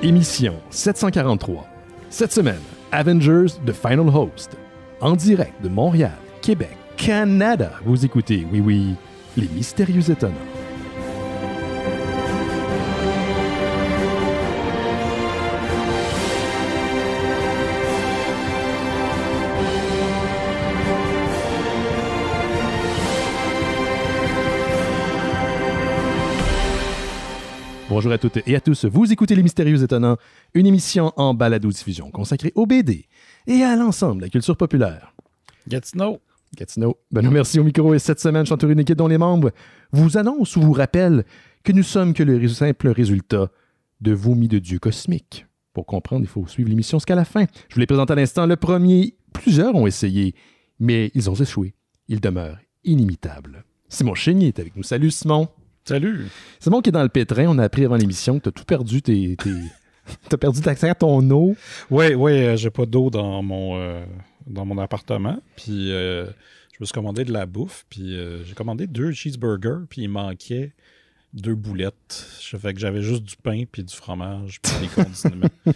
Émission 743. Cette semaine, Avengers The Final Host. En direct de Montréal, Québec, Canada, vous écoutez, oui oui, les mystérieux étonnants. bonjour à toutes et à tous. Vous écoutez Les Mystérieux Étonnants, une émission en balado-diffusion consacrée aux BD et à l'ensemble de la culture populaire. Gatineau. Gatineau. Benoît Merci au micro et cette semaine, chanteur unique dont les membres vous annoncent ou vous rappellent que nous sommes que le simple résultat de vomi de Dieu cosmique. Pour comprendre, il faut suivre l'émission jusqu'à la fin. Je vous les présente à l'instant. Le premier, plusieurs ont essayé, mais ils ont échoué. Ils demeurent inimitables. Simon Chénier est avec nous. Salut Simon. Salut. C'est bon qui est dans le pétrin. On a appris avant l'émission que tu as tout perdu tes. tes... T'as perdu d'accès à ton eau? Oui, oui, euh, j'ai pas d'eau dans mon euh, dans mon appartement. Puis euh, je me suis commandé de la bouffe. Puis j'ai commandé deux cheeseburgers. Puis il manquait deux boulettes. Je fais que j'avais juste du pain puis du fromage puis des condiments.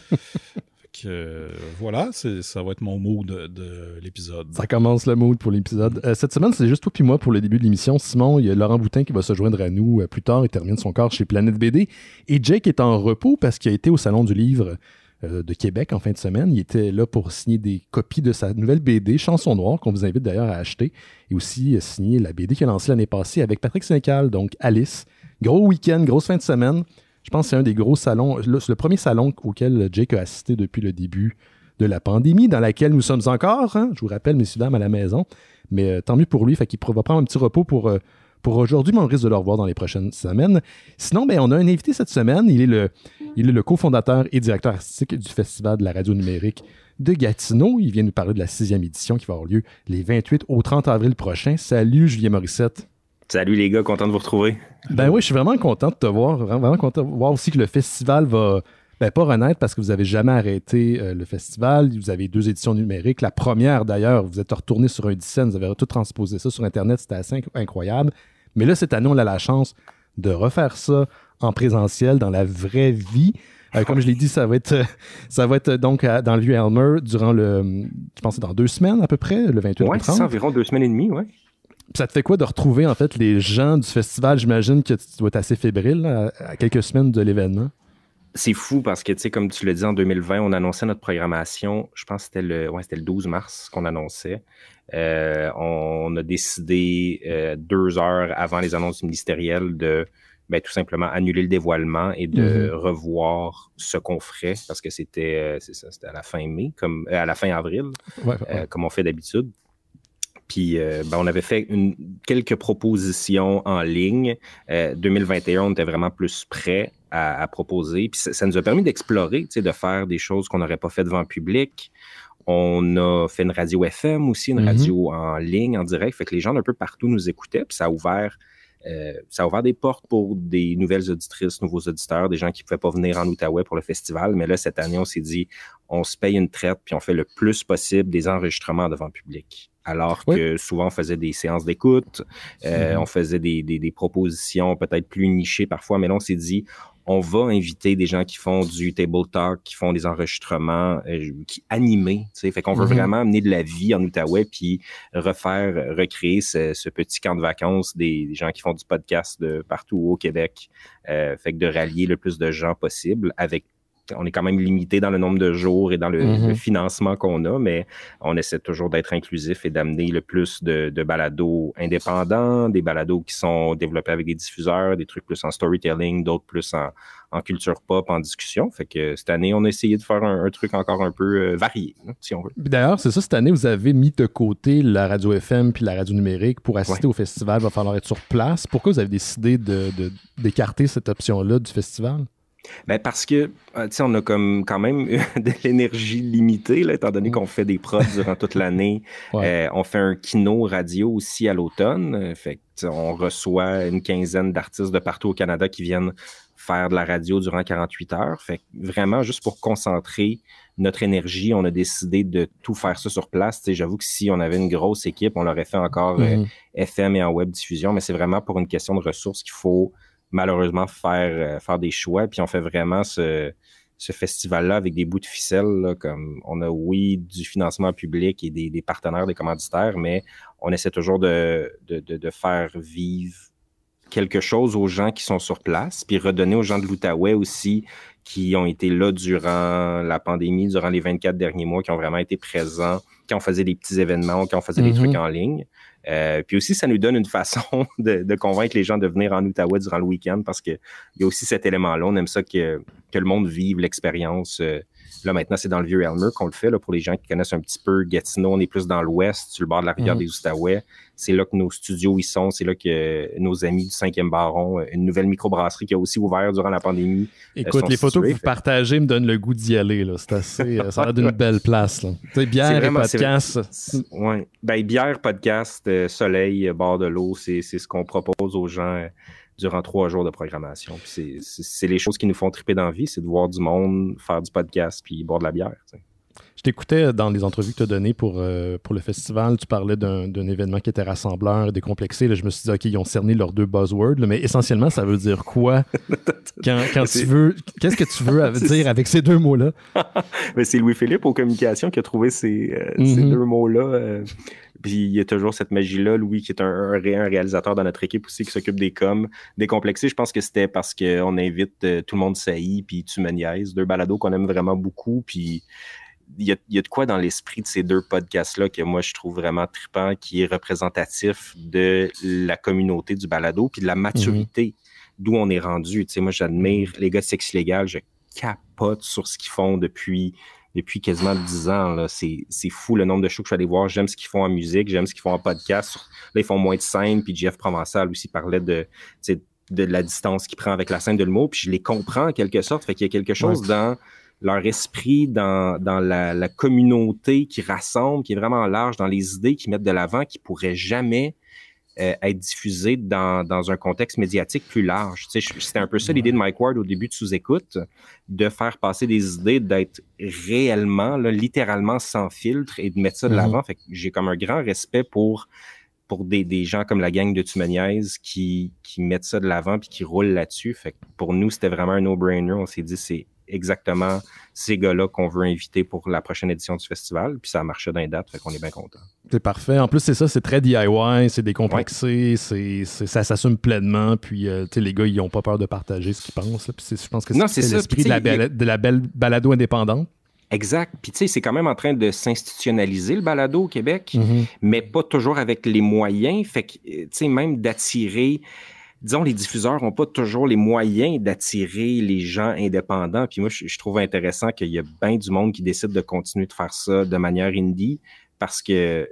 Euh, voilà voilà, ça va être mon mood de, l'épisode. Ça commence le mood pour l'épisode. Euh, cette semaine, c'est juste toi puis moi pour le début de l'émission. Simon, il y a Laurent Boutin qui va se joindre à nous euh, plus tard. et termine son corps chez Planète BD. Et Jake est en repos parce qu'il a été au Salon du Livre de Québec en fin de semaine. Il était là pour signer des copies de sa nouvelle BD, Chanson Noire, qu'on vous invite d'ailleurs à acheter. Et aussi signer la BD qu'il a lancée l'année passée avec Patrick Sénécal, donc Alice. Gros week-end, grosse fin de semaine. Je pense que c'est un des gros salons, le, le premier salon auquel Jake a assisté depuis le début de la pandémie, dans laquelle nous sommes encore. Hein. Je vous rappelle, messieurs, dames, à la maison. Mais euh, tant mieux pour lui. Fait qu'il va prendre un petit repos pour, euh, pour aujourd'hui, mais on risque de le revoir dans les prochaines semaines. Sinon, ben, on a un invité cette semaine. Il est le, il est le cofondateur et directeur artistique du Festival de la radio numérique de Gatineau. Il vient nous parler de la sixième édition qui va avoir lieu les 28 au 30 avril prochain. Salut, Julien Morissette. Salut les gars, content de vous retrouver. Ben oui, je suis vraiment content de te voir. Vraiment content de voir aussi que le festival va ben, pas renaître parce que vous avez jamais arrêté euh, le festival. Vous avez deux éditions numériques. La première, d'ailleurs, vous êtes retourné sur un 10 vous avez tout transposé ça sur Internet. C'était assez incroyable. Mais là, cette année, on a la chance de refaire ça en présentiel, dans la vraie vie. Euh, comme je l'ai dit, ça va être, ça va être donc dans e durant le, je pense, dans deux semaines à peu près, le 28 Oui, c'est environ deux semaines et demie, oui ça te fait quoi de retrouver en fait les gens du festival? J'imagine que tu dois être assez fébrile à quelques semaines de l'événement. C'est fou parce que, tu sais, comme tu le dis, en 2020, on annonçait notre programmation. Je pense que c'était le, 12 mars qu'on annonçait. Euh, on, a décidé euh, deux heures avant les annonces ministérielles de ben, tout simplement annuler le dévoilement et de mm-hmm. revoir ce qu'on ferait parce que c'était euh, à la fin mai, comme à la fin avril, comme on fait d'habitude. Puis euh, ben, on avait fait quelques propositions en ligne. 2021, euh, on était vraiment plus prêt à, proposer. Puis ça, nous a permis d'explorer, de faire des choses qu'on n'aurait pas fait devant le public. On a fait une radio FM aussi, une mm-hmm. radio en ligne, en direct. Fait que les gens d'un peu partout nous écoutaient. Puis ça a ouvert euh, ça ouvert des portes pour des nouvelles auditrices, nouveaux auditeurs, des gens qui ne pouvaient pas venir en Outaouais pour le festival. Mais là, cette année, on s'est dit, on se paye une traite, puis on fait le plus possible des enregistrements devant le public alors que souvent on faisait des séances d'écoute, euh, mm-hmm. on faisait des, propositions peut-être plus nichées parfois, mais là on s'est dit, on va inviter des gens qui font du table talk, qui font des enregistrements, euh, qui animent, tu sais, fait qu'on veut mm-hmm. vraiment amener de la vie en Outaouais, puis refaire, recréer ce, petit camp de vacances des, gens qui font du podcast de partout au Québec, euh, fait que de rallier le plus de gens possible avec on est quand même limité dans le nombre de jours et dans mhm. le, financement qu'on a, mais on essaie toujours d'être inclusif et d'amener le plus de, balados indépendants, des balados qui sont développés avec des diffuseurs, des trucs plus en storytelling, d'autres plus en, culture pop, en discussion. Fait que cette année, on a essayé de faire un, truc encore un peu euh, varié, hein, si on veut. D'ailleurs, c'est ça, cette année, vous avez mis de côté la radio FM puis la radio numérique pour assister au festival. Il va falloir être sur place. Pourquoi vous avez décidé d'écarter de, cette option-là du festival? Ben parce que, euh, tu on a comme quand même de l'énergie limitée, étant donné qu'on fait des prods durant toute l'année. Euh, on fait un kino radio aussi à l'automne. Euh, fait on reçoit une quinzaine d'artistes de partout au Canada qui viennent faire de la radio durant 48 heures. Fait vraiment, juste pour concentrer notre énergie, on a décidé de tout faire ça sur place. J'avoue que si on avait une grosse équipe, on l'aurait fait encore FM mm-hmm. et en web diffusion, mais c'est vraiment pour une question de ressources qu'il faut malheureusement faire, euh, faire des choix. Puis on fait vraiment ce, ce festival-là avec des bouts de ficelle. comme on a, oui, du financement public et des, partenaires, des commanditaires, mais on essaie toujours de, de, de, faire vivre quelque chose aux gens qui sont sur place, puis redonner aux gens de l'Outaouais aussi qui ont été là durant la pandémie, durant les 24 derniers mois, qui ont vraiment été présents, qui ont faisait des petits événements, qui ont faisait des mm-hmm. trucs en ligne. Euh, puis aussi, ça nous donne une façon de, convaincre les gens de venir en Outaouais durant le week-end parce qu'il y a aussi cet élément-là. On aime ça que, que le monde vive l'expérience euh, Là, maintenant, c'est dans le vieux Elmer qu'on le fait. Là, pour les gens qui connaissent un petit peu Gatineau, on est plus dans l'ouest, sur le bord de la rivière mhm. des Outaouais. C'est là que nos studios y sont. C'est là que nos amis du 5e Baron, euh, une nouvelle microbrasserie qui a aussi ouvert durant la pandémie. Euh, Écoute, les photos que vous partagez me donnent le goût d'y aller. C'est assez. Euh, ça a l'air d'une belle place. Tu bière et podcast. Ouais. Ben, bière, podcast, soleil, bord de l'eau, c'est ce qu'on propose aux gens durant trois jours de programmation. c'est les choses qui nous font triper dans vie, c'est de voir du monde, faire du podcast, puis boire de la bière. Je t'écoutais dans les entrevues que tu as données pour, euh, pour le festival. Tu parlais d'un événement qui était rassembleur, décomplexé. je me suis dit, OK, ils ont cerné leurs deux buzzwords, mais essentiellement, ça veut dire quoi quand, tu veux. Qu'est-ce que tu veux dire avec ces deux mots-là? mais c'est Louis-Philippe aux communications qui a trouvé ces, euh, mm-hmm. deux mots-là. Euh, puis il y a toujours cette magie-là. Louis, qui est un, réalisateur dans notre équipe aussi, qui s'occupe des coms, complexés. Je pense que c'était parce qu'on invite euh, tout le monde saillit, puis tu Deux balados qu'on aime vraiment beaucoup. Puis il y, a, de quoi dans l'esprit de ces deux podcasts-là que moi je trouve vraiment trippant, qui est représentatif de la communauté du balado, puis de la maturité mhm. d'où on est rendu. Tu sais, moi j'admire les gars de Sexe Légal, je capote sur ce qu'ils font depuis depuis quasiment 10 ans. C'est fou le nombre de shows que je suis allé voir. J'aime ce qu'ils font en musique, j'aime ce qu'ils font en podcast. Là, ils font moins de scènes. Puis Jeff Provençal aussi parlait de, de la distance qu'il prend avec la scène de l'humour. Puis je les comprends en quelque sorte. Fait qu'il y a quelque chose dans leur esprit, dans, dans la, la, communauté qui rassemble, qui est vraiment large, dans les idées qu'ils mettent de l'avant, qui pourraient jamais euh, être diffusé dans, dans, un contexte médiatique plus large. C'était un peu ça l'idée de Mike Ward au début de sous-écoute, de faire passer des idées, d'être réellement, littéralement sans filtre et de mettre ça de mm-hmm. l'avant. Fait j'ai comme un grand respect pour pour des, des, gens comme la gang de Tumaniaise qui, qui mettent ça de l'avant puis qui roulent là-dessus. Fait pour nous, c'était vraiment un no-brainer. On s'est dit, c'est exactement ces gars-là qu'on veut inviter pour la prochaine édition du festival. Puis ça a marché d'un date, fait qu'on est bien content. C'est parfait. En plus, c'est ça, c'est très DIY, c'est décomplexé, c'est, ça s'assume pleinement. Puis, euh, tu les gars, ils n'ont pas peur de partager ce qu'ils pensent. Puis je pense que c'est, l'esprit de la, belle, balado indépendante. Exact. Puis tu sais, c'est quand même en train de s'institutionnaliser le balado au Québec, mm-hmm. mais pas toujours avec les moyens. Fait que, tu sais, même d'attirer disons, les diffuseurs n'ont pas toujours les moyens d'attirer les gens indépendants. Puis moi, je, trouve intéressant qu'il y a bien du monde qui décide de continuer de faire ça de manière indie parce que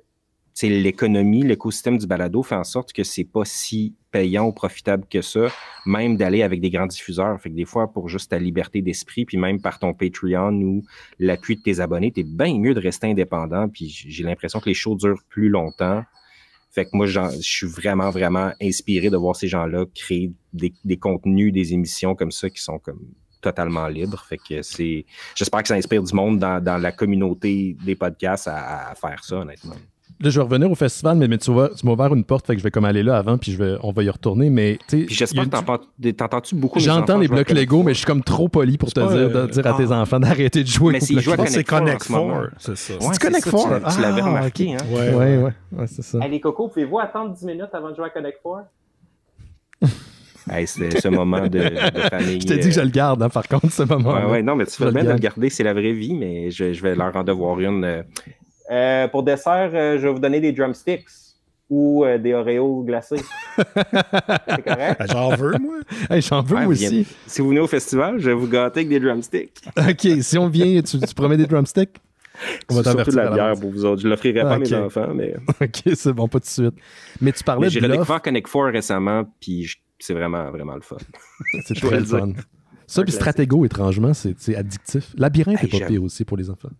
l'économie, l'écosystème du balado fait en sorte que c'est pas si payant ou profitable que ça, même d'aller avec des grands diffuseurs. Fait que des fois, pour juste ta liberté d'esprit, puis même par ton Patreon ou l'appui de tes abonnés, t'es bien mieux de rester indépendant. Puis j'ai l'impression que les shows durent plus longtemps fait que moi, je suis vraiment, vraiment inspiré de voir ces gens-là créer des, des, contenus, des émissions comme ça qui sont comme totalement libres. Fait que c'est. J'espère que ça inspire du monde dans, dans la communauté des podcasts à, à faire ça, honnêtement je vais revenir au festival, mais, mais tu, vois, tu m'as ouvert une porte, fait que je vais comme aller là avant, puis je on va y retourner. Mais j'espère que t'entends-tu beaucoup. J'entends les blocs Lego, mais je suis comme trop poli pour te dire, dire euh, à tes ah. enfants d'arrêter de jouer. Mais c'est Connect Four. C'est ça. Connect Four? Tu l'avais ah, remarqué, hein? Ouais, ouais, C'est ça. pouvez-vous attendre 10 minutes avant de jouer à Connect Four? c'est ce moment de, famille. je t'ai dit que je le euh, garde, hein, par contre, ce moment. Ouais, non, mais tu fais bien de le garder, c'est la vraie vie, mais je, je vais leur en devoir une. Euh, euh, pour dessert, euh, je vais vous donner des drumsticks ou euh, des Oreos glacés. c'est correct? Ben, j'en veux, moi. J'en veux, moi aussi. Si vous venez au festival, je vais vous gâter avec des drumsticks. OK. Si on vient, tu, promets des drumsticks? On va surtout de la bière pour vous autres. Je ne l'offrirai pas à mes enfants, mais... OK, c'est bon, pas de suite. Mais tu parlais de J'ai redécouvert Connect 4 récemment, puis c'est vraiment, vraiment le fun. c'est très le fun. Ça, puis Stratego, étrangement, c'est addictif. Labyrinthe est pas pire aussi pour les enfants.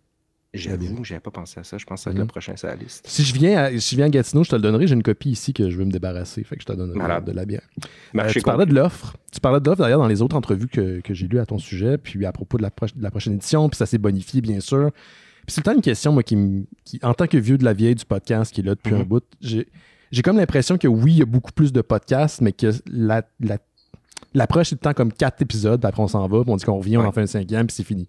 J'avoue que j'avais pas pensé à ça. Je pense que ça mhm. le prochain sur la liste. Si je viens à, si je viens à Gatineau, je te le donnerai. J'ai une copie ici que je veux me débarrasser. Fait que je te donne de la bière. Euh, tu parlais de l'offre. Tu parlais de l'offre d'ailleurs dans les autres entrevues que, j'ai lues à ton sujet, puis à propos de la, prochaine édition, puis ça s'est bonifié, bien sûr. Puis c'est le temps une question, moi, qui, en tant que vieux de la vieille du podcast, qui est là depuis un mhm. bout, j'ai comme l'impression que oui, il y a beaucoup plus de podcasts, mais que la, la l'approche, c'est le temps comme quatre épisodes, après on s'en va, puis on dit qu'on revient, on en fait un cinquième, puis c'est fini.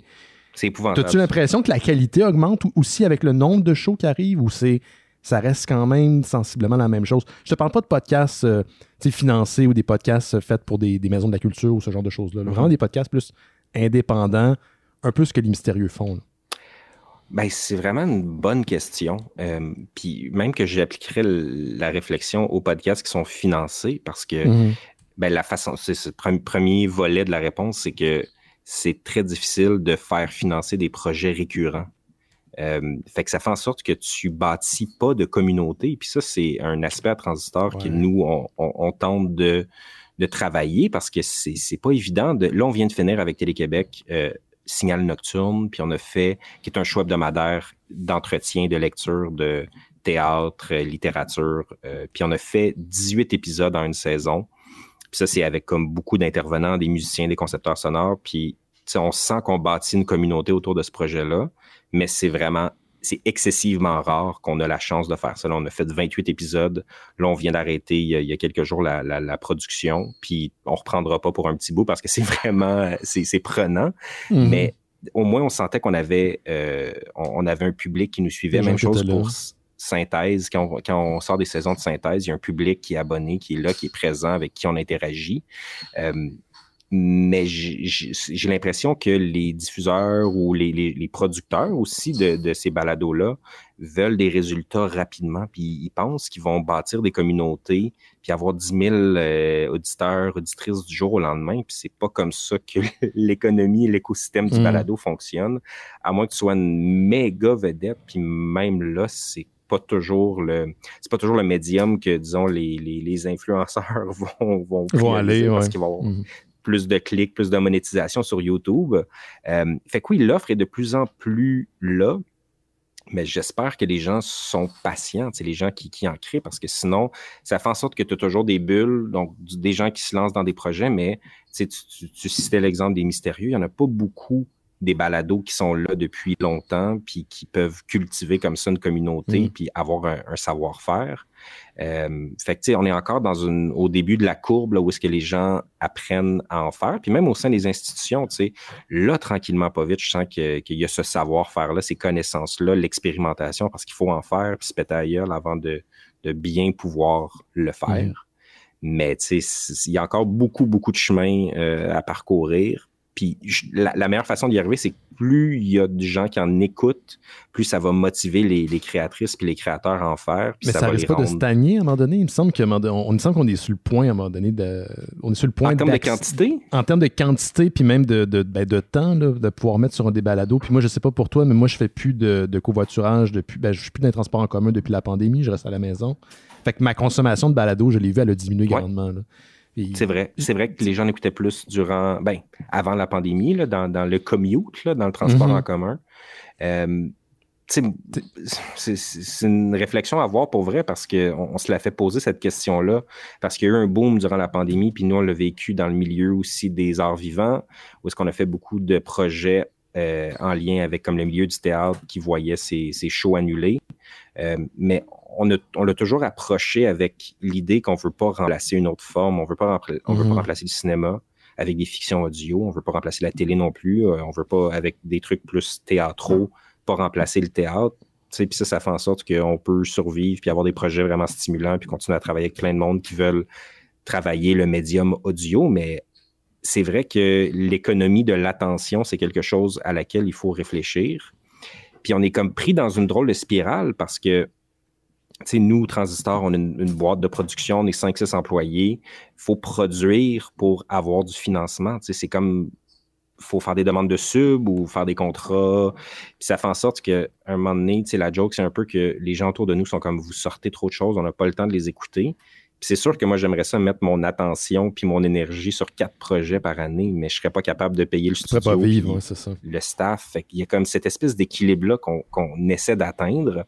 C'est épouvantable. T'as-tu l'impression que la qualité augmente aussi avec le nombre de shows qui arrivent ou c'est ça reste quand même sensiblement la même chose. Je te parle pas de podcasts euh, financés ou des podcasts faits pour des, maisons de la culture ou ce genre de choses-là. Mhm. Vraiment des podcasts plus indépendants, un peu ce que les mystérieux font. Ben, c'est vraiment une bonne question. Euh, puis même que j'appliquerai la réflexion aux podcasts qui sont financés parce que mhm. ben, la façon, c'est le premier volet de la réponse, c'est que c'est très difficile de faire financer des projets récurrents. Euh, fait que ça fait en sorte que tu bâtis pas de communauté. Puis ça, c'est un aspect à Transistor que nous, on, tente de, travailler parce que c'est pas évident. De, là, on vient de finir avec Télé-Québec euh, Signal Nocturne, puis on a fait, qui est un choix hebdomadaire d'entretien, de lecture, de théâtre, euh, littérature. Euh, puis on a fait 18 épisodes en une saison. Puis ça, c'est avec comme beaucoup d'intervenants, des musiciens, des concepteurs sonores. Puis on sent qu'on bâtit une communauté autour de ce projet-là, mais c'est vraiment, c'est excessivement rare qu'on a la chance de faire ça. on a fait 28 épisodes. Là, on vient d'arrêter il, y a quelques jours la, production, puis on reprendra pas pour un petit bout parce que c'est vraiment, c'est prenant. Mhm. Mais au moins, on sentait qu'on avait, euh, on, avait un public qui nous suivait. Même chose pour synthèse, quand on, quand sort des saisons de synthèse, il y a un public qui est abonné, qui est là, qui est présent, avec qui on interagit. Euh, mais j'ai l'impression que les diffuseurs ou les, producteurs aussi de, ces balados-là veulent des résultats rapidement, puis ils pensent qu'ils vont bâtir des communautés, puis avoir 10 000 euh, auditeurs, auditrices du jour au lendemain, puis c'est pas comme ça que l'économie l'écosystème du hmm. balado fonctionne, à moins que tu sois une méga vedette, puis même là, c'est pas toujours le c'est pas toujours le médium que disons les, les, influenceurs vont aller parce qu'ils vont mhm. plus de clics, plus de monétisation sur YouTube. Euh, fait que oui, l'offre est de plus en plus là. Mais j'espère que les gens sont patients, les gens qui, en créent, parce que sinon, ça fait en sorte que tu as toujours des bulles, donc des gens qui se lancent dans des projets, mais tu, tu citais l'exemple des mystérieux, il n'y en a pas beaucoup des balados qui sont là depuis longtemps, puis qui peuvent cultiver comme ça une communauté, mm. puis avoir un, savoir-faire. Euh, fait que, on est encore dans une, au début de la courbe où est-ce que les gens apprennent à en faire. Puis même au sein des institutions, là, tranquillement, pas vite, je sens qu'il y a ce savoir-faire-là, ces connaissances-là, l'expérimentation, parce qu'il faut en faire, puis se péter ailleurs avant de, bien pouvoir le faire. Mm. tu Mais il y a encore beaucoup, beaucoup de chemin euh, à parcourir. Puis la, meilleure façon d'y arriver, c'est que plus il y a de gens qui en écoutent, plus ça va motiver les, créatrices puis les créateurs à en faire. Mais ça, ne risque pas de stagner à un moment donné. Il me semble qu'on est sur le point à un moment donné de, on sur le point en termes de quantité, en termes de quantité puis même de, ben, temps de pouvoir mettre sur un des balados. Puis moi je sais pas pour toi, mais moi je fais plus de, covoiturage depuis, ben, je suis plus dans les transports en commun depuis la pandémie. Je reste à la maison. Fait que ma consommation de balados, je l'ai vu, elle a diminué grandement. C'est vrai. C'est vrai que les gens écoutaient plus durant, ben, avant la pandémie, dans, le commute, dans le transport mm-hmm. en commun. Euh, c'est une réflexion à avoir pour vrai parce qu'on on se la fait poser cette question-là parce qu'il y a eu un boom durant la pandémie, puis nous, on l'a vécu dans le milieu aussi des arts vivants, où est-ce qu'on a fait beaucoup de projets euh, en lien avec comme le milieu du théâtre qui voyait ses, shows annulés. Euh, mais on, l'a toujours approché avec l'idée qu'on ne veut pas remplacer une autre forme, on ne veut pas mhm. remplacer le cinéma avec des fictions audio, on ne veut pas remplacer la télé non plus, euh, on ne veut pas, avec des trucs plus théâtraux, pas remplacer le théâtre. Puis ça, ça fait en sorte qu'on peut survivre, puis avoir des projets vraiment stimulants, puis continuer à travailler avec plein de monde qui veulent travailler le médium audio, mais c'est vrai que l'économie de l'attention, c'est quelque chose à laquelle il faut réfléchir. Puis on est comme pris dans une drôle de spirale parce que nous, Transistors, on a une, boîte de production, on est 5-6 employés. Il faut produire pour avoir du financement. C'est comme faut faire des demandes de sub ou faire des contrats. Puis ça fait en sorte qu'à un moment donné, la joke, c'est un peu que les gens autour de nous sont comme vous sortez trop de choses, on n'a pas le temps de les écouter. Puis c'est sûr que moi, j'aimerais ça mettre mon attention puis mon énergie sur quatre projets par année, mais je ne serais pas capable de payer le je studio. Pas vivre, ouais, ça. Le staff. Il y a comme cette espèce d'équilibre-là qu'on essaie d'atteindre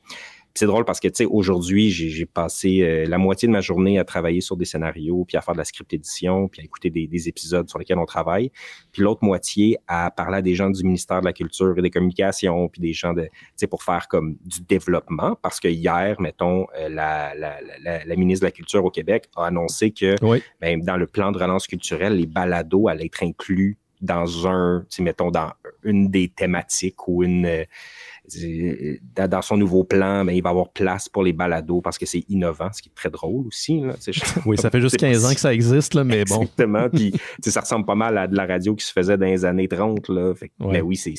c'est drôle parce que, tu sais, aujourd'hui, j'ai passé euh, la moitié de ma journée à travailler sur des scénarios, puis à faire de la script édition, puis à écouter des, épisodes sur lesquels on travaille, puis l'autre moitié à parler à des gens du ministère de la Culture et des Communications, puis des gens de, tu sais, pour faire comme du développement, parce que hier, mettons, euh, la, la, la, ministre de la Culture au Québec a annoncé que, ben, dans le plan de relance culturelle, les balados allaient être inclus dans un, mettons, dans une des thématiques ou une euh, dans son nouveau plan, mais ben, il va avoir place pour les balados parce que c'est innovant, ce qui est très drôle aussi. oui, ça fait juste 15 ans que ça existe, mais bon. Exactement. Puis ça ressemble pas mal à de la radio qui se faisait dans les années 30. Là. Mais ben oui, c'est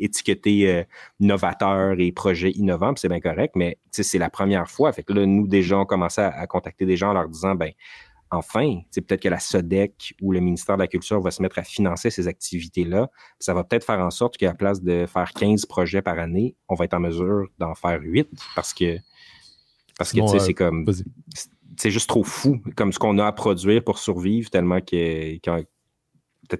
étiqueté euh, novateur et projet innovant, c'est bien correct, mais c'est la première fois. Fait que là, nous, déjà, on commençait à, à contacter des gens en leur disant, ben enfin, peut-être que la SODEC ou le ministère de la Culture va se mettre à financer ces activités-là. Ça va peut-être faire en sorte qu'à la place de faire 15 projets par année, on va être en mesure d'en faire 8 parce que parce que c'est comme euh, c'est juste trop fou comme ce qu'on a à produire pour survivre tellement que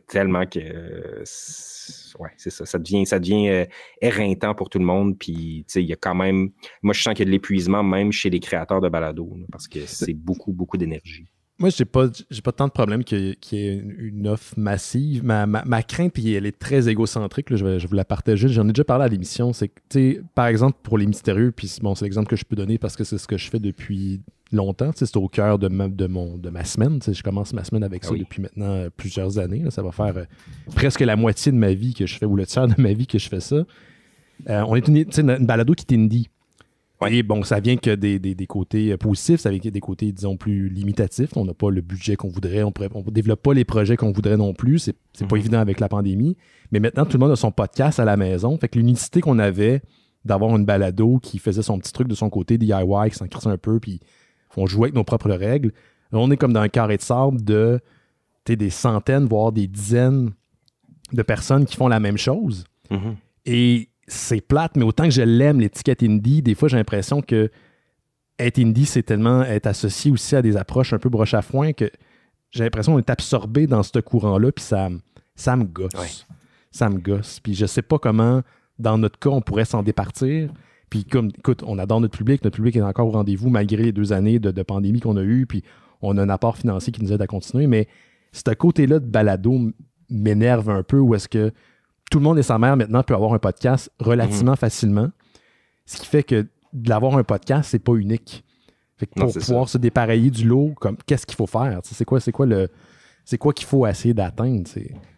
tellement que euh, c'est ça, ça devient ça devient euh, éreintant pour tout le monde puis il y a quand même moi je sens qu'il y a de l'épuisement même chez les créateurs de balado parce que c'est beaucoup beaucoup d'énergie. Moi, j'ai pas, j'ai pas tant de problèmes qu'il y ait une offre massive. Ma, ma, crainte, elle est très égocentrique, je, vais, je vous la partager. J'en ai déjà parlé à l'émission. C'est par exemple, pour les mystérieux, puis bon, c'est l'exemple que je peux donner parce que c'est ce que je fais depuis longtemps. C'est au cœur de ma, de mon, de ma semaine. Je commence ma semaine avec ah ça depuis maintenant euh, plusieurs années. Ça va faire euh, presque la moitié de ma vie que je fais, ou le tiers de ma vie que je fais ça. Euh, on est une, une balado qui t'indie. Oui, bon, ça vient que des, des, côtés euh, positifs, ça vient que des côtés, disons, plus limitatifs. On n'a pas le budget qu'on voudrait, on ne développe pas les projets qu'on voudrait non plus. C'est pas mhm. évident avec la pandémie. Mais maintenant, tout le monde a son podcast à la maison. Fait que l'unicité qu'on avait d'avoir une balado qui faisait son petit truc de son côté, DIY, qui s'en un peu, puis on jouait avec nos propres règles. on est comme dans un carré de sable de des centaines, voire des dizaines de personnes qui font la même chose. Mhm. Et c'est plate, mais autant que je l'aime, l'étiquette indie, des fois, j'ai l'impression que être indie, c'est tellement être associé aussi à des approches un peu broche à foin que j'ai l'impression qu'on est absorbé dans ce courant-là, puis ça, me gosse. Ça me gosse. Puis je sais pas comment, dans notre cas, on pourrait s'en départir. Puis comme, écoute, on adore notre public, notre public est encore au rendez-vous malgré les deux années de, de pandémie qu'on a eues, puis on a un apport financier qui nous aide à continuer, mais ce côté-là de balado m'énerve un peu, où est-ce que tout le monde et sa mère maintenant peut avoir un podcast relativement mhm. facilement. Ce qui fait que d'avoir un podcast, c'est pas unique. Fait pour pouvoir se dépareiller du lot, comme qu'est-ce qu'il faut faire? C'est quoi, c'est quoi le. C'est quoi qu'il faut essayer d'atteindre?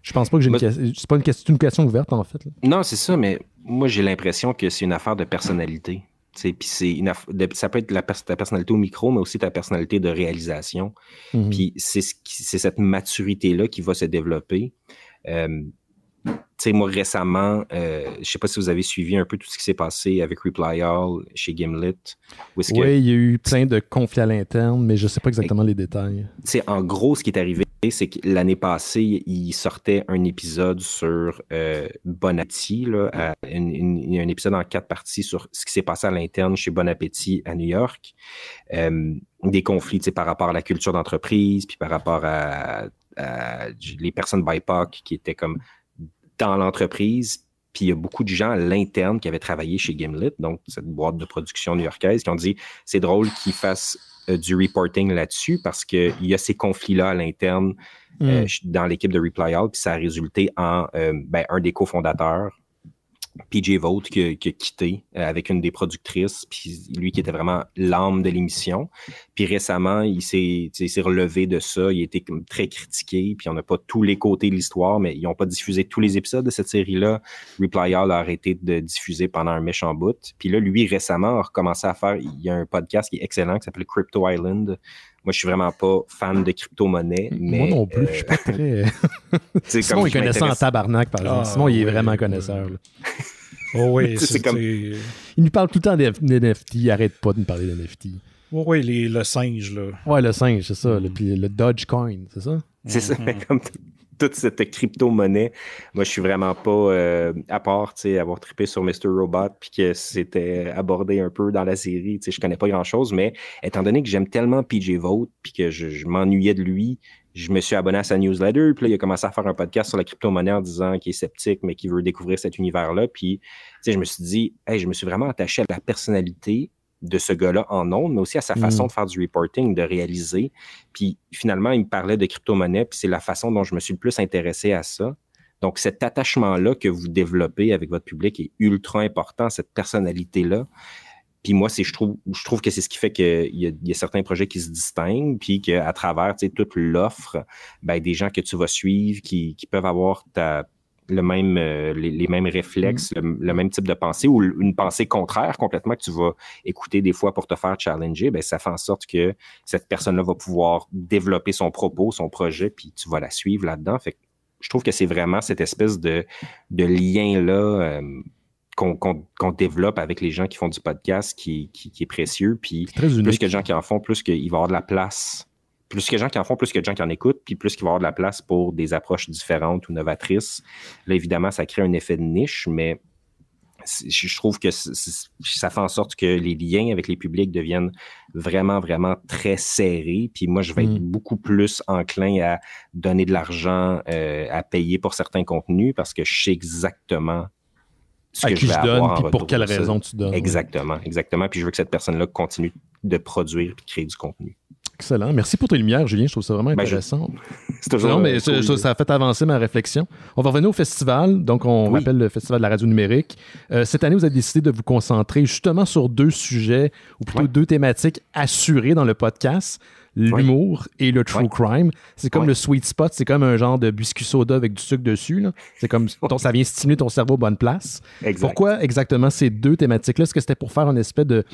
Je pense pas que j'ai une question. C'est pas une question, une question ouverte, en fait. Non, c'est ça, mais moi, j'ai l'impression que c'est une affaire de personnalité. Puis ça peut être ta personnalité au micro, mais aussi ta personnalité de réalisation. Mhm. Puis c'est ce cette maturité-là qui va se développer. Euh, sais, moi, récemment, euh, je sais pas si vous avez suivi un peu tout ce qui s'est passé avec Reply All chez Gimlet. Oui, il y a eu plein de conflits à l'interne, mais je ne sais pas exactement les détails. c'est en gros, ce qui est arrivé, c'est que l'année passée, il sortait un épisode sur euh, Bon Appétit. là, un épisode en quatre parties sur ce qui s'est passé à l'interne chez Bon Appétit à New York. Euh, des conflits par rapport à la culture d'entreprise, puis par rapport à, à les personnes BIPOC qui étaient comme dans l'entreprise. Puis il y a beaucoup de gens à l'interne qui avaient travaillé chez Gimlet, donc cette boîte de production new-yorkaise, qui ont dit c'est drôle qu'ils fassent euh, du reporting là-dessus parce qu'il y a ces conflits-là à l'interne mm. euh, dans l'équipe de Reply All, puis ça a résulté en euh, ben, un des cofondateurs PJ Vote qui, a quitté euh, avec une des productrices, puis lui qui était vraiment l'âme de l'émission. Puis récemment, il s'est relevé de ça, il a été très critiqué, puis on n'a pas tous les côtés de l'histoire, mais ils n'ont pas diffusé tous les épisodes de cette série-là. Reply All a arrêté de diffuser pendant un méchant bout. Puis là, lui, récemment, a recommencé à faire, il y a un podcast qui est excellent qui s'appelle Crypto Island, moi, je suis vraiment pas fan de crypto-monnaie. Moi non plus, je suis pas euh, très. Euh, Simon comme est connaissant en tabarnak, par exemple. Ah, Simon, il est vraiment connaisseur. Oh oui, c'est comme. Il nous parle tout le temps des NFT, il arrête pas de nous parler d'NFT. Oui, oui, le singe, là. Ouais, le singe, c'est ça. Le, mm. le Dogecoin, c'est ça? C'est ça, mais mm-hmm. ça, comme toute cette crypto-monnaie. Moi, je suis vraiment pas euh, à part, tu sais, avoir trippé sur Mr. Robot puis que c'était abordé un peu dans la série. Tu sais, je connais pas grand-chose, mais étant donné que j'aime tellement PJ Vote puis que je, m'ennuyais de lui, je me suis abonné à sa newsletter. Puis là, il a commencé à faire un podcast sur la crypto-monnaie en disant qu'il est sceptique, mais qu'il veut découvrir cet univers-là. Puis, tu sais, je me suis dit, hey, je me suis vraiment attaché à la personnalité de ce gars-là en ondes, mais aussi à sa mm. façon de faire du reporting, de réaliser. Puis finalement, il me parlait de crypto-monnaie, puis c'est la façon dont je me suis le plus intéressé à ça. Donc, cet attachement-là que vous développez avec votre public est ultra important, cette personnalité-là. Puis moi, c'est, je, trouve, je trouve que c'est ce qui fait qu'il y, a certains projets qui se distinguent, puis qu'à travers toute l'offre, ben, des gens que tu vas suivre, qui, qui peuvent avoir ta le même, euh, les, mêmes réflexes, mm. le, même type de pensée ou une pensée contraire complètement que tu vas écouter des fois pour te faire challenger, ben, ça fait en sorte que cette personne-là va pouvoir développer son propos, son projet, puis tu vas la suivre là-dedans. Fait je trouve que c'est vraiment cette espèce de, de lien-là euh, qu'on développe avec les gens qui font du podcast qui, est précieux. Puis plus que les gens qui en font, plus qu'il va y avoir de la place plus que les gens qui en font, plus que des gens qui en écoutent, puis plus qu'il va y avoir de la place pour des approches différentes ou novatrices. Là, évidemment, ça crée un effet de niche, mais je trouve que ça fait en sorte que les liens avec les publics deviennent vraiment, vraiment très serrés. Puis moi, je vais être mm. beaucoup plus enclin à donner de l'argent, euh, à payer pour certains contenus parce que je sais exactement ce que je, donne, puis pour quelle raison tu donnes. Exactement, exactement. Puis je veux que cette personne-là continue de produire et créer du contenu. Excellent. Merci pour tes lumières, Julien. Je trouve ça vraiment ben, intéressant. C'est toujours. Non, mais euh, ça, a fait avancer ma réflexion. On va revenir au festival. Donc, on rappelle le Festival de la radio numérique. Euh, cette année, vous avez décidé de vous concentrer justement sur deux sujets, ou plutôt deux thématiques assurées dans le podcast l'humour et le true crime. C'est comme le sweet spot, c'est comme un genre de biscuit soda avec du sucre dessus. C'est comme ton, ça vient stimuler ton cerveau bonne place. Pourquoi exactement ces deux thématiques-là? Est-ce que c'était pour faire un espèce de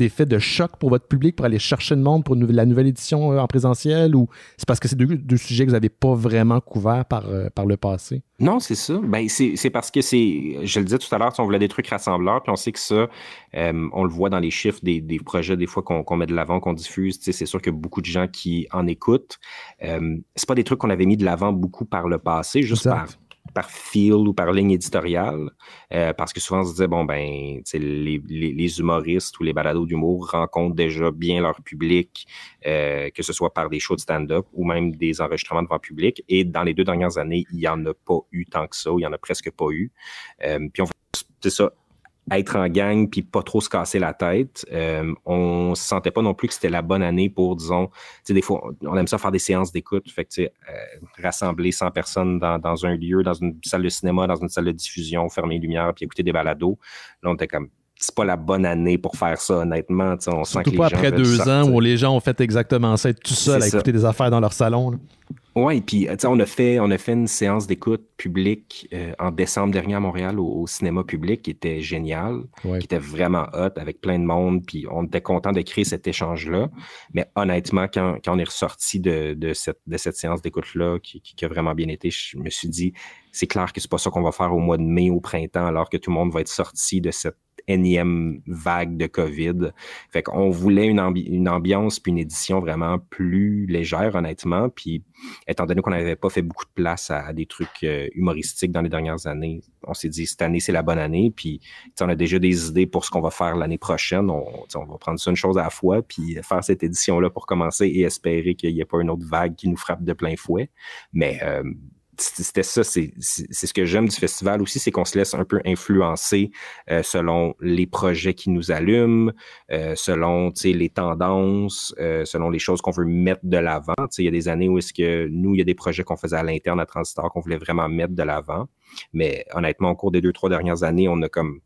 des faits de choc pour votre public pour aller chercher le monde pour la nouvelle édition euh, en présentiel ou c'est parce que c'est deux, sujets que vous n'avez pas vraiment couverts par, euh, par le passé? Non, c'est ça. Ben, c'est parce que c'est, je le disais tout à l'heure, si on voulait des trucs rassembleurs, puis on sait que ça, euh, on le voit dans les chiffres des, projets, des fois qu'on met de l'avant, qu'on diffuse. C'est sûr qu'il y a beaucoup de gens qui en écoutent. Ce c'est pas des trucs qu'on avait mis de l'avant beaucoup par le passé, juste par par fil ou par ligne éditoriale, euh, parce que souvent on se disait, bon, ben, les, les, les, humoristes ou les balados d'humour rencontrent déjà bien leur public, euh, que ce soit par des shows de stand-up ou même des enregistrements devant public. Et dans les deux dernières années, il n'y en a pas eu tant que ça, il n'y en a presque pas eu. Euh, puis on c'est ça, être en gang puis pas trop se casser la tête. Euh, on se sentait pas non plus que c'était la bonne année pour, disons, Tu sais, des fois, on aime ça faire des séances d'écoute. Fait que, sais, euh, rassembler 100 personnes dans, un lieu, dans une salle de cinéma, dans une salle de diffusion, fermer les lumières puis écouter des balados. Là, on était comme, c'est pas la bonne année pour faire ça, honnêtement. on sent que pas les gens après deux ans où les gens ont fait exactement ça, être tout seul à écouter des affaires dans leur salon. Oui, puis euh, on a fait on a fait une séance d'écoute publique euh, en décembre dernier à Montréal au, cinéma public qui était génial, qui était vraiment hot avec plein de monde, puis on était content de créer cet échange là. Mais honnêtement, quand, quand on est ressorti de, de, cette, de séance d'écoute là qui, qui, a vraiment bien été, je me suis dit c'est clair que c'est pas ça qu'on va faire au mois de mai au printemps alors que tout le monde va être sorti de cette énième vague de COVID. Fait qu'on voulait une, une ambiance puis une édition vraiment plus légère, honnêtement. Puis, étant donné qu'on n'avait pas fait beaucoup de place à, des trucs euh, humoristiques dans les dernières années, on s'est dit cette année, c'est la bonne année. Puis, on a déjà des idées pour ce qu'on va faire l'année prochaine. On, va prendre ça une chose à la fois puis faire cette édition-là pour commencer et espérer qu'il n'y ait pas une autre vague qui nous frappe de plein fouet. Mais, euh, c'était ça, c'est ce que j'aime du festival aussi, c'est qu'on se laisse un peu influencer euh, selon les projets qui nous allument, euh, selon les tendances, euh, selon les choses qu'on veut mettre de l'avant. Il y a des années où est-ce que nous, il y a des projets qu'on faisait à l'interne à Transistor qu'on voulait vraiment mettre de l'avant. Mais honnêtement, au cours des deux, trois dernières années, on a comme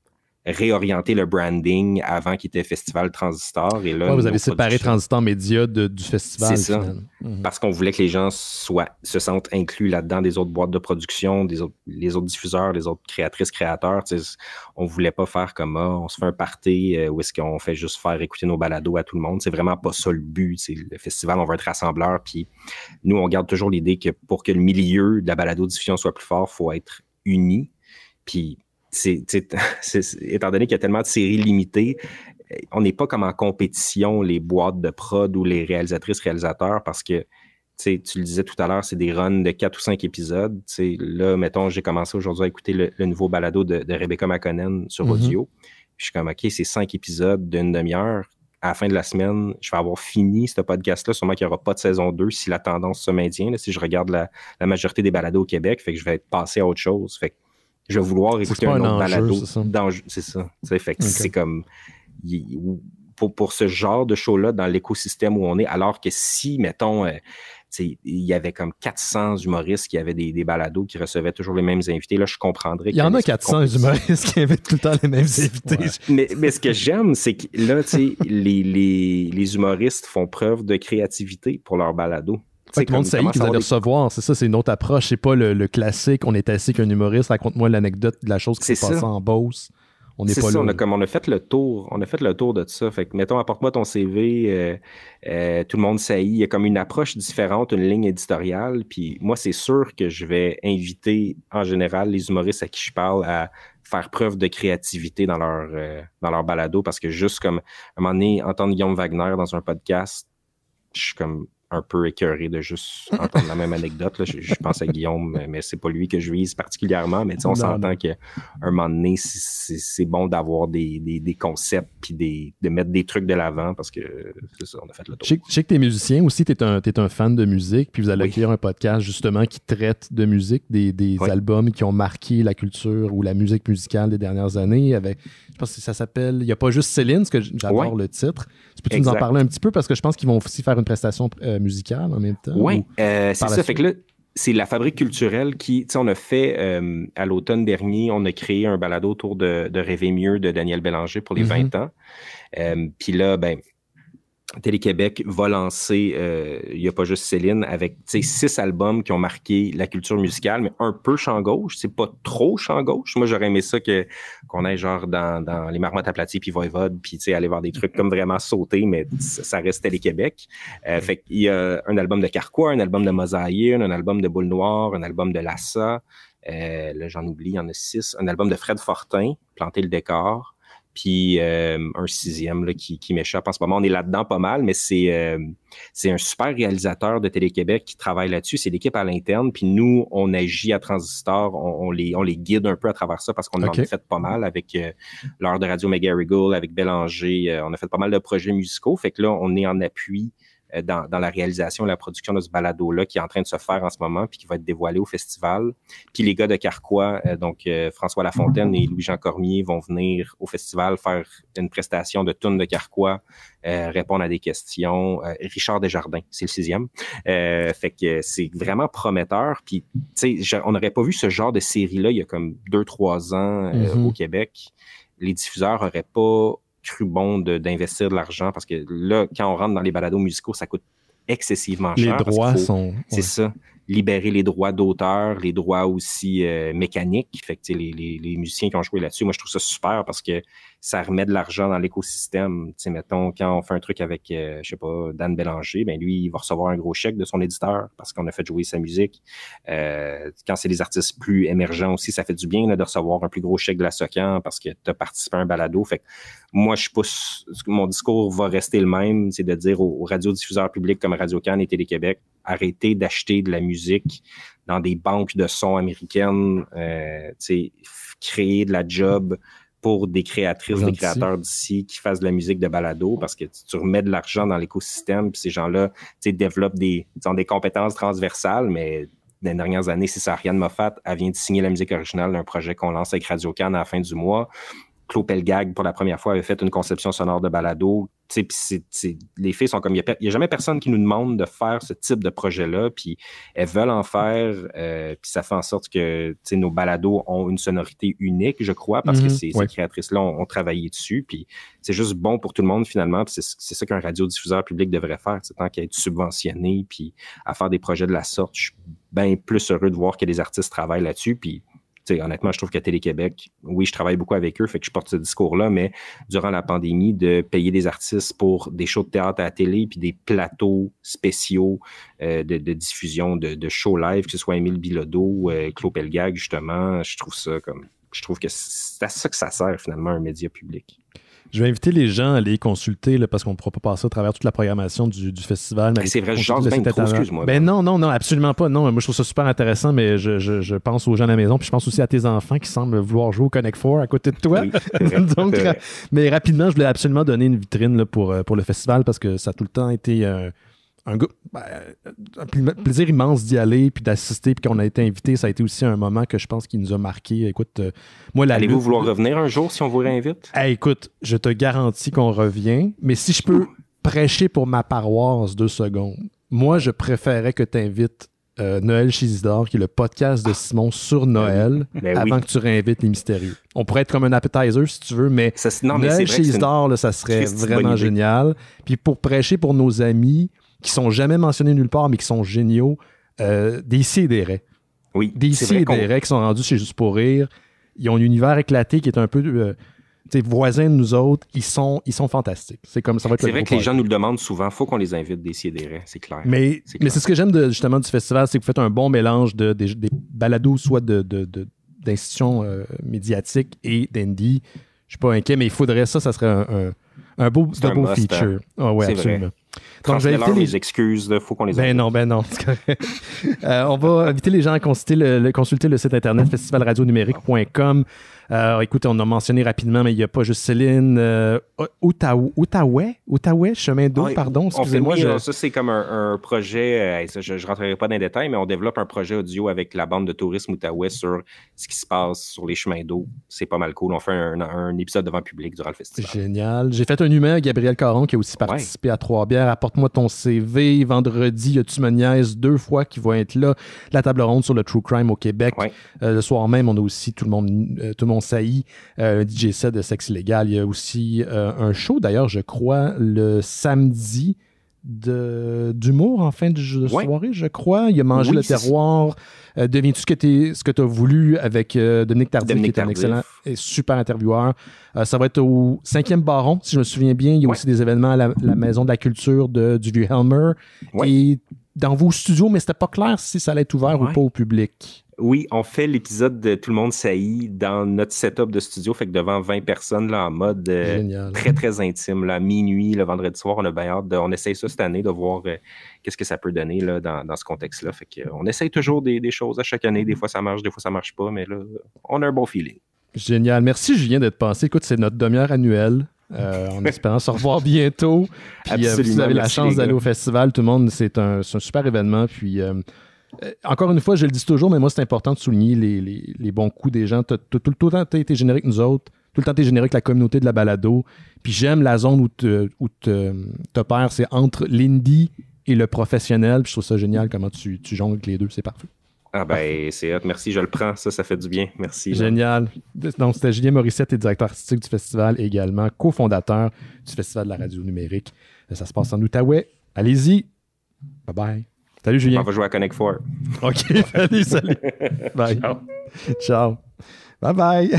réorienter le branding avant qu'il était Festival Transistor. Et là, vous avez séparé Transistor Média du festival. C'est ça. Mhm. Parce qu'on voulait que les gens soient, se sentent inclus là-dedans des autres boîtes de production, des autres, les autres diffuseurs, les autres créatrices, créateurs. On on voulait pas faire comme ah, on se fait un party euh, où est-ce qu'on fait juste faire écouter nos balados à tout le monde. C'est vraiment pas ça le but. C'est le festival, on veut être rassembleur. Puis nous, on garde toujours l'idée que pour que le milieu de la balado-diffusion soit plus fort, faut être uni. Puis étant donné qu'il y a tellement de séries limitées, on n'est pas comme en compétition, les boîtes de prod ou les réalisatrices, réalisateurs, parce que tu le disais tout à l'heure, c'est des runs de quatre ou cinq épisodes. là, mettons, j'ai commencé aujourd'hui à écouter le, nouveau balado de, Rebecca McConnell sur mm-hmm. audio. Je suis comme, OK, c'est cinq épisodes d'une demi-heure. À la fin de la semaine, je vais avoir fini ce podcast-là. Sûrement qu'il n'y aura pas de saison 2 si la tendance se maintient, si je regarde la, majorité des balados au Québec. Fait que je vais être passé à autre chose. Fait je vais vouloir écouter un, autre balado. C'est ça. C'est ça. c'est comme. pour, ce genre de show-là, dans l'écosystème où on est, alors que si, mettons, euh, il y avait comme 400 humoristes qui avaient des, des, balados qui recevaient toujours les mêmes invités. Là, je comprendrais. Il y en a 400 humoristes qui invitent tout le temps les mêmes invités. mais, ce que j'aime, c'est que là, les, les, les, humoristes font preuve de créativité pour leurs balados tout le monde sait qu'ils allaient recevoir. C'est ça, c'est une autre approche. C'est pas le, classique. On est assis qu'un humoriste, raconte-moi l'anecdote de la chose qui s'est passée en Beauce. On est, pas a, comme on a fait le tour. On a fait le tour de tout ça. Fait que, mettons, apporte-moi ton CV. Euh, euh, tout le monde sait. Il y a comme une approche différente, une ligne éditoriale. Puis moi, c'est sûr que je vais inviter en général les humoristes à qui je parle à faire preuve de créativité dans leur, euh, dans leur balado parce que juste comme à un moment donné, entendre Guillaume Wagner dans un podcast, je suis comme un peu écœuré de juste entendre la même anecdote. Je, pense à Guillaume, mais c'est pas lui que je vise particulièrement. Mais on s'entend qu'à un moment donné, c'est bon d'avoir des, concepts puis de mettre des trucs de l'avant parce que c'est ça, on a fait le tour. Je sais que tu es musicien aussi, tu es, un fan de musique, puis vous allez écrire un podcast justement qui traite de musique, des, albums qui ont marqué la culture ou la musique musicale des dernières années. Avec, je pense que ça s'appelle Il n'y a pas juste Céline, ce que j'adore le titre. Peux-tu nous en parler un petit peu parce que je pense qu'ils vont aussi faire une prestation euh, musicale en même temps? Oui, euh, c'est ça. Fait que là, c'est la fabrique culturelle qui, tu sais, on a fait euh, à l'automne dernier, on a créé un balado autour de, Rêver mieux de Daniel Bélanger pour les 20 mm-hmm. ans. Euh, puis là, ben, Télé-Québec va lancer, euh, il n'y a pas juste Céline, avec mm-hmm. six albums qui ont marqué la culture musicale, mais un peu champ gauche, c'est pas trop champ gauche. Moi, j'aurais aimé ça que, qu'on aille genre dans, dans Les Marmottes aplaties, puis Voivode, puis aller voir des trucs comme vraiment sauter, mais ça reste Télé-Québec. Euh, mm-hmm. fait qu'il y a un album de Carquois, un album de Mosaïen, un album de Boule Noire, un album de Lassa, euh, là j'en oublie, il y en a six, un album de Fred Fortin, Planter le décor, puis euh, un sixième qui, qui m'échappe en ce moment. On est là-dedans pas mal, mais c'est euh, c'est un super réalisateur de Télé-Québec qui travaille là-dessus. C'est l'équipe à l'interne, puis nous, on agit à Transistor, on, les, on les guide un peu à travers ça parce qu'on en a fait pas mal avec euh, l'heure de Radio Mega avec Bélanger, on a fait pas mal de projets musicaux. Fait que là, on est en appui euh, dans, la réalisation, et la production de ce balado-là qui est en train de se faire en ce moment, puis qui va être dévoilé au festival. Puis les gars de Carquois, euh, donc euh, François Lafontaine et Louis-Jean Cormier vont venir au festival faire une prestation de tonnes de Carquois, répondre à des questions. Richard Desjardins, c'est le sixième. fait que c'est vraiment prometteur. Puis, tu sais, on n'aurait pas vu ce genre de série-là il y a comme deux, trois ans mm-hmm. au Québec les diffuseurs n'auraient pas cru bon d'investir de, l'argent parce que là, quand on rentre dans les balados musicaux, ça coûte excessivement cher. Les droits sont. C'est ça. Libérer les droits d'auteur, les droits aussi euh, mécaniques. Fait les, musiciens qui ont joué là-dessus, moi, je trouve ça super parce que ça remet de l'argent dans l'écosystème. Tu sais, mettons, quand on fait un truc avec, euh, je sais pas, Dan Bélanger, ben lui, il va recevoir un gros chèque de son éditeur parce qu'on a fait jouer sa musique. Euh, quand c'est des artistes plus émergents aussi, ça fait du bien de recevoir un plus gros chèque de la SOCAN parce que tu as participé à un balado. Fait moi, je pousse, mon discours va rester le même, c'est de dire aux, radiodiffuseurs publics comme Radio-Can et Télé-Québec, arrêtez d'acheter de la musique dans des banques de sons américaines, euh, créer de la job pour des créatrices, des créateurs d'ici qui fassent de la musique de balado parce que tu remets de l'argent dans l'écosystème, ces gens-là développent des, ont des compétences transversales, mais dans les dernières années, c'est ça, Ariane Moffat, elle vient de signer la musique originale d'un projet qu'on lance avec Radio Cannes à la fin du mois. Claude Pelgag, pour la première fois, avait fait une conception sonore de balado. les filles sont comme, il n'y a, jamais personne qui nous demande de faire ce type de projet-là, puis elles veulent en faire, euh, puis ça fait en sorte que nos balados ont une sonorité unique, je crois, parce que mhm, ces, créatrices-là ont, travaillé dessus, puis c'est juste bon pour tout le monde finalement, puis c'est ça qu'un radiodiffuseur public devrait faire, tant qu'à être subventionné, puis à faire des projets de la sorte. Je suis bien plus heureux de voir que les artistes travaillent là-dessus, puis honnêtement, je trouve qu'à Télé-Québec, oui, je travaille beaucoup avec eux, fait que je porte ce discours-là, mais durant la pandémie, de payer des artistes pour des shows de théâtre à la télé, puis des plateaux spéciaux euh, de, diffusion de, shows live, que ce soit Émile Bilodeau, euh, Claude Pelgag, justement, je trouve ça comme je trouve que c'est à ça que ça sert finalement un média public. Je vais inviter les gens à les consulter parce qu'on ne pourra pas passer à travers toute la programmation du, festival. C'est vrai, je excuse-moi. Ben non, non, non, absolument pas. Non, moi je trouve ça super intéressant, mais je, pense aux gens à la maison, puis je pense aussi à tes enfants qui semblent vouloir jouer au Connect 4 à côté de toi. Donc, mais rapidement, je voulais absolument donner une vitrine euh, pour, le festival parce que ça a tout le temps été. Euh, un, ben, euh, plaisir immense d'y aller, puis d'assister, puis qu'on a été invité. Ça a été aussi un moment que je pense qui nous a marqué. Écoute, euh, moi, la Allez-vous vouloir revenir un jour si on vous réinvite? écoute, je te garantis qu'on revient, mais si je peux prêcher pour ma paroisse deux secondes, moi, je préférais que tu invites euh, Noël Chisidor, qui est le podcast de Simon sur ben Noël, ben avant que tu réinvites les mystérieux. On pourrait être comme un appetizer si tu veux, mais Noël mais c'est ça serait vraiment génial. Puis pour prêcher pour nos amis, qui sont jamais mentionnés nulle part, mais qui sont géniaux. Euh, des Oui. Des qui sont rendus chez Juste pour Rire. Ils ont un univers éclaté qui est un peu. Euh, voisin de nous autres, ils sont, ils sont fantastiques. C'est comme ça va C'est vrai que les gens nous le demandent souvent. Faut qu'on les invite des c'est clair. Mais c'est, mais c'est ce que j'aime justement du festival, c'est que vous faites un bon mélange de, des, balados, soit de, d'institutions euh, médiatiques et d'indie. Je suis pas inquiet, mais il faudrait ça, ça serait un, beau, feature. ouais, donc, je les... excuses, il faut qu'on les Ben non, ben non, euh, on va inviter les gens à consulter le, consulter le site internet festivalradionumérique.com euh, écoutez, on a mentionné rapidement, mais il n'y a pas juste Céline. Euh, outaouais, Outaouais, chemin d'eau, pardon, excusez-moi. Ça, c'est comme un, projet, euh, je ne rentrerai pas dans les détails, mais on développe un projet audio avec la bande de tourisme Outaouais sur ce qui se passe sur les chemins d'eau. C'est pas mal cool. On fait un, épisode devant le public durant le festival. Génial. J'ai fait un humain Gabriel Caron qui a aussi participé à Trois-Bières. Apporte-moi ton CV. Vendredi, tu me niaises deux fois qui va être là. La table ronde sur le True Crime au Québec. le soir même, on a aussi tout le monde, tout le monde Simon euh, DJ set de Sexe illégal. Il y a aussi euh, un show, d'ailleurs, je crois, le samedi d'humour en fin de, soirée, je crois. Il a mangé le terroir. Euh, Deviens-tu ce que tu as voulu avec euh, Dominique Tardif, qui est un excellent et super intervieweur. ça va être au cinquième baron, si je me souviens bien. Il y a aussi des événements à la, Maison de la Culture de, du Vieux Helmer. Et dans vos studios, mais c'était pas clair si ça allait être ouvert ou pas au public. Oui, on fait l'épisode de Tout le monde saillit dans notre setup de studio, fait que devant 20 personnes là, en mode euh, très très intime, là, minuit, le vendredi soir, on a bien hâte on essaye ça cette année de voir euh, qu'est-ce que ça peut donner là, dans, ce contexte-là. Fait que, on essaye toujours des, choses à chaque année, des fois ça marche, des fois ça marche pas, mais là, on a un bon feeling. Génial. Merci Julien d'être passé. Écoute, c'est notre demi-heure annuelle. Euh, on en espérant se revoir bientôt. Absolument. si vous avez la chance d'aller au festival, tout le monde, c'est un, super événement. Puis, euh, encore une fois, je le dis toujours, mais moi, c'est important de souligner les, bons coups des gens. Tout, le temps, tu es générique nous autres. Tout le temps, tu es générique la communauté de la balado. Puis j'aime la zone où tu opères, t'opères. C'est entre l'indie et le professionnel. Puis je trouve ça génial comment tu, jongles les deux. C'est parfait. Ah ben, c'est hot. Merci, je le prends. Ça, ça fait du bien. Merci. Génial. Donc, c'était Julien Morissette, et directeur artistique du festival également cofondateur du Festival de la radio numérique. Ça se passe en Outaouais. Allez-y. Bye-bye. Salut, Julien. On va jouer à Connect 4. OK, salut, salut. Bye. Ciao. Ciao. Bye bye.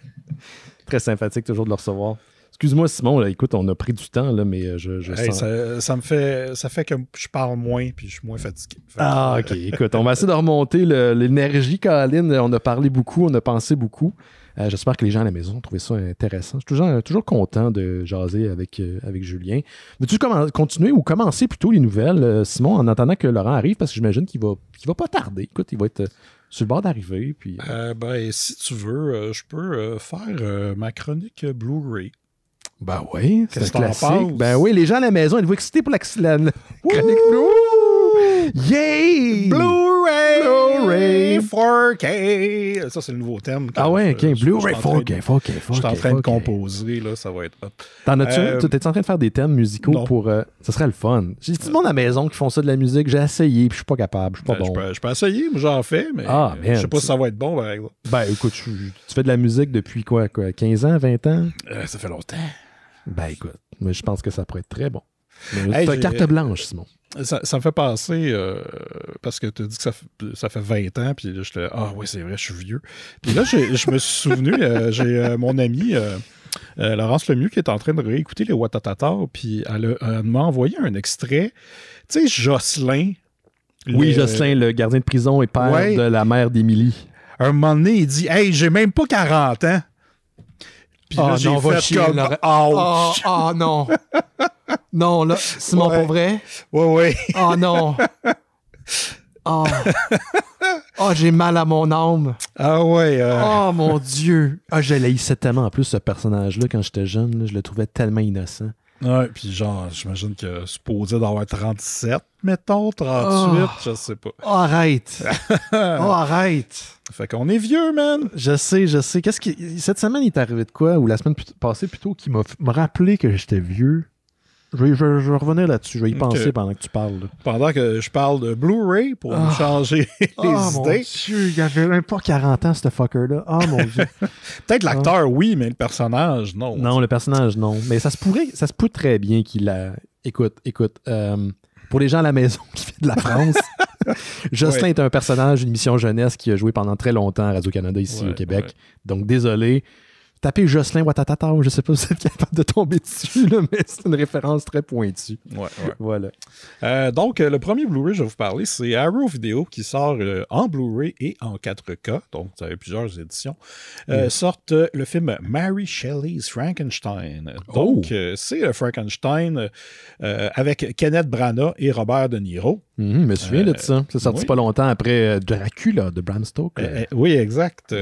Très sympathique toujours de le recevoir. Excuse-moi, Simon, écoute, on a pris du temps, là, mais euh, je, ça, me fait, ça fait que je parle moins puis je suis moins fatigué. Ah, OK. écoute, on va essayer de remonter l'énergie, Caroline. On a parlé beaucoup, on a pensé beaucoup. Euh, j'espère que les gens à la maison ont trouvé ça intéressant. Je suis toujours, toujours content de jaser avec, euh, avec Julien. Veux-tu continuer ou commencer plutôt les nouvelles, euh, Simon, en attendant que Laurent arrive, parce que j'imagine qu'il va, va pas tarder. Écoute, il va être sur le bord d'arriver. Puis... ben, si tu veux, je peux faire ma chronique Blu-ray. Ben oui, c'est -ce classique. Ben oui, les gens à la maison, ils vont exciter pour la, chronique Blu-ray. Yay! Blu-ray! Blu-ray 4K! Ça, c'est le nouveau thème. Ah ouais, ok. Blu-ray 4K, Je suis en train de composer, là, ça va être hop. T'en as-tu euh, Tu en train de faire des thèmes musicaux pour. Euh, ça serait le fun. J'ai tout le monde à la maison qui font ça de la musique. J'ai essayé, puis je suis pas capable. Je suis pas ben, bon. Je peux, essayer, mais j'en fais, mais ah, je sais pas si ça va être bon, par exemple. Ben, écoute, tu, fais de la musique depuis quoi, quoi 15 ans, 20 ans euh, Ça fait longtemps. Ben, écoute, mais je pense que ça pourrait être très bon. une carte blanche, Simon ça, me fait passer euh, parce que tu as dit que ça, fait 20 ans, puis là, je te ah oui, c'est vrai, je suis vieux. Puis là, je me suis souvenu, euh, j'ai euh, mon ami Laurence Lemieux qui est en train de réécouter les Watatata, puis elle, m'a envoyé un extrait. Tu sais, Jocelyn. Oui, Jocelyn, le gardien de prison et père de la mère d'Émilie. Un moment donné, il dit Hey, j'ai même pas 40 ans. Puis oh, là, ah, j'ai fait chier, comme... Oh, non. non, là, c'est mon pour vrai? Oui, oui. Oh non. Oh. oh j'ai mal à mon âme. Ah ouais. Oh mon Dieu. Ah, je tellement en plus ce personnage-là quand j'étais jeune. je le trouvais tellement innocent. Ouais, puis genre, j'imagine que supposé d'avoir 37, mettons, 38, je sais pas. Oh, arrête! oh, arrête! Fait qu'on est vieux, man! Je sais, je sais. Qu'est-ce qui... Cette semaine, il est arrivé de quoi? Ou la semaine passée, plutôt, qui m'a rappelé que j'étais vieux? Je vais, revenir là-dessus. Je vais y penser pendant que tu parles. Pendant que je parle de Blu-ray pour ah. changer les oh, Mon Dieu, il avait même pas 40 ans, ce fucker-là. Ah, mon Dieu. Peut-être l'acteur, oui, mais le personnage, non. Non, le personnage, non. Mais ça se pourrait, ça se pourrait très bien qu'il a. Écoute, écoute. Euh, pour les gens à la maison qui viennent de la France, Jocelyn est un personnage d'une mission jeunesse qui a joué pendant très longtemps à Radio-Canada ici au Québec. Donc, désolé. Taper Jocelyn Watatata, je ne sais pas si vous êtes capable de tomber dessus, mais c'est une référence très pointue. Ouais, Voilà. Euh, donc, euh, le premier Blu-ray, je vais vous parler, c'est Arrow Video qui sort euh, en Blu-ray et en 4K. Donc, ça a plusieurs éditions. Euh, le film Mary Shelley's Frankenstein. Oh! Donc, c'est le Frankenstein avec Kenneth Branagh et Robert De Niro. Mm je me souviens de euh, ça. C'est sorti pas longtemps après euh, Dracula de Bram Stoker. Euh, oui, exact.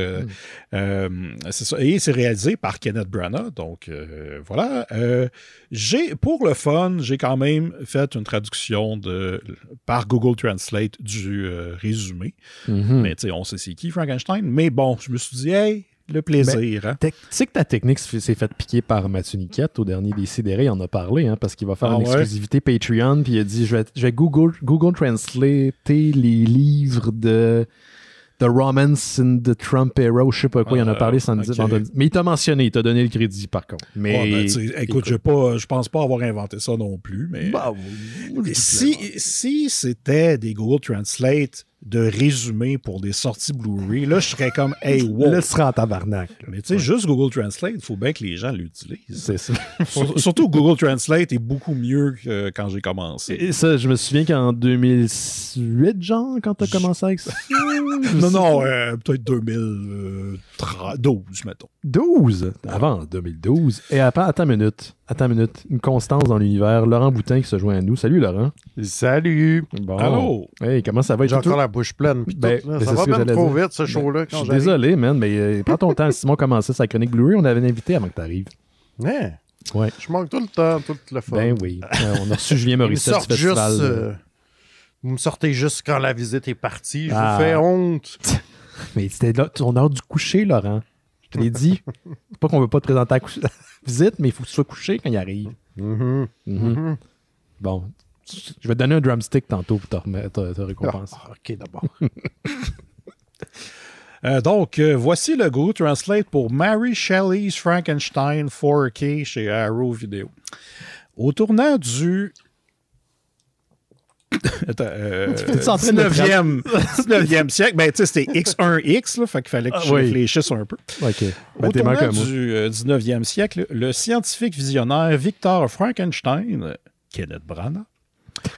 Mhm. Et c'est réalisé par Kenneth Branagh. Donc voilà. j'ai, pour le fun, j'ai quand même fait une traduction de, par Google Translate du résumé. Mhm. Mais tu sais, on sait c'est qui Frankenstein. Mais bon, je me suis dit, hey, le plaisir. Hein. Tu sais que ta technique s'est faite piquer par Mathieu Niquette au dernier des il en a parlé, hein, parce qu'il va faire ah une exclusivité Patreon, puis il a dit Je vais, Google, Google les livres de The Romance in the Trump Era, je sais pas quoi, il en a ah, parlé sans okay. Mais il t'a mentionné, il t'a donné le crédit par contre. Mais ben, écoute, je ne pense pas avoir inventé ça non plus, mais bah, si, si c'était des Google Translate de résumé pour des sorties Blu-ray, là, je serais comme, hey, wow. Là, tu en tabarnak. Mais tu sais, juste Google Translate, il faut bien que les gens l'utilisent. C'est ça. Surtout Google Translate est beaucoup mieux que euh, quand j'ai commencé. Et ça, je me souviens qu'en 2008, genre, quand t'as commencé avec ça. non, non, euh, peut-être 2012, euh, mettons. 12? Avant 2012. Et après, attends une minute. Attends une minute, une constance dans l'univers. Laurent Boutin qui se joint à nous. Salut Laurent. Salut. Allô. Hey, comment ça va? J'ai encore la bouche pleine. Ben, ben, ça va même trop vite ce ben, show-là. je suis désolé, man, mais euh, prends ton temps. Simon commençait sa chronique Blu-ray. On avait un invité avant que tu arrives. Hein? Ouais. Je manque tout le temps, tout le fun. Ben oui. Euh, on a reçu Julien Morissette du festival. Euh, vous me sortez juste quand la visite est partie. Je vous ah. fais honte. mais c'était là, ton heure du coucher, Laurent te l'ai dit. pas qu'on veut pas te présenter à la, visite, mais il faut se coucher quand il arrive. Mm-hmm. Mm-hmm. Mm-hmm. Bon, je vais te donner un drumstick tantôt pour te, remettre récompenser. Ah, ok, d'abord. Euh, donc, euh, voici le go translate pour Mary Shelley's Frankenstein 4K chez Arrow Video. Au tournant du Attends, euh, 19e, e siècle, ben, c'était X1X, là, fait qu'il fallait que ah je réfléchisse un peu. OK. Ben, Au tournant du 19e euh, siècle, le scientifique visionnaire Victor Frankenstein, Kenneth Branagh,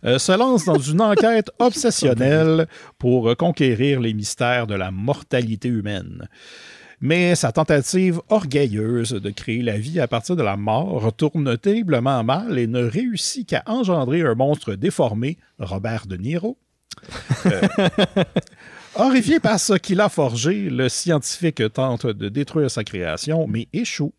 euh, se lance dans une enquête obsessionnelle pour conquérir les mystères de la mortalité humaine mais sa tentative orgueilleuse de créer la vie à partir de la mort tourne terriblement mal et ne réussit qu'à engendrer un monstre déformé, Robert De Niro. Euh. horrifié par ce qu'il a forgé, le scientifique tente de détruire sa création, mais échoue.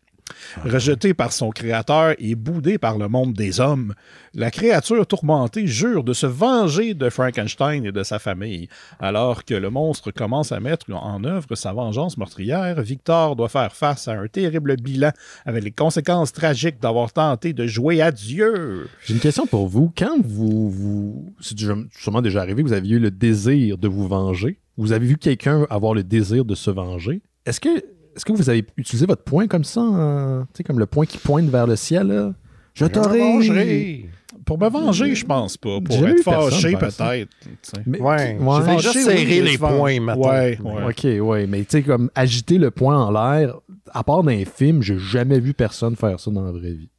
Ah. Rejeté par son créateur et boudé par le monde des hommes, la créature tourmentée jure de se venger de Frankenstein et de sa famille. Alors que le monstre commence à mettre en œuvre sa vengeance meurtrière, Victor doit faire face à un terrible bilan avec les conséquences tragiques d'avoir tenté de jouer à Dieu. J'ai une question pour vous. Quand vous, vous c'est sûrement déjà arrivé, vous avez eu le désir de vous venger, vous avez vu quelqu'un avoir le désir de se venger, est-ce que est-ce que vous avez utilisé votre poing comme ça? Euh, tu sais, comme le point qui pointe vers le ciel, Je t'aurai. Pour me venger, je pense pas. Pour être fâché, peut-être. Mais, ouais, ouais. juste serrer les poings, maintenant. Ouais, OK, ouais. Mais tu sais, comme agiter le point en l'air, à part dans film, films, j'ai jamais vu personne faire ça dans la vraie vie.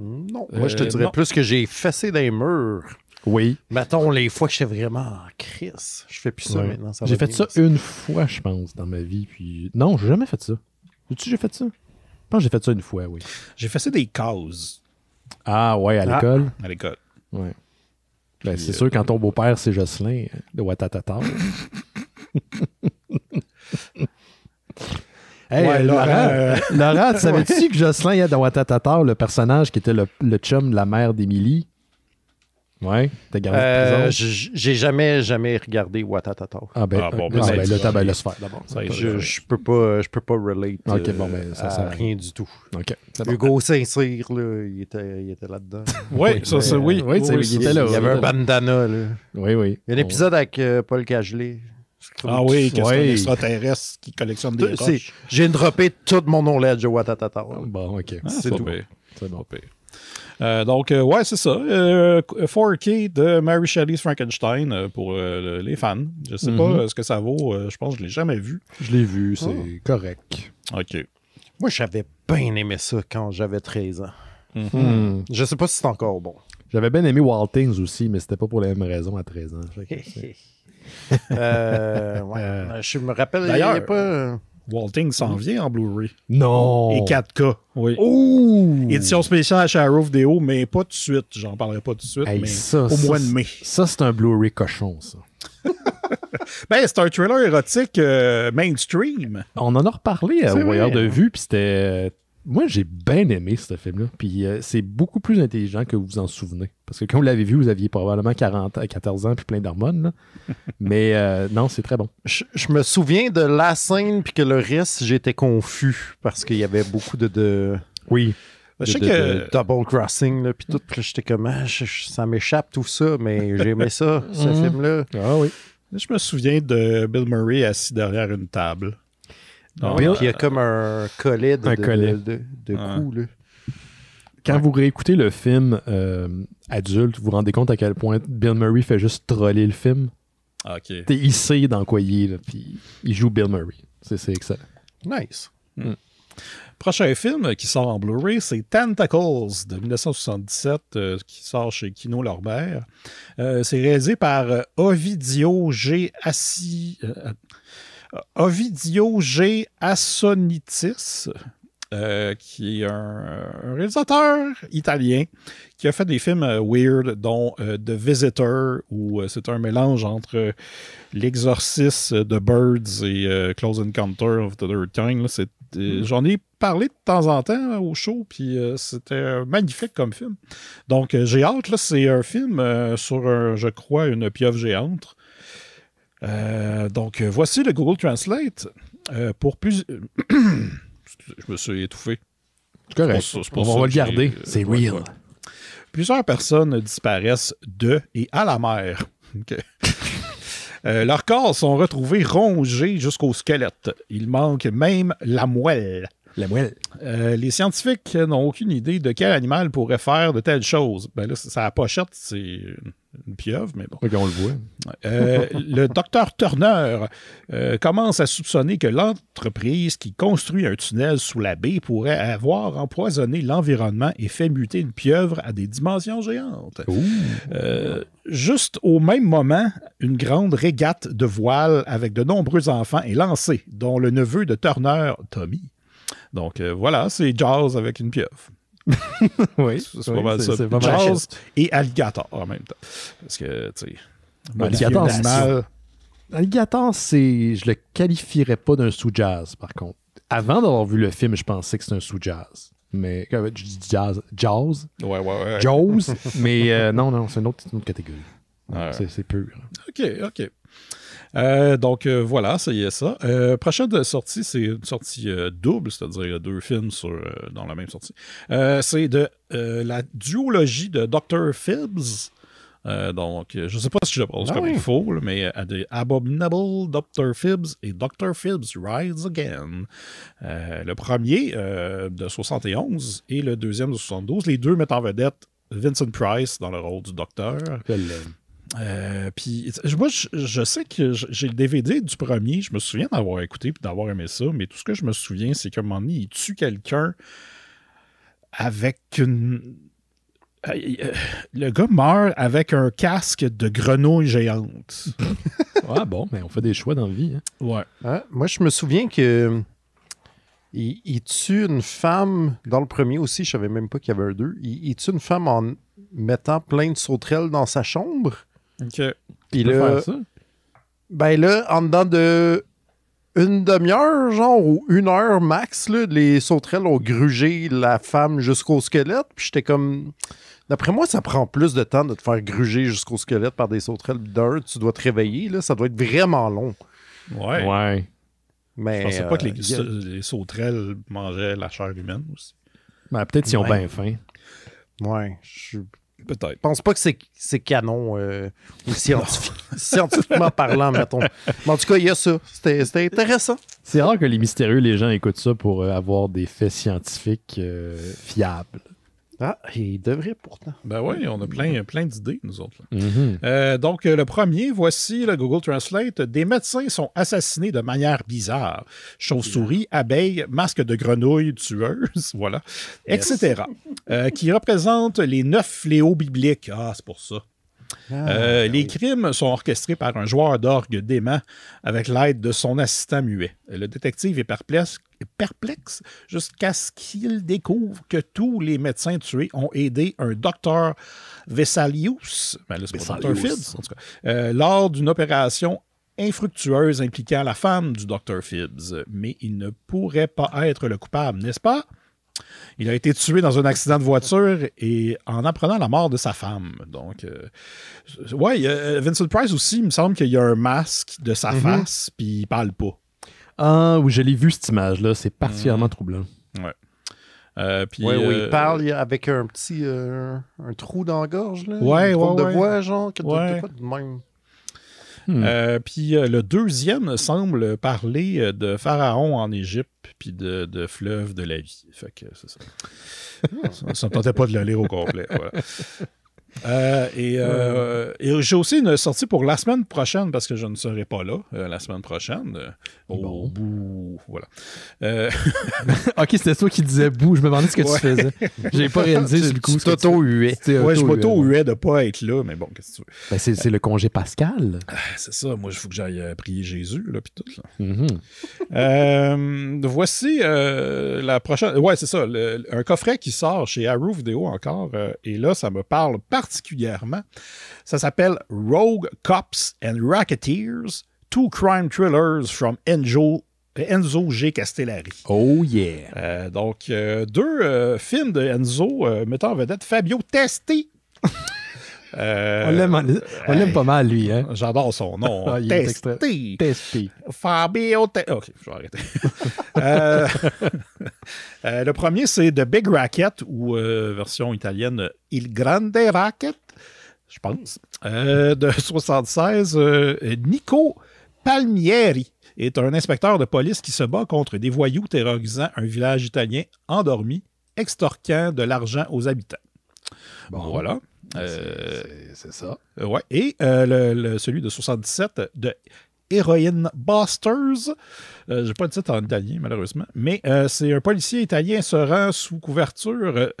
Non. Hmm. Euh, Moi, je te dirais plus que j'ai fessé des murs. Oui. Mettons, les fois que j'étais vraiment en crise, je fais plus ça maintenant. j'ai fait ça une fois, je pense, dans ma vie. Puis... Non, j'ai jamais fait ça. tu j'ai fait ça? Je pense que j'ai fait ça une fois, oui. J'ai fait ça des causes. Ah ouais, à ah, l'école? à l'école. oui. Ben, c'est sûr, euh, quand ton beau-père, c'est Jocelyn, de euh, Watatata. Hey, Laurent, Laurent, euh, tu savais-tu que Jocelyn Yadawatatatar, le personnage qui était le, le chum de la mère d'Émilie, Ouais, t'as gardé euh, J'ai jamais, jamais regardé Watatata. Ah ben, ah, bon, euh, ben, ah, ben là, le sphère d'abord. Je, je peux pas, je peux pas relate okay, bon, ben, euh, ça, à rien du tout. Ok. Hugo Saint-Cyr, là, il était, il était là-dedans. ouais, ça, c'est oui. Oui, oui, il là. Il y avait un bandana, là. Oui, oui. Il y a un épisode avec euh, Paul Cagelet. Ah oui, qu'est-ce que Ça un extraterrestre qui collectionne des roches. J'ai droppé tout mon knowledge de Watatata. Bon, OK. Ah, c'est tout. C'est bon. pire. Euh, donc, euh, ouais, c'est ça. 4K euh, de Mary Shelley's Frankenstein pour les fans. Je sais pas mhm. ce que ça vaut. je pense que je l'ai jamais vu. Je l'ai vu, ah. c'est correct. OK. Moi, j'avais bien aimé ça quand j'avais 13 ans. Mhm. Hmm. Je sais pas si c'est encore bon. J'avais bien aimé Wild Things aussi, mais c'était pas pour les mêmes raisons à 13 ans. je me rappelle, il pas. Walting s'en mhm. vient en Blu-ray. Non. Et 4K, oui. Ouh. Édition spéciale à Shadow mais pas tout de suite. J'en parlerai pas tout de suite, mais au mois de mai. Ça, c'est un Blu-ray cochon, ça. ben, c'est un trailer érotique euh, mainstream. On en a reparlé à Voyeur de Vue, puis c'était euh, moi, j'ai bien aimé ce film-là. Puis euh, c'est beaucoup plus intelligent que vous vous en souvenez. Parce que quand vous l'avez vu, vous aviez probablement 40 à 14 ans puis plein d'hormones. Mais euh, non, c'est très bon. Je, me souviens de la scène puis que le reste, j'étais confus parce qu'il y avait beaucoup de. de... Oui. je sais que... double crossing, là, puis tout. j'étais comme, ah, ça m'échappe tout ça, mais j'aimais ça, ce mhm. film-là. Ah oui. Je me souviens de Bill Murray assis derrière une table. Ah, oui, il y a comme un collet de, de, coups. Là. Quand vous réécoutez le film euh, adulte, vous vous rendez compte à quel point Bill Murray fait juste troller le film. Ah, il sait dans quoi il est, il joue Bill Murray. C'est excellent. Nice. Hmm. Prochain film qui sort en Blu-ray, c'est Tentacles de 1977, euh, qui sort chez Kino Lorbert. Euh, c'est réalisé par Ovidio G. Assi, Ovidio G. Assonitis, euh, qui est euh, un, réalisateur italien qui a fait des films euh, weird, dont The Visitor, où c'est un mélange entre L'Exorciste de Birds et Close Encounter of the Third Kind. Hmm. J'en ai parlé de temps en temps au show, puis c'était magnifique comme film. Donc, j'ai hâte, c'est un film sur, je crois, une pieuvre géante euh, donc, euh, voici le Google Translate euh, pour plus. Je me suis étouffé. correct. on va le garder. C'est Plusieurs personnes disparaissent de et à la mer. leurs corps sont retrouvés rongés jusqu'au squelette. Il manque même la moelle. La moelle. les scientifiques n'ont aucune idée de quel animal pourrait faire de telles choses. Ben là, sa pochette, c'est une pieuvre, mais bon. le voit. Euh, le docteur Turner euh, commence à soupçonner que l'entreprise qui construit un tunnel sous la baie pourrait avoir empoisonné l'environnement et fait muter une pieuvre à des dimensions géantes. Euh, juste au même moment, une grande régate de voile avec de nombreux enfants est lancée, dont le neveu de Turner, Tommy. Donc voilà, c'est Jaws avec une pieuvre oui, c'est pas mal ça. Pas et Alligator en même temps. Parce que, tu sais, Alligator, mal... Alligator c'est... je le qualifierais pas d'un sous-jazz, par contre. Avant d'avoir vu le film, je pensais que c'était un sous-jazz. Mais je dis jazz, jazz. Ouais, ouais, ouais. Jaws, mais euh, non, non, c'est une autre, une autre catégorie. C'est pur. OK, OK. Euh, donc euh, voilà, ça y est ça. Euh, prochaine sortie, c'est une sortie double, c'est-à-dire deux films dans la même sortie. c'est de la duologie de Dr. Phibbs. donc, je ne sais pas si je le prononce ben comme il faut, mais Abominable Dr. Phibbs et Dr. Phibbs Rise Again. le premier de 71 et le deuxième de 72. Les deux mettent en vedette Vincent Price dans le rôle du docteur. Euh, puis moi, je, sais que j'ai le DVD du premier. Je me souviens d'avoir écouté et d'avoir aimé ça, mais tout ce que je me souviens, c'est qu'à un moment donné, il tue quelqu'un avec une. Euh, euh, le gars meurt avec un casque de grenouille géante. ah bon, mais on fait des choix dans la vie. Hein. Ouais. Hein? moi, je me souviens que il, tue une femme dans le premier aussi, je savais même pas qu'il y avait un deux. Il, il, tue une femme en mettant plein de sauterelles dans sa chambre. OK. Puis là, ben là, en dedans de une demi-heure, genre, ou une heure max, les sauterelles ont grugé la femme jusqu'au squelette. Puis j'étais comme. D'après moi, ça prend plus de temps de te faire gruger jusqu'au squelette par des sauterelles. D'un, tu dois te réveiller, là, ça doit être vraiment long. Ouais. Ouais. Mais, je pensais pas que les, euh, sauterelles mangeaient la chair humaine aussi. Ben, peut-être qu'ils ont bien faim. Ouais, je suis je pense pas que c'est canon euh, ou scientifiquement parlant, Mais en tout cas, il y a ça. C'était intéressant. C'est rare que les mystérieux, les gens écoutent ça pour euh, avoir des faits scientifiques euh, fiables. Ah, il devrait pourtant. Ben oui, on a plein, plein d'idées, nous autres. Mhm. Euh, donc, le premier, voici le Google Translate. Des médecins sont assassinés de manière bizarre. chauve souris abeilles, masques de grenouilles tueuses, voilà, etc. Euh, qui représentent les neuf fléaux bibliques. Ah, c'est pour ça. Ah, euh, ben les crimes sont orchestrés par un joueur d'orgue dément avec l'aide de son assistant muet. Le détective est perplexe, jusqu'à ce qu'il découvre que tous les médecins tués ont aidé un docteur Vesalius, lors d'une opération infructueuse impliquant la femme du docteur Fibbs. Mais il ne pourrait pas être le coupable, n'est-ce pas? Il a été tué dans un accident de voiture et en apprenant la mort de sa femme. Donc, euh, ouais, euh, Vincent Price aussi, il me semble qu'il y a un masque de sa mhm. face, puis il parle pas. Ah oui, je l'ai vu cette image-là, c'est particulièrement mhm. troublant. Ouais. Euh, puis, oui, il parle avec un petit un trou dans la gorge, là, ouais, ouais, de voix, genre, de même. Hmm. Euh, puis euh, le deuxième semble parler euh, de Pharaon en Égypte, puis de, de fleuve de la vie. Fait que ça. ne ah. tentait pas de le lire au complet. Voilà. Euh, euh, euh. et, j'ai aussi une sortie pour la semaine prochaine parce que je ne serai pas là la semaine prochaine. au bout. Voilà. ok, c'était toi qui disais bout. Je me demandais ce que tu faisais. J'ai pas réalisé du coup. Tu t'auto-huais. Ouais, je mauto de pas être là, mais bon, qu'est-ce que tu veux. Ben, c'est le congé pascal. Ah, c'est ça. Moi, il faut que j'aille prier Jésus, là, puis tout. Mm-hmm. voici la prochaine. Ouais, c'est ça. un coffret qui sort chez Arrow Video encore. et là, ça me parle pas particulièrement. Ça s'appelle Rogue Cops and Racketeers, Two Crime Thrillers from Enzo, Enzo G. Castellari. Oh yeah! Euh, donc, euh, deux euh, films de Enzo mettant en vedette Fabio testé! Euh, on l'aime pas mal, lui. Hein? J'adore son nom. Ah, Testi. Fabio Testi. OK, je vais arrêter. Euh, euh, le premier, c'est The Big Racket, ou version italienne, Il Grande Racket, je pense, de 76. Nico Palmieri est un inspecteur de police qui se bat contre des voyous terrorisant un village italien endormi, extorquant de l'argent aux habitants. Bon, voilà. Ah, euh, c'est ça. Euh, ouais. Et euh, celui de 77 de Heroin Busters. Je J'ai pas le titre en italien, malheureusement. Mais c'est un policier italien se rend sous couverture.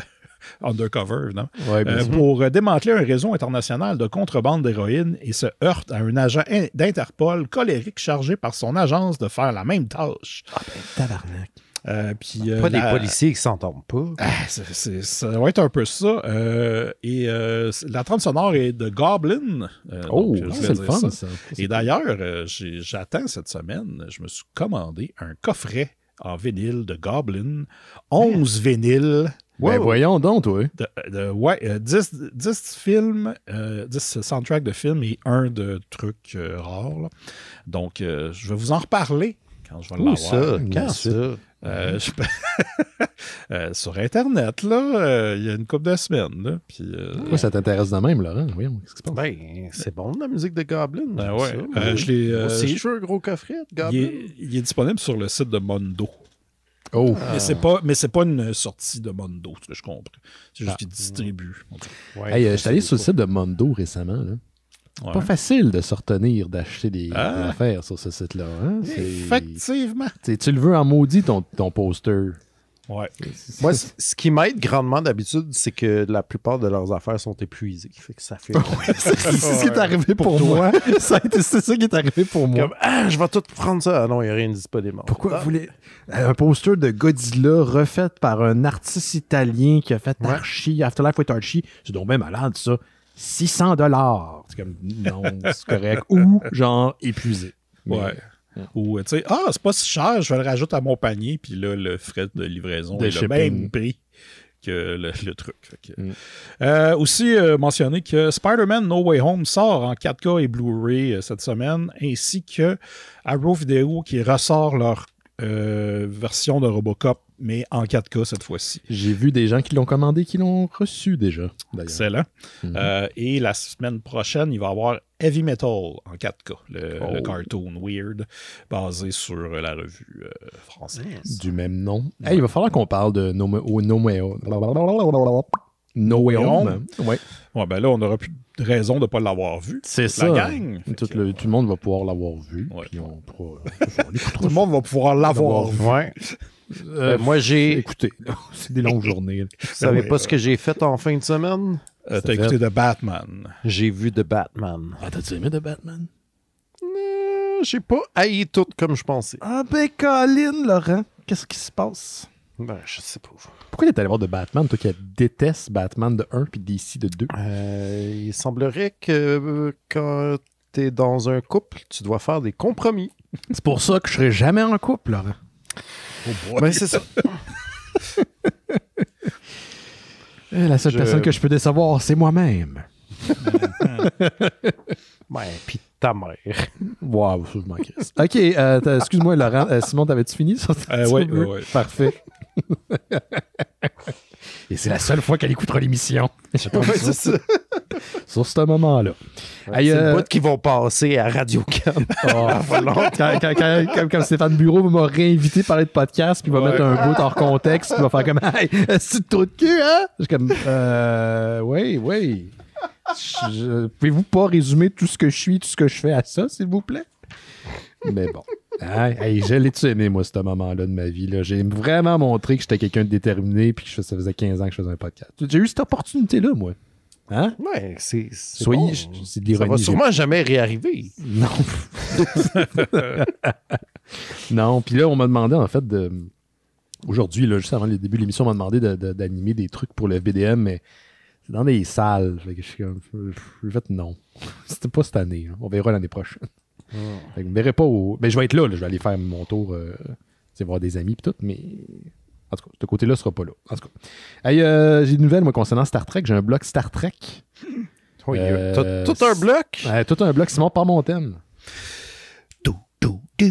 undercover, non? pour démanteler un réseau international de contrebande d'héroïne et se heurte à un agent d'Interpol colérique chargé par son agence de faire la même tâche. Ah ben, euh, puis, euh, pas des policiers qui s'entendent pas. Ah, ça va être un peu ça. Euh, et la trente sonore est de Goblin. oh, c'est fun. Ça. Et d'ailleurs, j'attends cette semaine, je me suis commandé un coffret en vinyle de Goblin. 11 hein? vinyles. Ben, ouais, voyons donc, oui 10, films, 10 soundtracks de films et un de trucs rares. Donc, je vais vous en reparler quand je vais l'avoir. ça, quand ça. Euh, euh, sur Internet, là, euh, il y a une couple de semaines. puis, Pourquoi ça t'intéresse de même, Laurent? Oui, ben, c'est bon, la musique de Goblin. c'est ben ouais. je un gros coffret de Goblin. Il est, disponible sur le site de Mondo. Oh. Mais c'est pas, mais c'est pas une sortie de Mondo, ce que je comprends. C'est juste ah. qu'il distribue Ouais, je suis allé sur le site de Mondo récemment. Là. Ouais. Pas facile de se retenir d'acheter des, ah. affaires sur ce site-là. Hein? Effectivement. tu le veux en maudit, ton, poster. Ouais. Moi, ce qui m'aide grandement d'habitude, c'est que la plupart de leurs affaires sont épuisées. Fait que ça fait. c'est ce qui est arrivé pour, moi. c'est ça qui est arrivé pour moi. Comme, ah, je vais tout prendre ça. Ah non, il n'y a rien de disponible. Pourquoi ah. vous voulez. Euh, un poster de Godzilla refait par un artiste italien qui a fait ouais. Archie, Afterlife with Archie. C'est donc bien malade, ça. 600 dollars. C'est comme, non, c'est correct. Ou, genre, épuisé. ouais. Ou, tu sais, ah, c'est pas si cher, je vais le rajouter à mon panier, puis là, le frais de livraison est le même prix que le, truc. Mm. Euh, aussi, euh, mentionner que Spider-Man No Way Home sort en 4K et Blu-ray euh, cette semaine, ainsi que Arrow Video qui ressort leur version de Robocop mais en 4K cette fois-ci. J'ai vu des gens qui l'ont commandé, qui l'ont reçu déjà. Excellent. Mhm. Euh, et la semaine prochaine, il va y avoir Heavy Metal en 4K, le, oh. cartoon Weird, basé sur la revue euh, française. Du même nom. il va falloir qu'on parle de No, Way Home. no Way Home. Ouais. ouais. ben là, on n'aura plus de raison de ne pas l'avoir vu. C'est ça. La gang. Tout, le, monde va pouvoir l'avoir vu. tout le monde va pouvoir l'avoir vu. Euh, ben, moi, j'ai. Écoutez, c'est des longues journées. Vous savez pas ce que j'ai fait en fin de semaine? Euh, t'as écouté de Batman. J'ai vu de Batman. Ah, t'as-tu aimé de Batman? Euh, j'ai pas haï tout comme je pensais. Ah, ben, Colin, Laurent, qu'est-ce qui se passe? Ben, je sais pas. Pourquoi t'es allé voir de Batman, toi qui déteste Batman de 1 puis DC de 2? il semblerait que quand t'es dans un couple, tu dois faire des compromis. C'est pour ça que je serai jamais en couple, Laurent. Oh ben, c'est ça. Eh, la seule personne que je peux décevoir, c'est moi-même. ben, pis ta mère. Waouh, je m'en Ok, euh, excuse-moi, Laurent. Euh, Simon, t'avais-tu fini sur Oui, euh, oui, ouais. Parfait. c'est la seule fois qu'elle écoutera l'émission. Ouais, sur, ce... sur ce moment-là. Ouais, c'est le euh, bout qui vont passer à radio cam ah, quand, quand, quand, Stéphane Bureau m'a réinvité parler de podcast, puis il va mettre un bout hors contexte, puis va faire comme Hey, c'est trop de cul, hein? Je suis comme Euh. Oui, oui. Pouvez-vous pas résumer tout ce que je suis, tout ce que je fais à ça, s'il vous plaît? Mais bon. Hein? Hey, je moi, ce moment-là de ma vie. J'ai vraiment montré que j'étais quelqu'un de déterminé puis que ça faisait 15 ans que je faisais un podcast. J'ai eu cette opportunité-là, moi. Hein? Ouais, c'est. Soyez. Bon. C'est de Ça va sûrement jamais réarriver. Non. non, puis là, on m'a demandé, en fait, de. Aujourd'hui, juste avant le début de l'émission, on m'a demandé d'animer des trucs pour le BDM, mais c'est dans des salles. Fait je suis comme. Je, non. C'était pas cette année. Hein. On verra l'année prochaine pas Mais ben, je vais être là, je vais aller faire mon tour, euh, voir des amis et tout, mais. En tout cas, ce côté-là sera pas là. En tout cas. Euh, j'ai une nouvelle, moi, concernant Star Trek. J'ai un bloc Star Trek. Oh, euh, tout, un bloc? tout un bloc, Simon, par mon thème. Tout, tout, tout,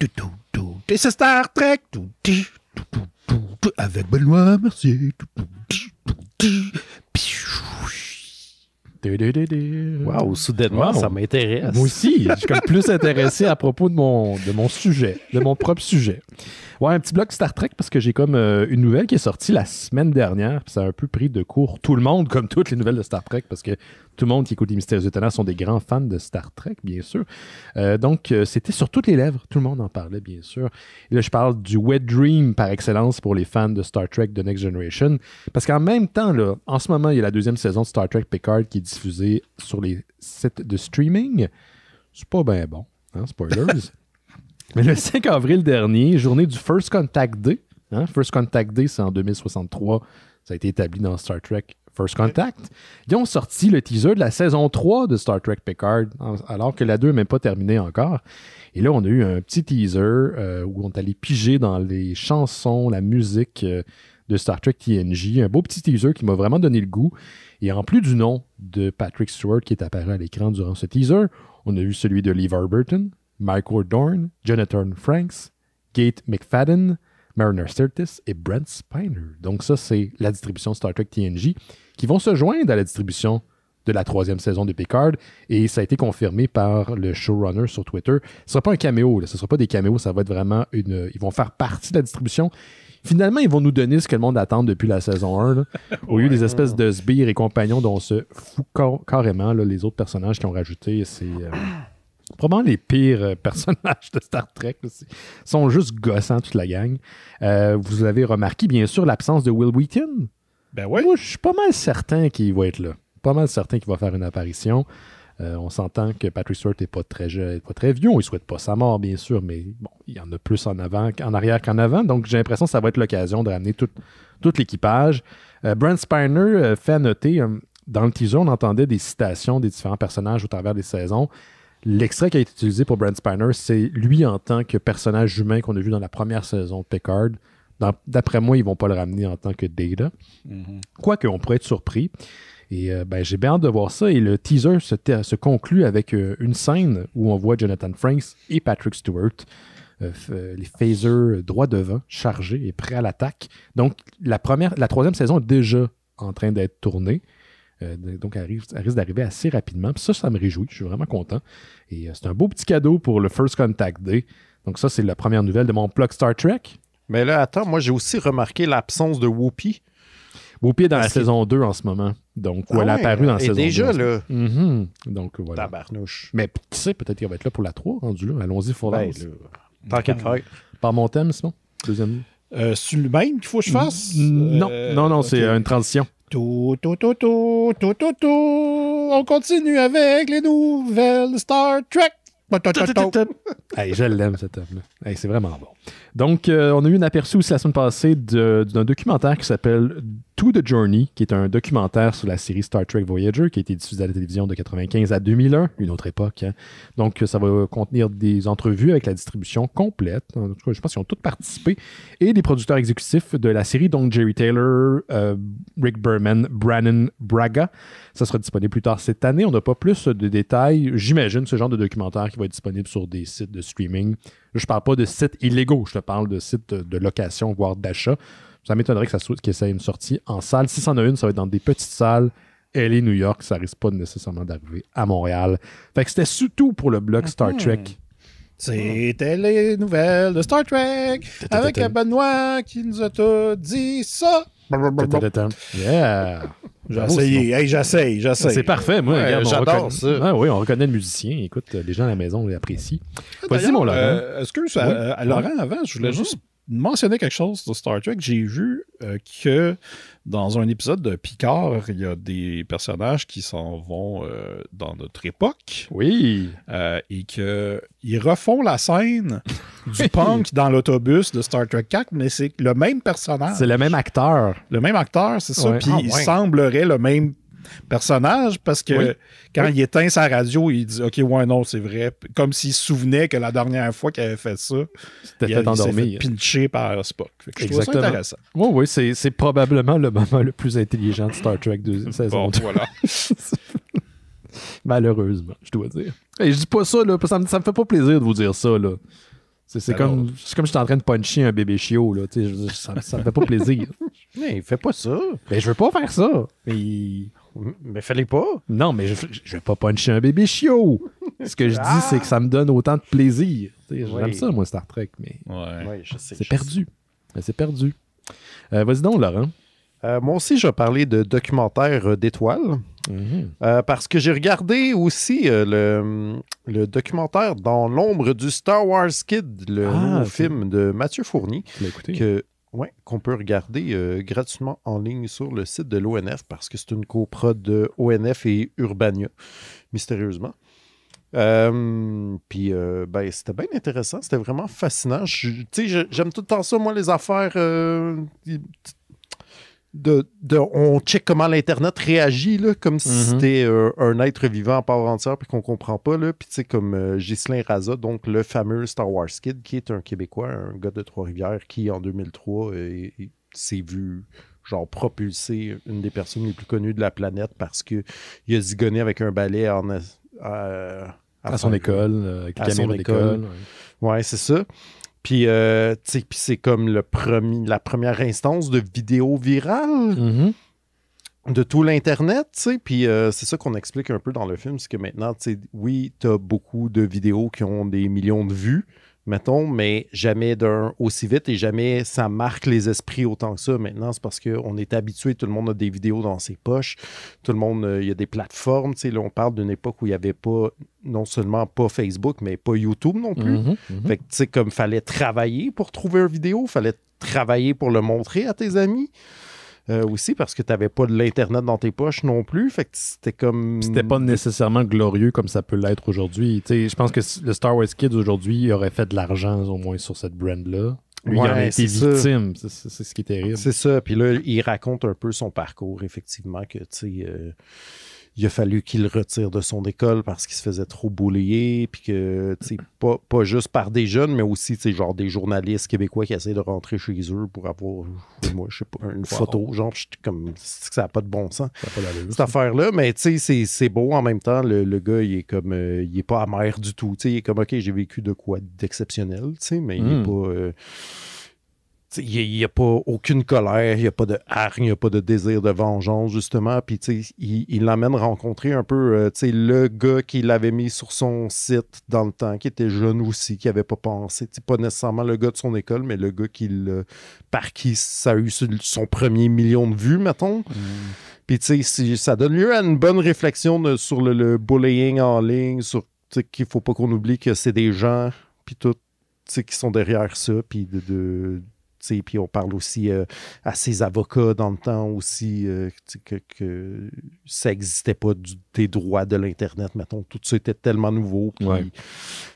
tout, tout, tout. c'est Star Trek. Tout, tout, tout, tout, tout, avec Benoît Mercier. Tout, tout, Waouh, soudainement, ça m'intéresse. Moi aussi, je suis comme plus intéressé à propos de mon, de mon sujet, de mon propre sujet. Ouais, un petit blog Star Trek parce que j'ai comme euh, une nouvelle qui est sortie la semaine dernière. Puis ça a un peu pris de court tout le monde, comme toutes les nouvelles de Star Trek, parce que tout le monde qui écoute les Mystères étonnants sont des grands fans de Star Trek, bien sûr. Euh, donc, euh, c'était sur toutes les lèvres. Tout le monde en parlait, bien sûr. Et là, je parle du Wet Dream par excellence pour les fans de Star Trek The Next Generation. Parce qu'en même temps, là, en ce moment, il y a la deuxième saison de Star Trek Picard qui est diffusée sur les sites de streaming. C'est pas bien bon, hein, spoilers. Mais le 5 avril dernier, journée du First Contact Day. Hein, First Contact Day, c'est en 2063. Ça a été établi dans Star Trek First Contact. Ils ont sorti le teaser de la saison 3 de Star Trek Picard, alors que la 2 n'est même pas terminée encore. Et là, on a eu un petit teaser euh, où on est allé piger dans les chansons, la musique euh, de Star Trek TNG. Un beau petit teaser qui m'a vraiment donné le goût. Et en plus du nom de Patrick Stewart qui est apparu à l'écran durant ce teaser, on a eu celui de Lee Burton, Michael Dorn, Jonathan Franks, Gate McFadden, Mariner Sturtis et Brent Spiner. Donc ça, c'est la distribution Star Trek TNG qui vont se joindre à la distribution de la troisième saison de Picard. Et ça a été confirmé par le showrunner sur Twitter. Ce ne sera pas un caméo, ce ne sera pas des caméos, ça va être vraiment une... Ils vont faire partie de la distribution. Finalement, ils vont nous donner ce que le monde attend depuis la saison 1, au lieu des espèces de sbires et compagnons dont se fout carrément les autres personnages qui ont rajouté. C'est... Euh, ah! probablement les pires euh, personnages de Star Trek. sont juste gossants, toute la gang. Euh, vous avez remarqué, bien sûr, l'absence de Will Wheaton. Ben oui. je suis pas mal certain qu'il va être là. Pas mal certain qu'il va faire une apparition. Euh, on s'entend que Patrick Stewart n'est pas très vieux. Il ne souhaite pas sa mort, bien sûr, mais bon, il y en a plus en avant, qu'en arrière qu'en avant. Donc, j'ai l'impression que ça va être l'occasion de ramener tout, l'équipage. Brent Spiner fait noter, dans le teaser, on entendait des citations des différents personnages au travers des saisons. L'extrait qui a été utilisé pour Brent Spiner, c'est lui en tant que personnage humain qu'on a vu dans la première saison de Picard. D'après moi, ils vont pas le ramener en tant que Data. Quoi mm-hmm. Quoique, on pourrait être surpris. Et euh, ben, j'ai bien hâte de voir ça. Et le teaser se, conclut avec euh, une scène où on voit Jonathan Franks et Patrick Stewart, euh, les phasers droit devant, chargés et prêts à l'attaque. Donc, la, première, la troisième saison est déjà en train d'être tournée. Euh, donc, elle, arrive, risque d'arriver assez rapidement. ça, ça me réjouit. Je suis vraiment content. Et euh, c'est un beau petit cadeau pour le First Contact Day. Donc, ça, c'est la première nouvelle de mon plug Star Trek. Mais là, attends, moi, j'ai aussi remarqué l'absence de Whoopi. Whoopi est dans ah, la saison 2 en ce moment. Donc, où ah, elle est apparue dans la saison 2. déjà, là. Mm-hmm. Donc, voilà. Tabarnouche. Mais tu sais peut-être qu'il va être là pour la 3, rendu là. Allons-y, faut ben, Tant qu'il fait Par mon thème, sinon. Deuxième. Euh, c'est le même qu'il faut que je fasse? Non, non, non, c'est une transition. Tout, tout, tout, tout, tout, tout, tout. On continue avec les nouvelles Star Trek hey, je l'aime cet homme c'est vraiment bon. Donc, euh, on a eu un aperçu aussi la semaine passée d'un documentaire qui s'appelle To the Journey, qui est un documentaire sur la série Star Trek Voyager, qui a été diffusé à la télévision de 95 à 2001, une autre époque. Hein. Donc, ça va contenir des entrevues avec la distribution complète. En tout cas, je pense qu'ils ont tous participé. Et des producteurs exécutifs de la série, donc Jerry Taylor, euh, Rick Berman, Brannon Braga. Ça sera disponible plus tard cette année. On n'a pas plus de détails. J'imagine ce genre de documentaire va être disponible sur des sites de streaming. Je ne parle pas de sites illégaux, je te parle de sites de location, voire d'achat. Ça m'étonnerait que ça soit une sortie en salle. Si ça en a une, ça va être dans des petites salles. Elle est New York, ça risque pas nécessairement d'arriver à Montréal. Fait que c'était surtout pour le blog Star Trek c'était les nouvelles de Star Trek avec Benoît qui nous a tout dit ça. Yeah! J'essaye, hey, j'essaye, j'essaye. C'est parfait, moi. J'adore ça. Ah, oui, on reconnaît le musicien. Écoute, les gens à la maison l'apprécient. Ah, Vas-y, mon Laurent. Euh, excuse, euh, euh, Laurent, avant, je voulais mm-hmm. juste mentionner quelque chose de Star Trek. J'ai vu que dans un épisode de Picard, il y a des personnages qui s'en vont euh, dans notre époque. Oui. Euh, et qu'ils refont la scène du punk dans l'autobus de Star Trek 4, mais c'est le même personnage. C'est le même acteur. Le même acteur, c'est ça. Puis ah, il semblerait le même personnage parce que quand il éteint sa radio, il dit OK, ouais, non, c'est vrai. Comme s'il se souvenait que la dernière fois qu'il avait fait ça, il, fait endormi. pinché par Spock. Exactement. trouve Oui, oui, c'est probablement le moment le plus intelligent de Star Trek de saison. voilà. Malheureusement, je dois dire. Et je dis pas ça, là, ça, me, fait pas plaisir de vous dire ça. Ben c'est comme, comme si j'étais en train de puncher un bébé chiot. Là, ça, ça me fait pas plaisir. Mais fait pas ça. Mais ben, je veux pas faire ça. Mais Mm. Mais fallait pas. Non, mais je, je vais pas puncher un bébé chiot. Ce que je dis, c'est que ça me donne autant de plaisir. J'aime ça, moi, Star Trek, mais c'est perdu. c'est euh, perdu. Vas-y donc, Laurent. Euh, moi aussi, je vais parler de documentaire euh, d'étoiles. Mhm. parce que j'ai regardé aussi le, documentaire Dans l'ombre du Star Wars Kid, le ah, nouveau film de Mathieu Fournier. Que oui, qu'on peut regarder euh, gratuitement en ligne sur le site de l'ONF parce que c'est une coprode de ONF et Urbania, mystérieusement. Euh, puis, euh, ben, c'était bien intéressant, c'était vraiment fascinant. Tu sais, j'aime tout le temps ça, moi, les affaires, de, on check comment l'Internet réagit, comme si mhm. c'était euh, un être vivant en part entière, puis qu'on comprend pas. Là. Puis, tu sais, comme euh, Ghislain Raza, donc le fameux Star Wars Kid, qui est un Québécois, un gars de Trois-Rivières, qui, en 2003, euh, s'est vu genre propulser une des personnes les plus connues de la planète parce qu'il a zigonné avec un balai euh, à, son école, avec à son école. ouais c'est ça. Euh, puis, c'est comme le la première instance de vidéo virale. Mhm. de tout l'Internet, Puis euh, c'est ça qu'on explique un peu dans le film, c'est que maintenant, oui, tu as beaucoup de vidéos qui ont des millions de vues, mettons, mais jamais d'un aussi vite et jamais ça marque les esprits autant que ça. Maintenant, c'est parce qu'on est habitué, tout le monde a des vidéos dans ses poches, tout le monde, euh, il y a des plateformes. Tu on parle d'une époque où il n'y avait pas, non seulement pas Facebook, mais pas YouTube non plus. Mhm, mhm. Fait que, tu sais, comme fallait travailler pour trouver une vidéo, fallait travailler pour le montrer à tes amis. Euh, aussi parce que tu pas de l'Internet dans tes poches non plus. Fait que c'était comme. C'était pas nécessairement glorieux comme ça peut l'être aujourd'hui. Je pense que le Star Wars Kids aujourd'hui aurait fait de l'argent au moins sur cette brand-là. Lui, en été victime. C'est ce qui est terrible. C'est ça. Puis là, il raconte un peu son parcours, effectivement, que tu euh, il a fallu qu'il retire de son école parce qu'il se faisait trop boulier, puis que, tu pas, pas juste par des jeunes, mais aussi, tu genre des journalistes québécois qui essaient de rentrer chez eux pour avoir, moi, je sais pas, une photo, genre, je, comme, ça n'a pas de bon sens, cette affaire-là, mais tu sais, c'est beau en même temps, le, gars, il est comme, euh, il est pas amer du tout, tu sais, il est comme, OK, j'ai vécu de quoi d'exceptionnel, tu sais, mais il est hmm. pas... Euh, il n'y a, pas aucune colère, il n'y a pas de hargne, il n'y a pas de désir de vengeance, justement. Puis, tu sais, il l'amène rencontrer un peu, euh, tu sais, le gars qui l'avait mis sur son site dans le temps, qui était jeune aussi, qui n'avait pas pensé. sais, pas nécessairement le gars de son école, mais le gars qui, par qui ça a eu son premier million de vues, mettons. Mm. Puis, tu sais, ça donne lieu à une bonne réflexion sur le, bullying en ligne, sur qu'il faut pas qu'on oublie que c'est des gens, puis tout, tu sais, qui sont derrière ça, puis de puis on parle aussi euh, à ses avocats dans le temps aussi euh, que, ça n'existait pas des droits de l'Internet. Mettons, tout ça était tellement nouveau.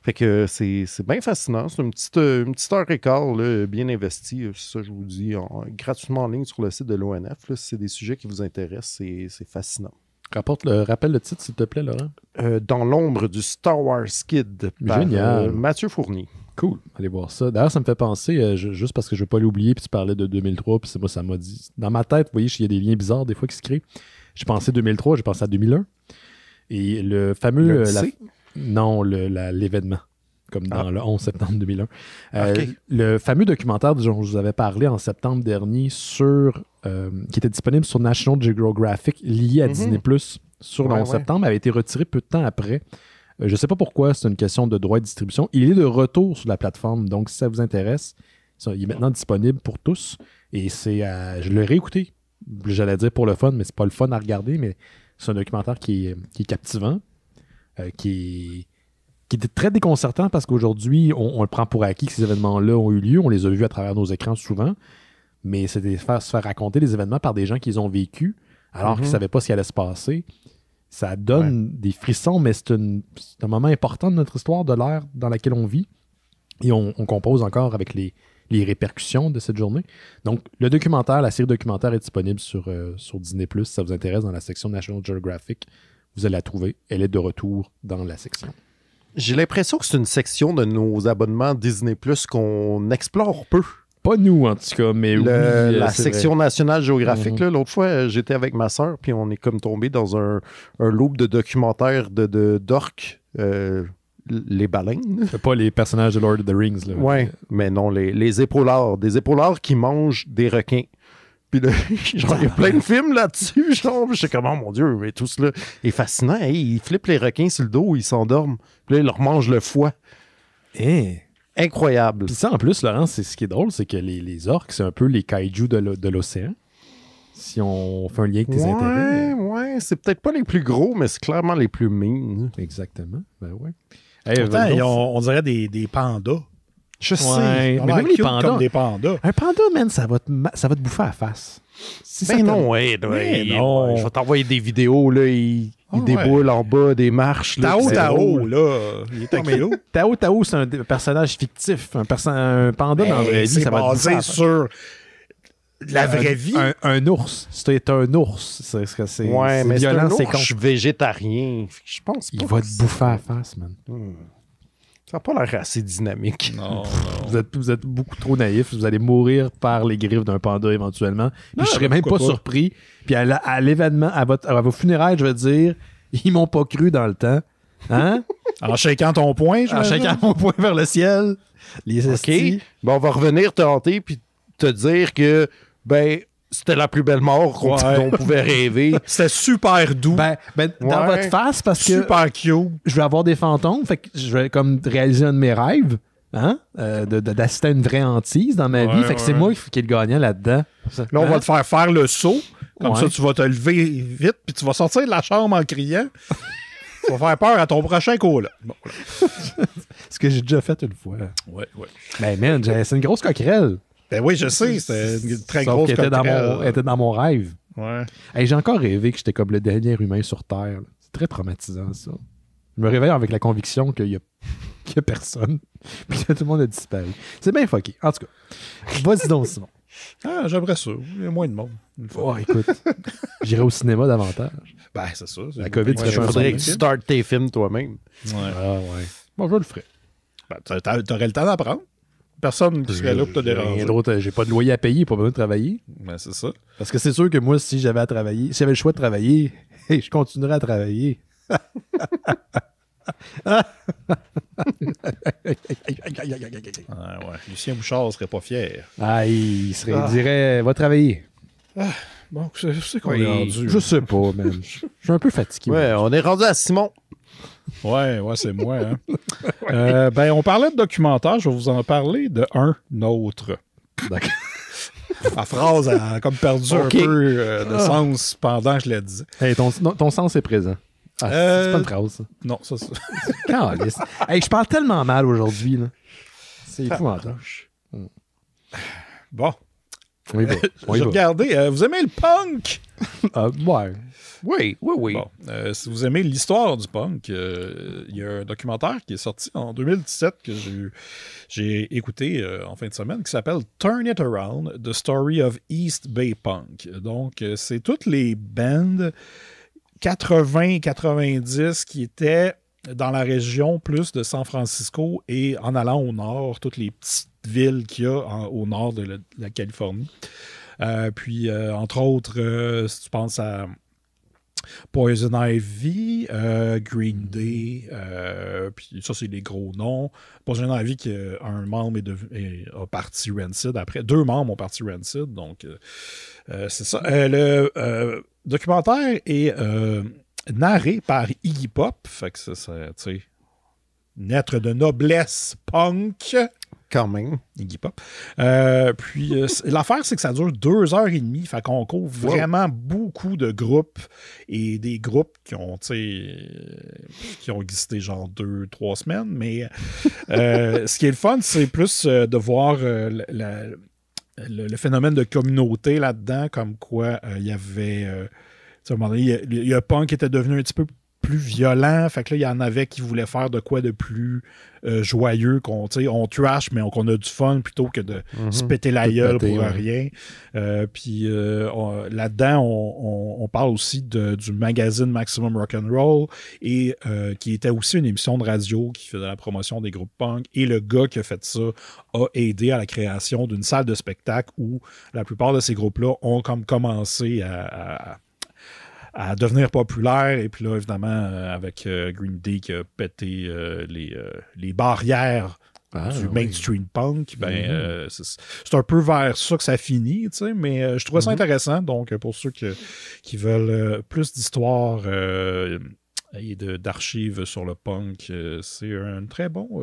Fait que c'est bien fascinant. C'est une petite, euh, une petite heure et bien investie. ça, je vous dis, gratuitement en ligne sur le site de l'ONF. Si c'est des sujets qui vous intéressent, c'est fascinant. Rapporte le, rappelle le titre, s'il te plaît, Laurent. dans l'ombre du Star Wars Kid. Par, Mathieu Fournier. Cool, allez voir ça. D'ailleurs, ça me fait penser, euh, juste parce que je ne veux pas l'oublier, puis tu parlais de 2003, puis moi, ça m'a dit. Dans ma tête, vous voyez, il y a des liens bizarres des fois qui se créent. J'ai pensé 2003, j'ai pensé à 2001. Et le fameux. Le euh, non, l'événement, comme ah. dans le 11 septembre 2001. Euh, ah, le fameux documentaire dont je vous avais parlé en septembre dernier, sur, qui était disponible sur National Geographic, lié à mhm. Disney, sur le 11 septembre, avait été retiré peu de temps après euh, je ne sais pas pourquoi, c'est une question de droit de distribution. Il est de retour sur la plateforme, donc si ça vous intéresse, il est maintenant disponible pour tous. Et c'est, je l'ai réécouté, j'allais dire pour le fun, mais c'est pas le fun à regarder, mais c'est un documentaire qui est, captivant, euh, qui, qui est très déconcertant parce qu'aujourd'hui, on, le prend pour acquis que ces événements-là ont eu lieu, on les a vus à travers nos écrans souvent, mais c'était de faire, se faire raconter les événements par des gens qu'ils ont vécu alors qu'ils ne mhm. savaient pas ce qui allait se passer ça donne des frissons, mais c'est un moment important de notre histoire, de l'ère dans laquelle on vit. Et on, compose encore avec les, répercussions de cette journée. Donc, le documentaire, la série documentaire est disponible sur, euh, sur Disney, si ça vous intéresse, dans la section National Geographic. Vous allez la trouver. Elle est de retour dans la section. J'ai l'impression que c'est une section de nos abonnements Disney qu'on explore peu. Pas nous, en tout cas, mais euh, La section nationale géographique, mhm. là. l'autre fois, j'étais avec ma soeur, puis on est comme tombé dans un, un loop de documentaire de d'orques. Euh, les baleines. Euh, pas les personnages de Lord of the Rings. Là. Ouais, mais non, les, les épaulards. Des épaulards qui mangent des requins. Puis là, genre, il y a plein de films là-dessus. tombe. je sais comment, oh mon Dieu, mais tout cela est fascinant. ils flippent les requins sur le dos, ils s'endorment. Puis là, ils leur mangent le foie. Hey. Eh incroyable. Puis ça, en plus, Laurent, c'est ce qui est drôle, c'est que les, les orques, c'est un peu les kaijus de l'océan. Si on fait un lien avec tes intérêts. Ouais, c'est peut-être pas les plus gros, mais c'est clairement les plus mines. Exactement. Ben ouais. on, dirait des, des pandas. Je sais. mais même les pandas. Comme pandas. Un panda, man, ça va te, ça va te bouffer à la face. mais ben non, ouais, non. Je vais t'envoyer des vidéos, là. Il, ah, déboule en bas des marches. Tao Tao, là. Il est Tao Tao, c'est un personnage fictif. Un, panda dans la eh, vraie vie, ça va te bouffer. C'est sur la vraie vie. Un, Si ours. C'est un ours. C'est ce que c'est ouais, violent, c'est quand Je suis végétarien. Je pense Il va te bouffer à face, man. Hmm. Ça n'a pas l'air assez dynamique. Vous, êtes, vous êtes beaucoup trop naïf. Vous allez mourir par les griffes d'un panda éventuellement. Puis je serais même pas, surpris. Puis à, l'événement, à, votre, vos funérailles, je veux dire, ils m'ont pas cru dans le temps. Hein? en shakant ton point. En shakant mon point vers le ciel. Les esprits bon, on va revenir te hanter puis te dire que, ben, c'était la plus belle mort qu'on pouvait rêver. C'était super doux. Ben, ben Dans votre face, parce que. Super cute. Je vais avoir des fantômes, fait que je vais comme réaliser un de mes rêves, hein, euh, d'assister à une vraie hantise dans ma vie. Fait que c'est moi qui est le gagnant là-dedans. Là, on va hein? te faire faire le saut. Comme ça, tu vas te lever vite, puis tu vas sortir de la chambre en criant. tu vas faire peur à ton prochain coup, là. Ce que j'ai déjà fait une fois. Ouais, ouais. Ben, man, c'est une grosse coquerelle. Ben oui, je sais, c'était une très grosse était dans, mon, était dans mon rêve. Ouais. J'ai encore rêvé que j'étais comme le dernier humain sur Terre. C'est très traumatisant, ça. Je me réveille avec la conviction qu'il y, a personne. Puis que tout le monde a disparu. C'est bien fucké. En tout cas, vas-y donc, Simon. Ah, j'aimerais ça. Il y a moins de monde. Oh, écoute, j'irai au cinéma davantage. Ben, c'est ça. La COVID, je faudrait que tu startes tes films toi-même. Ouais. Ah, ouais. Bon, je le ferai. Ben, T'aurais le temps d'apprendre personne qui serait là pour te déranger. Euh, j'ai pas de loyer à payer, pas besoin de travailler. Ben, c'est ça. Parce que c'est sûr que moi, si j'avais à travailler, si j'avais le choix de travailler, je continuerais à travailler. ah ouais. Lucien Bouchard serait pas fier. Ah, il, serait, dirait euh, va travailler. Ah, bon, je sais qu'on est rendu. Je sais pas, même. je suis un peu fatigué. Ouais, on est rendu à Simon. Ouais, ouais, c'est moi. Hein. Euh, ben, on parlait de documentaire, je vais vous en parler de un autre. D'accord. Ma phrase a comme perdu un peu euh, de ah. sens pendant que je l'ai dit. ton, ton sens est présent. Ah, c'est pas une euh, phrase, ça. Non, ça, ça. Quand, hey, je parle tellement mal aujourd'hui. là. C'est fou Bon. On hmm. bon. Oui, On regardez, vous aimez le punk? ouais. Oui, oui, oui. Euh, si vous aimez l'histoire du punk, euh, il y a un documentaire qui est sorti en 2017 que j'ai écouté euh, en fin de semaine qui s'appelle Turn It Around, The Story of East Bay Punk. Donc, c'est toutes les bandes 80-90 qui étaient dans la région plus de San Francisco et en allant au nord, toutes les petites villes qu'il y a au nord de la, Californie. puis, entre autres, si tu penses à Poison Ivy, euh, Green Day, euh, puis ça, c'est les gros noms. Poison Ivy, qui, euh, un membre est, a parti Rancid après. Deux membres ont parti Rancid, donc c'est ça. le documentaire est narré par Iggy Pop, fait que c'est, naître de noblesse punk quand même, Iggy Pop. Euh, puis euh, l'affaire, c'est que ça dure deux heures et demie. Fait qu'on couvre vraiment beaucoup de groupes et des groupes qui ont, qui ont existé genre deux, trois semaines. Mais euh, ce qui est le fun, c'est plus de voir le, phénomène de communauté là-dedans, comme quoi il y avait. tu Donné, il y a, un punk était devenu un petit peu plus violent. Fait que là, il y en avait qui voulaient faire de quoi de plus euh, joyeux, qu'on on trash, mais on a du fun plutôt que de mhm. se péter la gueule pour rien. Euh, puis euh, là-dedans, on, parle aussi du magazine Maximum Rock'n'Roll, et qui était aussi une émission de radio qui faisait la promotion des groupes punk. Et le gars qui a fait ça a aidé à la création d'une salle de spectacle où la plupart de ces groupes-là ont comme commencé à à devenir populaire. Et puis là, évidemment, euh, avec euh, Green Day qui a pété euh, les, barrières ah, du mainstream punk, ben, mhm. c'est un peu vers ça que ça finit, mais je trouvais ça mhm. intéressant. Donc, pour ceux qui veulent plus d'histoire et d'archives sur le punk, c'est un très bon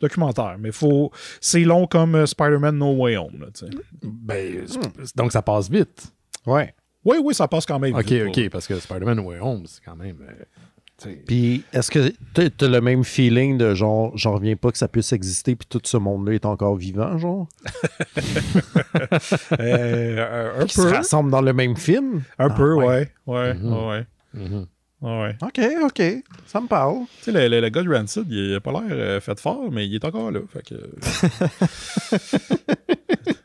documentaire. Mais faut c'est long comme Spider-Man No Way Home. Ben, donc, ça passe vite. Ouais. Oui, oui, ça passe quand même. OK, OK, parce que Spider-Man Way Home, c'est quand même. Euh, puis est-ce que tu as le même feeling de genre, j'en reviens pas que ça puisse exister, puis tout ce monde-là est encore vivant, genre euh, Un, peu. se rassemble dans le même film Un peu, ah, ouais. Ouais, mhm. Mhm. ouais, ouais. OK, OK. Ça me parle. Tu sais, le, le, gars de Rancid, il n'a pas l'air euh, fait fort, mais il est encore là. Fait que...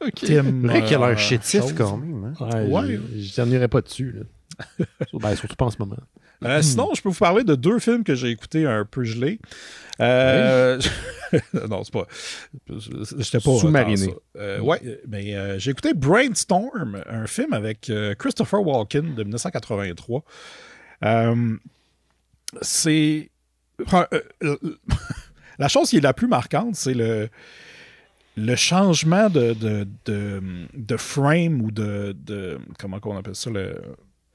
okay. Tim. y a l'air euh, chétif quand même. Hein. Ouais, Je terminerai pas dessus. Là. ben, surtout pas en ce moment. Euh, sinon, je peux vous parler de deux films que j'ai écoutés un peu gelés. Euh, non, c'est pas. J'étais pas. Sous-mariné. ouais, mais ben, j'ai écouté Brainstorm, un film avec Christopher Walken de 1983. c'est. la chose qui est la plus marquante, c'est le le changement de, de, de, frame ou de, de comment qu'on appelle ça le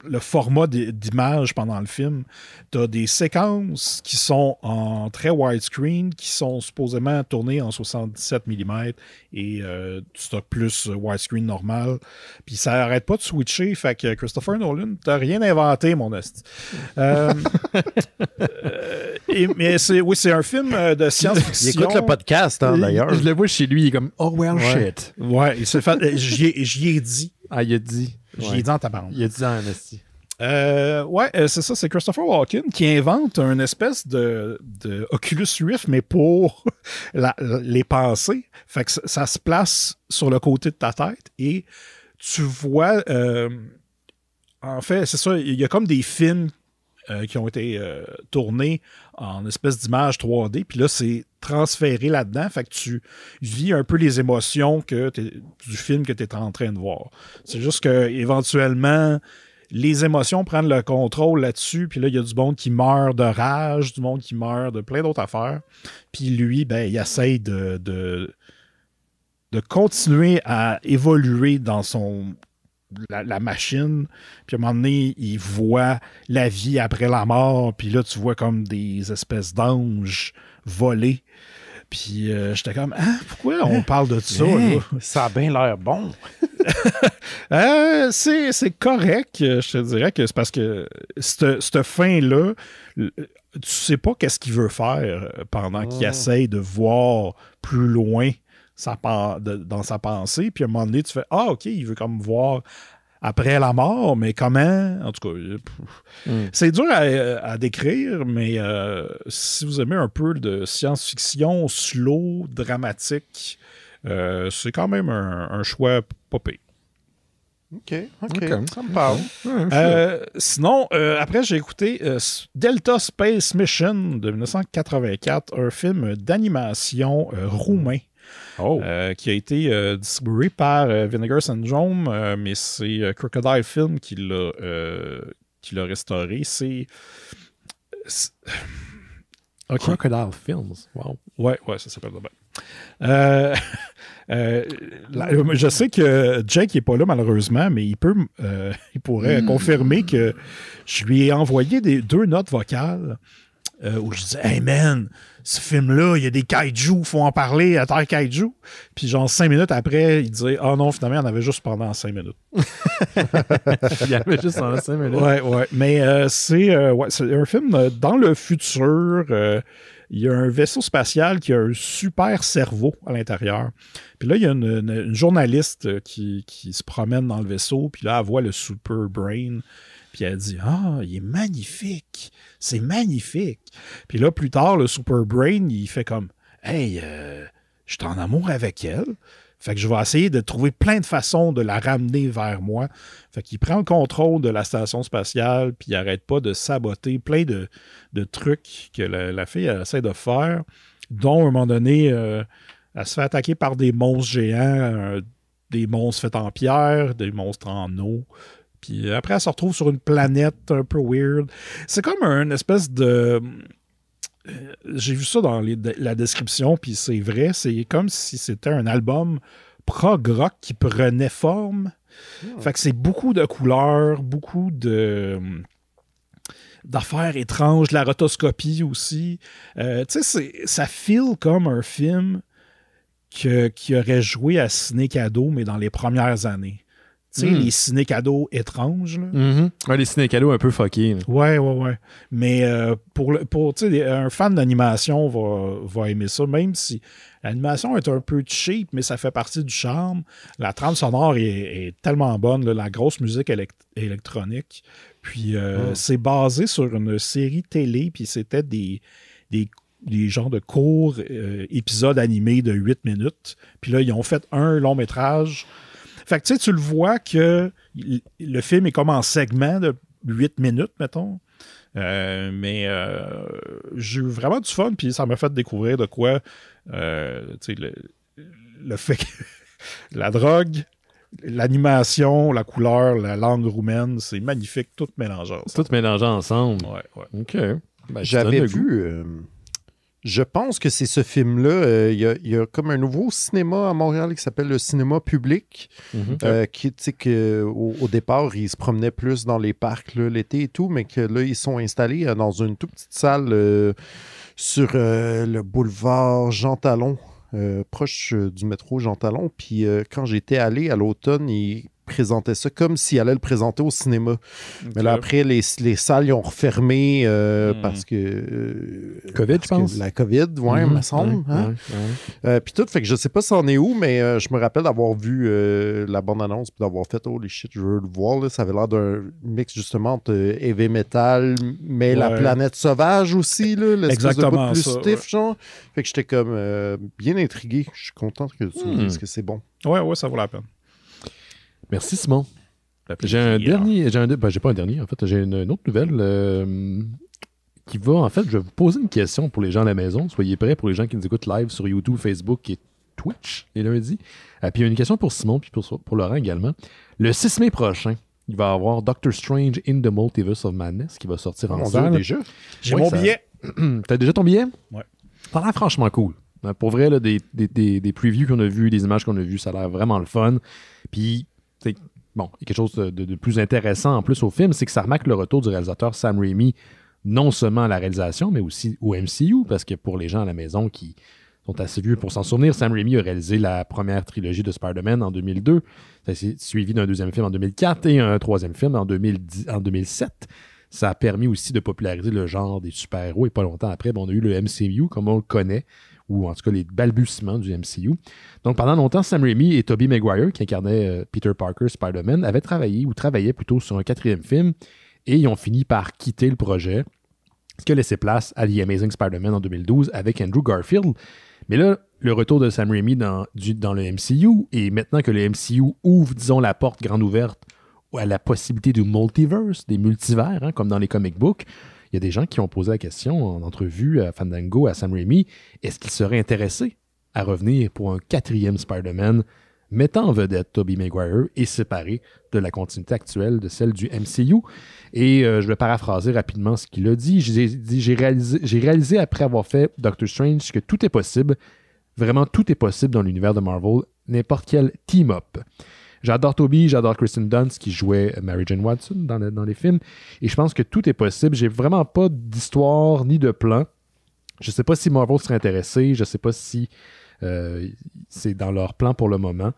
le format d'image pendant le film. Tu as des séquences qui sont en très widescreen, qui sont supposément tournées en 77 mm et tu euh, as plus widescreen normal. Puis ça n'arrête pas de switcher. Fait que Christopher Nolan, t'as rien inventé, mon est. Euh, euh, mais c'est, oui, c'est un film de science-fiction. Il écoute le podcast, hein, d'ailleurs. Je le vois chez lui, il est comme « Oh, well, shit ». Ouais, j'y ai, ai dit. Ah, il a dit. J'ai dit en tabarnak. Il y a 10 ans, euh, ouais, euh, c'est ça, c'est Christopher Walken qui invente une espèce de, de Oculus Rift, mais pour les pensées. Fait que ça, se place sur le côté de ta tête et tu vois. Euh, en fait, c'est ça, il y a comme des films euh, qui ont été euh, tournés en espèce d'image 3D. Puis là, c'est transféré là-dedans. Fait que tu vis un peu les émotions que du film que tu es en train de voir. C'est juste que éventuellement les émotions prennent le contrôle là-dessus. Puis là, il y a du monde qui meurt de rage, du monde qui meurt de plein d'autres affaires. Puis lui, ben, il essaye de, de continuer à évoluer dans son la, machine. Puis à un moment donné, il voit la vie après la mort. Puis là, tu vois comme des espèces d'anges voler. Puis euh, j'étais comme, ah, pourquoi on hein? parle de ça? Hein? Ça a bien l'air bon. Euh, c'est correct. Euh, je te dirais que c'est parce que cette fin-là, tu sais pas qu'est-ce qu'il veut faire pendant qu'il mmh. essaye de voir plus loin dans sa pensée. Puis à un moment donné, tu fais Ah, OK, il veut comme voir après la mort, mais comment En tout cas, euh, mm. c'est dur à, décrire, mais euh, si vous aimez un peu de science-fiction slow, dramatique, euh, c'est quand même un, choix popé. OK, OK. Ça me parle. sinon, après, j'ai écouté Delta Space Mission de 1984, un film d'animation roumain. Oh. Euh, qui a été euh, distribué par euh, Vinegar Syndrome, mais c'est Crocodile Film qui l'a, qui restauré. C'est. Crocodile Films, wow. Ouais, ça s'appelle bien. Euh, je sais que Jake n'est pas là malheureusement, mais il peut, il pourrait hmm. confirmer que je lui ai envoyé des, deux notes vocales euh, où je dis Hey man, ce film-là, il y a des il faut en parler à terre kaiju. Puis genre cinq minutes après, il disait Ah non, finalement, on avait juste pendant cinq minutes. il y avait juste pendant cinq minutes. Ouais, ouais. Mais euh, euh, c'est un film dans le futur. il y a un vaisseau spatial qui a un super cerveau à l'intérieur. Puis là, il y a une, journaliste qui, qui, se promène dans le vaisseau, puis là, elle voit le super brain. Puis elle dit Ah, il est magnifique. C'est magnifique. Puis là, plus tard, le Super Brain, il fait comme Hey, euh, je suis en amour avec elle. Fait que je vais essayer de trouver plein de façons de la ramener vers moi. Fait qu'il prend le contrôle de la station spatiale, puis il arrête pas de saboter plein de, trucs que la, fille essaie de faire, dont à un moment donné, euh, elle se fait attaquer par des monstres géants, euh, des monstres faits en pierre, des monstres en eau, puis après, elle se retrouve sur une planète un peu weird. C'est comme une espèce de. Euh, j'ai vu ça dans la description, puis c'est vrai, c'est comme si c'était un album prog rock qui prenait forme. Ah. Fait que c'est beaucoup de couleurs, beaucoup de d'affaires étranges, de la rotoscopie aussi. Euh, tu sais, ça file comme un film qui aurait joué à Ciné Cadeau, mais dans les premières années. Tu sais, hmm. les ciné-cadeaux étranges. Mm-hmm. les ciné-cadeaux un peu fuckés. Ouais, ouais, ouais. Mais euh, pour, le, un fan d'animation va, aimer ça, même si l'animation est un peu cheap, mais ça fait partie du charme. La trame sonore est, tellement bonne, la grosse musique électronique. Puis euh, hmm. c'est basé sur une série télé, puis c'était des, des des genres de courts euh, épisodes animés de 8 minutes. Puis là, ils ont fait un long métrage fait que tu sais, tu le vois que le film est comme en segment de 8 minutes, mettons. Euh, mais euh, j'ai eu vraiment du fun, puis ça m'a fait découvrir de quoi, euh, le, fait la drogue, l'animation, la couleur, la langue roumaine, c'est magnifique, tout mélangé ensemble. Tout mélangé ensemble. Ouais, OK. Ben, J'avais vu euh, je pense que c'est ce film-là. Euh, il y, a comme un nouveau cinéma à Montréal qui s'appelle le cinéma public, mhm. euh, qui, tu au, au, départ, ils se promenaient plus dans les parcs l'été et tout, mais que là, ils sont installés euh, dans une toute petite salle sur le boulevard Jean Talon. proche du métro Jean Talon. Puis quand j'étais allé à l'automne, ils présentait ça comme s'il allait le présenter au cinéma. Mais là, après, les, salles ils ont refermé euh, hmm. parce que. Euh, COVID, je pense. La COVID, ouais, il mhm. me semble. Hein? Euh, puis tout, fait que je sais pas c'en est où, mais je me rappelle d'avoir vu la bande-annonce puis d'avoir fait Oh les shit, je veux le voir. Ça avait l'air d'un mix justement de heavy metal, mais la planète sauvage aussi, le de plus stiff, genre. Fait que j'étais comme bien intrigué. Je suis content que tu hmm. que c'est bon. Ouais, ouais, ça vaut la peine. Merci, Simon. J'ai un dernier. Ben, j'ai pas un dernier, en fait. J'ai une, autre nouvelle euh, qui va. En fait, je vais vous poser une question pour les gens à la maison. Soyez prêts pour les gens qui nous écoutent live sur YouTube, Facebook et Twitch les lundis. Et euh, puis, il y a une question pour Simon puis pour, pour Laurent également. Le 6 mai prochain, il va y avoir Doctor Strange in the Multiverse of Madness qui va sortir en salle déjà. J'ai mon billet. T'as déjà ton billet? Ouais. Ça a l'air franchement cool. Euh, pour vrai, là, des, des, previews qu'on a vus, des images qu'on a vues, ça a l'air vraiment le fun. Puis bon, quelque chose de, plus intéressant en plus au film, c'est que ça remarque le retour du réalisateur Sam Raimi, non seulement à la réalisation, mais aussi au MCU, parce que pour les gens à la maison qui sont assez vieux pour s'en souvenir, Sam Raimi a réalisé la première trilogie de Spider-Man en 2002, ça suivi d'un deuxième film en 2004 et un troisième film en, en 2007 ça a permis aussi de populariser le genre des super-héros. Et pas longtemps après, ben, on a eu le MCU comme on le connaît, ou en tout cas les balbutiements du MCU. Donc pendant longtemps, Sam Raimi et Tobey Maguire, qui incarnaient euh, Peter Parker, Spider-Man, avaient travaillé ou travaillaient plutôt sur un quatrième film et ils ont fini par quitter le projet, ce qui a laissé place à The Amazing Spider-Man en 2012 avec Andrew Garfield. Mais là, le retour de Sam Raimi dans, dans le MCU et maintenant que le MCU ouvre, disons, la porte grande ouverte ou à la possibilité du multiverse, des multivers, hein, comme dans les comic books. Il y a des gens qui ont posé la question en entrevue à Fandango, à Sam Raimi, est-ce qu'il serait intéressé à revenir pour un quatrième Spider-Man mettant en vedette toby Maguire et séparé de la continuité actuelle de celle du MCU. Et euh, je vais paraphraser rapidement ce qu'il a dit. J'ai réalisé, réalisé après avoir fait Doctor Strange que tout est possible. Vraiment, tout est possible dans l'univers de Marvel, n'importe quel team-up. J'adore Toby, j'adore Kristen Dunst qui jouait Mary Jane Watson dans, les films. Et je pense que tout est possible. J'ai vraiment pas d'histoire ni de plan. Je sais pas si Marvel serait intéressé, je sais pas si euh, c'est dans leur plan pour le moment.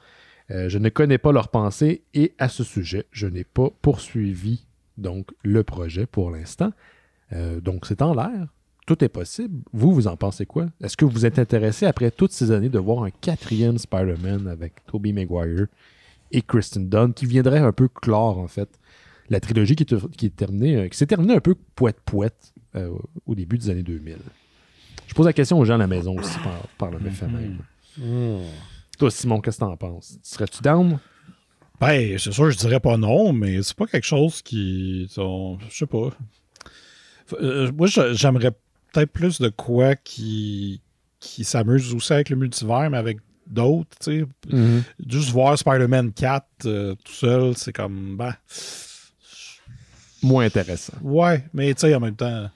Euh, je ne connais pas leurs pensées et à ce sujet, je n'ai pas poursuivi donc le projet pour l'instant. Euh, donc c'est en l'air. Tout est possible. Vous, vous en pensez quoi? Est-ce que vous êtes intéressé après toutes ces années de voir un quatrième Spider-Man avec Tobey Maguire et Kristen Dunn, qui viendrait un peu clore, en fait, la trilogie qui, euh, s'est terminée un peu poète-poète euh, au début des années 2000. Je pose la question aux gens à la maison aussi par, par le fait même. Mm-hmm. Toi, Simon, qu'est-ce que t'en penses? Serais-tu down? Ben, c'est sûr, je dirais pas non, mais c'est pas quelque chose qui. je sais pas. Euh, moi, j'aimerais peut-être plus de quoi qui, qui s'amuse aussi avec le multivers, mais avec d'autres. tu sais, mhm. Juste voir Spider-Man 4 euh, tout seul, c'est comme. Ben, Moins intéressant. Ouais, mais tu sais, en même temps,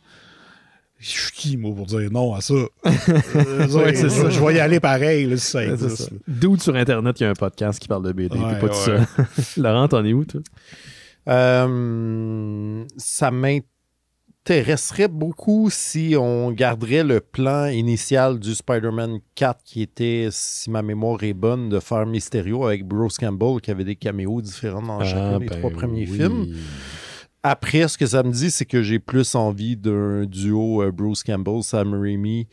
je suis qui, moi, pour dire non à ça? Euh, je vais y aller pareil, si ça D'où sur Internet, il y a un podcast qui parle de BD, pas ça. Laurent, t'en es où, toi? Euh, ça m'intéresse intéresserait beaucoup si on garderait le plan initial du Spider-Man 4 qui était, si ma mémoire est bonne, de faire Mysterio avec Bruce Campbell qui avait des caméos différents dans ah, chacun des ben trois premiers films. Après, ce que ça me dit, c'est que j'ai plus envie d'un duo euh, Bruce Campbell-Sam Raimi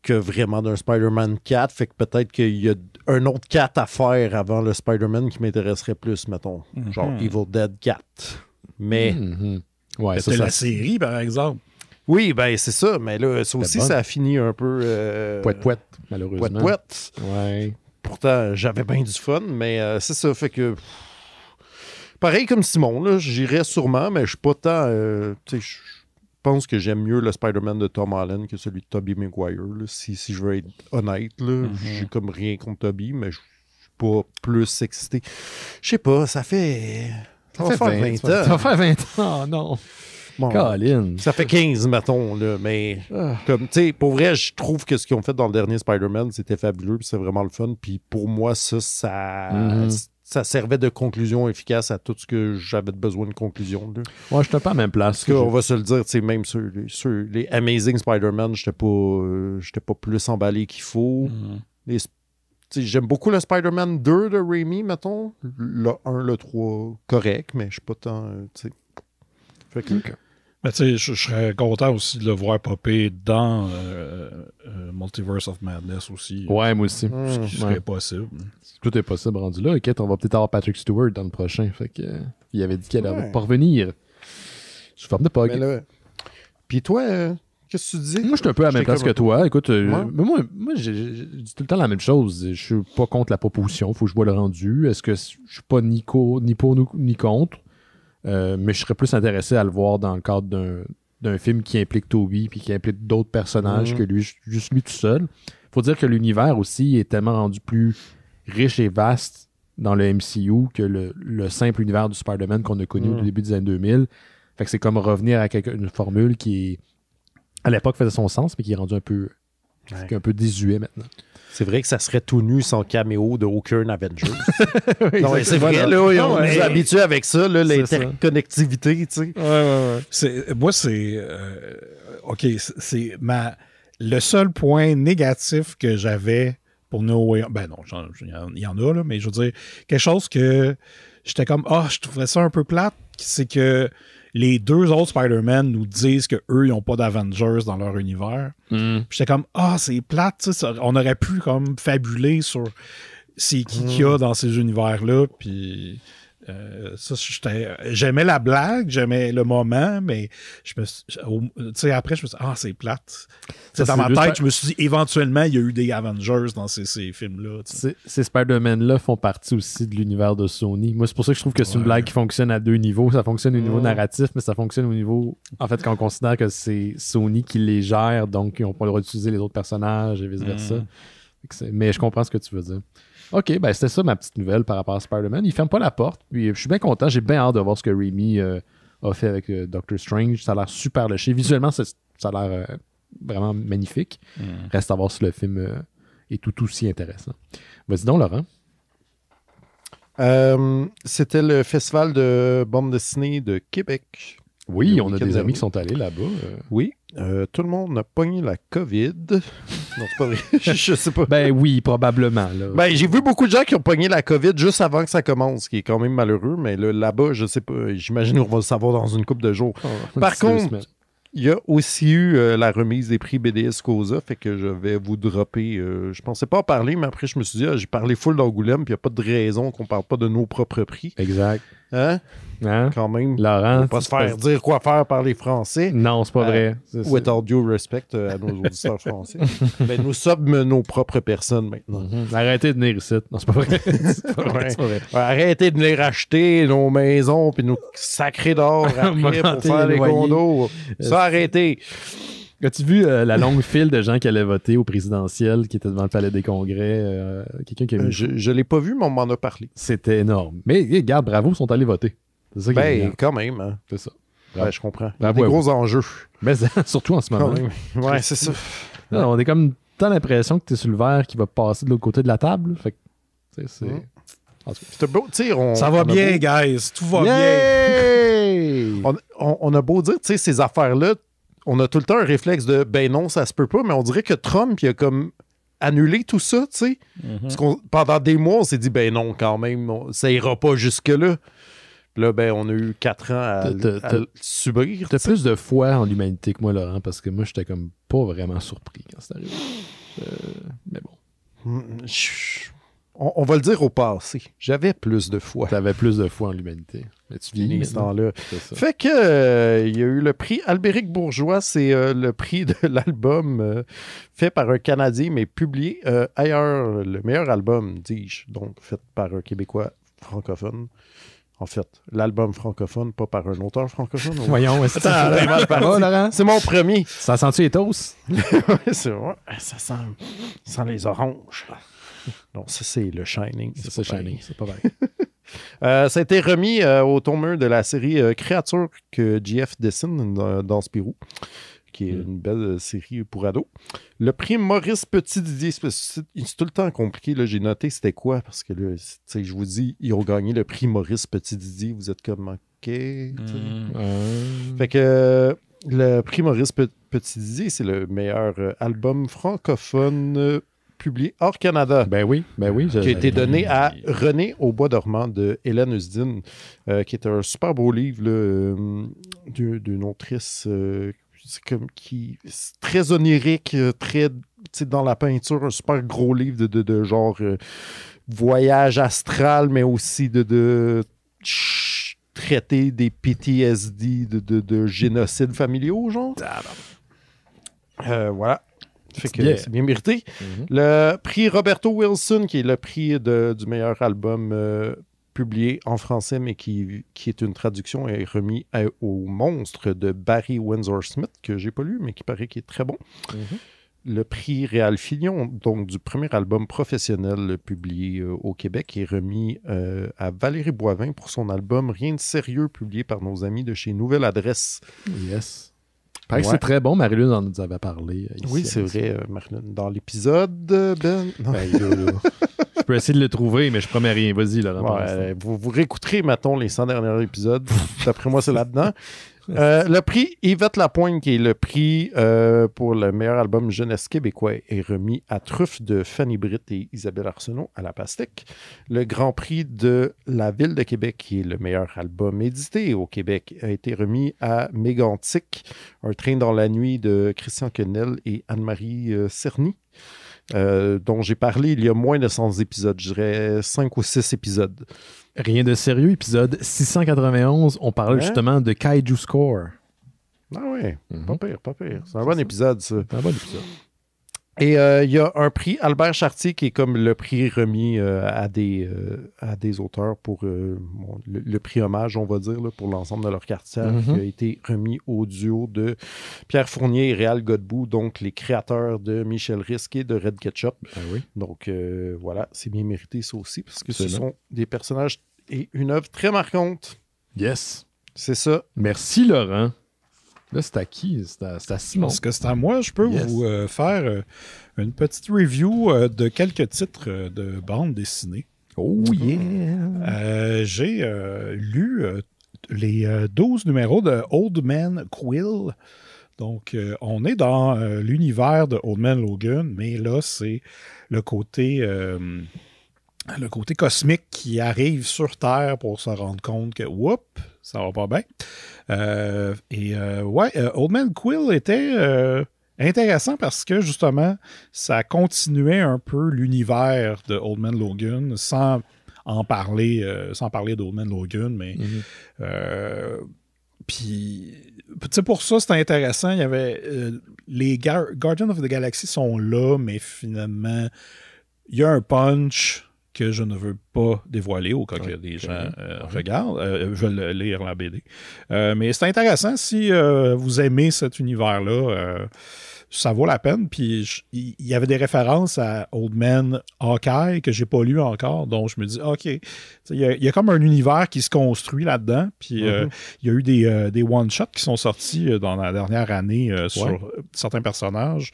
que vraiment d'un Spider-Man 4. Fait que peut-être qu'il y a un autre 4 à faire avant le Spider-Man qui m'intéresserait plus, mettons. Mm-hmm. Genre Evil Dead 4. Mais mm-hmm. C'était la série, par exemple. Oui, ben c'est ça, mais là, ça aussi, ça a fini un peu. Euh, poète malheureusement. Poète Ouais. Pourtant, j'avais bien du fun, mais euh, c'est ça, fait que. pareil comme Simon, là, j'irais sûrement, mais je suis pas tant. Euh, je pense que j'aime mieux le Spider-Man de Tom Holland que celui de Tobey Maguire. si, je veux être honnête, là, mhm. j'ai comme rien contre Tobey, mais je suis pas plus excité. Je sais pas, ça fait. Ça, fait 20, ans. Ça fait ah, non. Ça fait 15, mettons, là, mais ah. comme, tu sais, pour vrai, je trouve que ce qu'ils ont fait dans le dernier Spider-Man, c'était fabuleux, c'est vraiment le fun. Puis pour moi, ça, mm-hmm. ça, servait de conclusion efficace à tout ce que j'avais besoin de conclusion. Moi, Ouais, j'étais pas à même place. on va se le dire, tu même sur, les Amazing Spider-Man, j'étais pas, euh, j'étais pas plus emballé qu'il faut. Mm-hmm. Les spider J'aime beaucoup le Spider-Man 2 de Raimi, mettons. Le 1, le 3, correct, mais je suis pas tant. Euh, fait que. Mais tu sais, je, serais content aussi de le voir popper dans euh, euh, Multiverse of Madness aussi. Ouais, moi aussi. ce qui hmm, serait possible. Tout est possible rendu là. ok on va peut-être avoir Patrick Stewart dans le prochain. Fait il avait dit qu'elle allait parvenir pas revenir. Sous forme de pog. Puis toi, moi, je suis un peu à la même place que toi. Écoute, euh, moi, je dis tout le temps la même chose. Je suis pas contre la proposition. Il Faut que je vois le rendu. Est-ce que je suis pas ni, ni pour ni contre? Euh, mais je serais plus intéressé à le voir dans le cadre d'un film qui implique Toby puis qui implique d'autres personnages mm. que lui, juste lui tout seul. Faut dire que l'univers aussi est tellement rendu plus riche et vaste dans le MCU que le, simple univers du Spider-Man qu'on a connu au mm. début des années 2000. Fait que c'est comme revenir à quelque, une formule qui est à l'époque faisait son sens, mais qui est rendu un peu, un peu désuet maintenant. C'est vrai que ça serait tout nu sans caméo de aucun Avengers. c'est vrai, on est habitué avec ça, l'interconnectivité, tu sais. Moi, c'est. Euh, OK, c'est ma. Le seul point négatif que j'avais pour No ben non, il y en a, là, mais je veux dire, quelque chose que j'étais comme, ah, je trouverais ça un peu plate, c'est que les deux autres Spider-Man nous disent qu'eux, ils n'ont pas d'Avengers dans leur univers. Hmm. Puis J'étais comme, ah, c'est plate, on aurait pu comme fabuler sur c'est qui qu'il y a hmm. dans ces univers-là. Puis euh, ça, j'aimais la blague, j'aimais le moment, mais je après, je me suis dit, ah, c'est plate. dans ma tête, je me suis dit, éventuellement, il y a eu des Avengers dans ces, films-là. Ces, Spider-Man-là font partie aussi de l'univers de Sony. Moi, c'est pour ça que je trouve que c'est une blague qui fonctionne à deux niveaux. Ça fonctionne au niveau narratif, mais ça fonctionne au niveau. En fait, quand on considère que c'est Sony qui les gère, donc ils n'ont pas le droit d'utiliser les autres personnages et vice-versa. Mais je comprends ce que tu veux dire. OK, ben c'était ça ma petite nouvelle par rapport à Spider-Man. Il ferme pas la porte. Puis je suis bien content. J'ai bien hâte de voir ce que Remy euh, a fait avec euh, Doctor Strange. Ça a l'air super léché. Visuellement, ça a l'air euh, vraiment magnifique. Mm. Reste à voir si le film est tout aussi intéressant. Vas-y donc, Laurent. C'était le festival de bande dessinée de Québec. Oui, on a des amis qui sont allés là-bas. Euh. Oui, euh, tout le monde a pogné la COVID. Non, c'est pas vrai. je, sais pas. Ben oui, probablement. Ben, j'ai vu beaucoup de gens qui ont pogné la COVID juste avant que ça commence, ce qui est quand même malheureux, mais là-bas, je sais pas. J'imagine qu'on va le savoir dans une couple de jours. Ah, Par contre, il y a aussi eu euh, la remise des prix BDS Causa, fait que je vais vous dropper. je pensais pas en parler, mais après, je me suis dit, ah, j'ai parlé full d'Angoulême, puis il n'y a pas de raison qu'on parle pas de nos propres prix. Exact. Hein? hein? Quand même. Laurent. Pas se faire dire quoi faire par les Français. Non, c'est pas euh, vrai. With all due respect euh, à nos auditeurs français. Ben, nous sommes nos propres personnes maintenant. Mhm. Arrêtez de venir ici. Non, c'est pas vrai. Arrêtez de venir acheter nos maisons puis nous sacrer d'or pour faire les condos. Euh, Ça, arrêtez. As-tu vu euh, la longue file de gens qui allaient voter au présidentiel, qui étaient devant le palais des congrès? Euh, quelqu'un qui a euh, je ne l'ai pas vu, mais on m'en a parlé. C'était énorme. Mais eh, gars, bravo, ils sont allés voter. C'est ça ben, quand même. Hein. C'est ça. je comprends. Il des gros enjeux. Mais surtout en ce moment. ouais, c'est ça. on est comme tant l'impression que tu es sur le verre qui va passer de l'autre côté de la table. Fait c'est... beau, on, Ça va bien, guys. Tout va bien. on, on, a beau dire, tu sais, ces affaires-là, on a tout le temps un réflexe de ben non, ça se peut pas, mais on dirait que Trump, il a comme annulé tout ça, tu sais. Mhm. Parce qu'on, pendant des mois, on s'est dit ben non, quand même, ça ira pas jusque-là. Là, ben, on a eu quatre ans à, subir. T'as plus de foi en l'humanité que moi, Laurent, parce que moi, j'étais comme pas vraiment surpris quand c'est arrivé. Euh, mais bon. Mm, on, va le dire au passé. J'avais plus de foi. Tu plus de foi en l'humanité. Mais tu finis ce là Fait que euh, il y a eu le prix Albéric Bourgeois, c'est euh, le prix de l'album euh, fait par un Canadien, mais publié ailleurs. Le meilleur album, dis-je, donc fait par un Québécois francophone en fait, l'album francophone, pas par un auteur francophone. Voyons, c'est C'est mon premier. Ça sent-tu les toasts? c'est vrai. Ça ça sent les oranges. non, ça, c'est le Shining. C'est pas Shining, c'est pas vrai. Euh, ça a été remis euh, au tourneur de la série euh, Créature que JF dessine dans, Spirou, qui est mm. une belle série pour ados. Le prix Maurice Petit-Didier, c'est tout le temps compliqué. J'ai noté c'était quoi, parce que là, je vous dis, ils ont gagné le prix Maurice Petit-Didier. Vous êtes comme, OK. Mm. Fait que le prix Maurice Petit-Didier, c'est le meilleur album francophone publié hors Canada. Ben oui, ben oui. Qui a été donné à René au bois dormant de Hélène Usdine, euh, qui est un super beau livre euh, d'une autrice euh, comme qui très onirique, très dans la peinture, un super gros livre de, de, genre voyage astral, mais aussi de, de traiter des PTSD, de, de, de génocide familiaux, genre. Ah, euh, voilà c'est bien mérité. Mhm. Le prix Roberto Wilson, qui est le prix du meilleur album euh, publié en français, mais qui, qui, est une traduction, est remis au monstre de Barry Windsor Smith, que j'ai pas lu, mais qui paraît qu'il est très bon. Mhm. Le prix Réal Fillon, donc du premier album professionnel euh, publié euh, au Québec, est remis à Valérie Boivin pour son album Rien de sérieux, publié par nos amis de chez Nouvelle Adresse. Yes c'est très bon. Marilyn en nous avait parlé. Euh, oui, c'est vrai, euh, Marilyn. Dans l'épisode, euh, Ben. ben je peux essayer de le trouver, mais je promets rien. Vas-y, là. vous, vous réécouterez, mettons, les 100 derniers épisodes. D'après moi, c'est là-dedans. Euh, le prix Yvette Lapointe, qui est le prix euh, pour le meilleur album jeunesse québécois, est remis à Truffe de Fanny Britt et Isabelle Arsenault à la Pastèque. Le Grand Prix de la Ville de Québec, qui est le meilleur album édité au Québec, a été remis à Mégantic, Un train dans la nuit de Christian Quenel et Anne-Marie euh, Cerny. dont j'ai parlé il y a moins de 100 épisodes, je dirais 5 ou 6 épisodes. Rien de sérieux, épisode 691. On parlait hein? justement de Kaiju Score. Ah oui, pas mhm. pire, pas pire. C'est un bon épisode, ça. C'est un bon épisode. Et euh, il y a un prix Albert Chartier qui est comme le prix remis euh, à, des, euh, à des auteurs pour le, prix hommage, on va dire, pour l'ensemble de leur quartier, mm-hmm. qui a été remis au duo de Pierre Fournier et Réal Godbout, donc les créateurs de Michel Risque et de Red Ketchup. Ah donc voilà, c'est bien mérité ça aussi, parce que ce sont des personnages et une œuvre très marquante. Yes. C'est ça. Merci Laurent. Là, c'est à qui? C'est à, Simon. est que c'est à moi? Je peux vous euh, faire euh, une petite review euh, de quelques titres de bandes dessinées. Oh yeah! J'ai lu les 12 numéros de Old Man Quill. Donc, on est dans l'univers de Old Man Logan, mais là, c'est le côté le côté cosmique qui arrive sur Terre pour se rendre compte que, whoop, ça va pas bien. Euh, et euh, ouais, euh, Old Man Quill était intéressant parce que justement, ça continuait un peu l'univers de Old Man Logan sans en parler, sans parler d'Old Man Logan, mais. Mhm. puis, tu sais, pour ça, c'était intéressant. Il y avait. les Guardians of the Galaxy sont là, mais finalement, il y a un punch que je ne veux pas dévoiler au cas que des gens euh, regardent, veulent euh, lire la BD. Euh, mais c'est intéressant si vous aimez cet univers-là ça vaut la peine. Puis il y, avait des références à Old Man Hawkeye que j'ai pas lu encore, donc je me dis, OK, il y, a comme un univers qui se construit là-dedans. Puis euh, mhm. il y a eu des, euh, one-shots qui sont sortis euh, dans la dernière année sur certains personnages.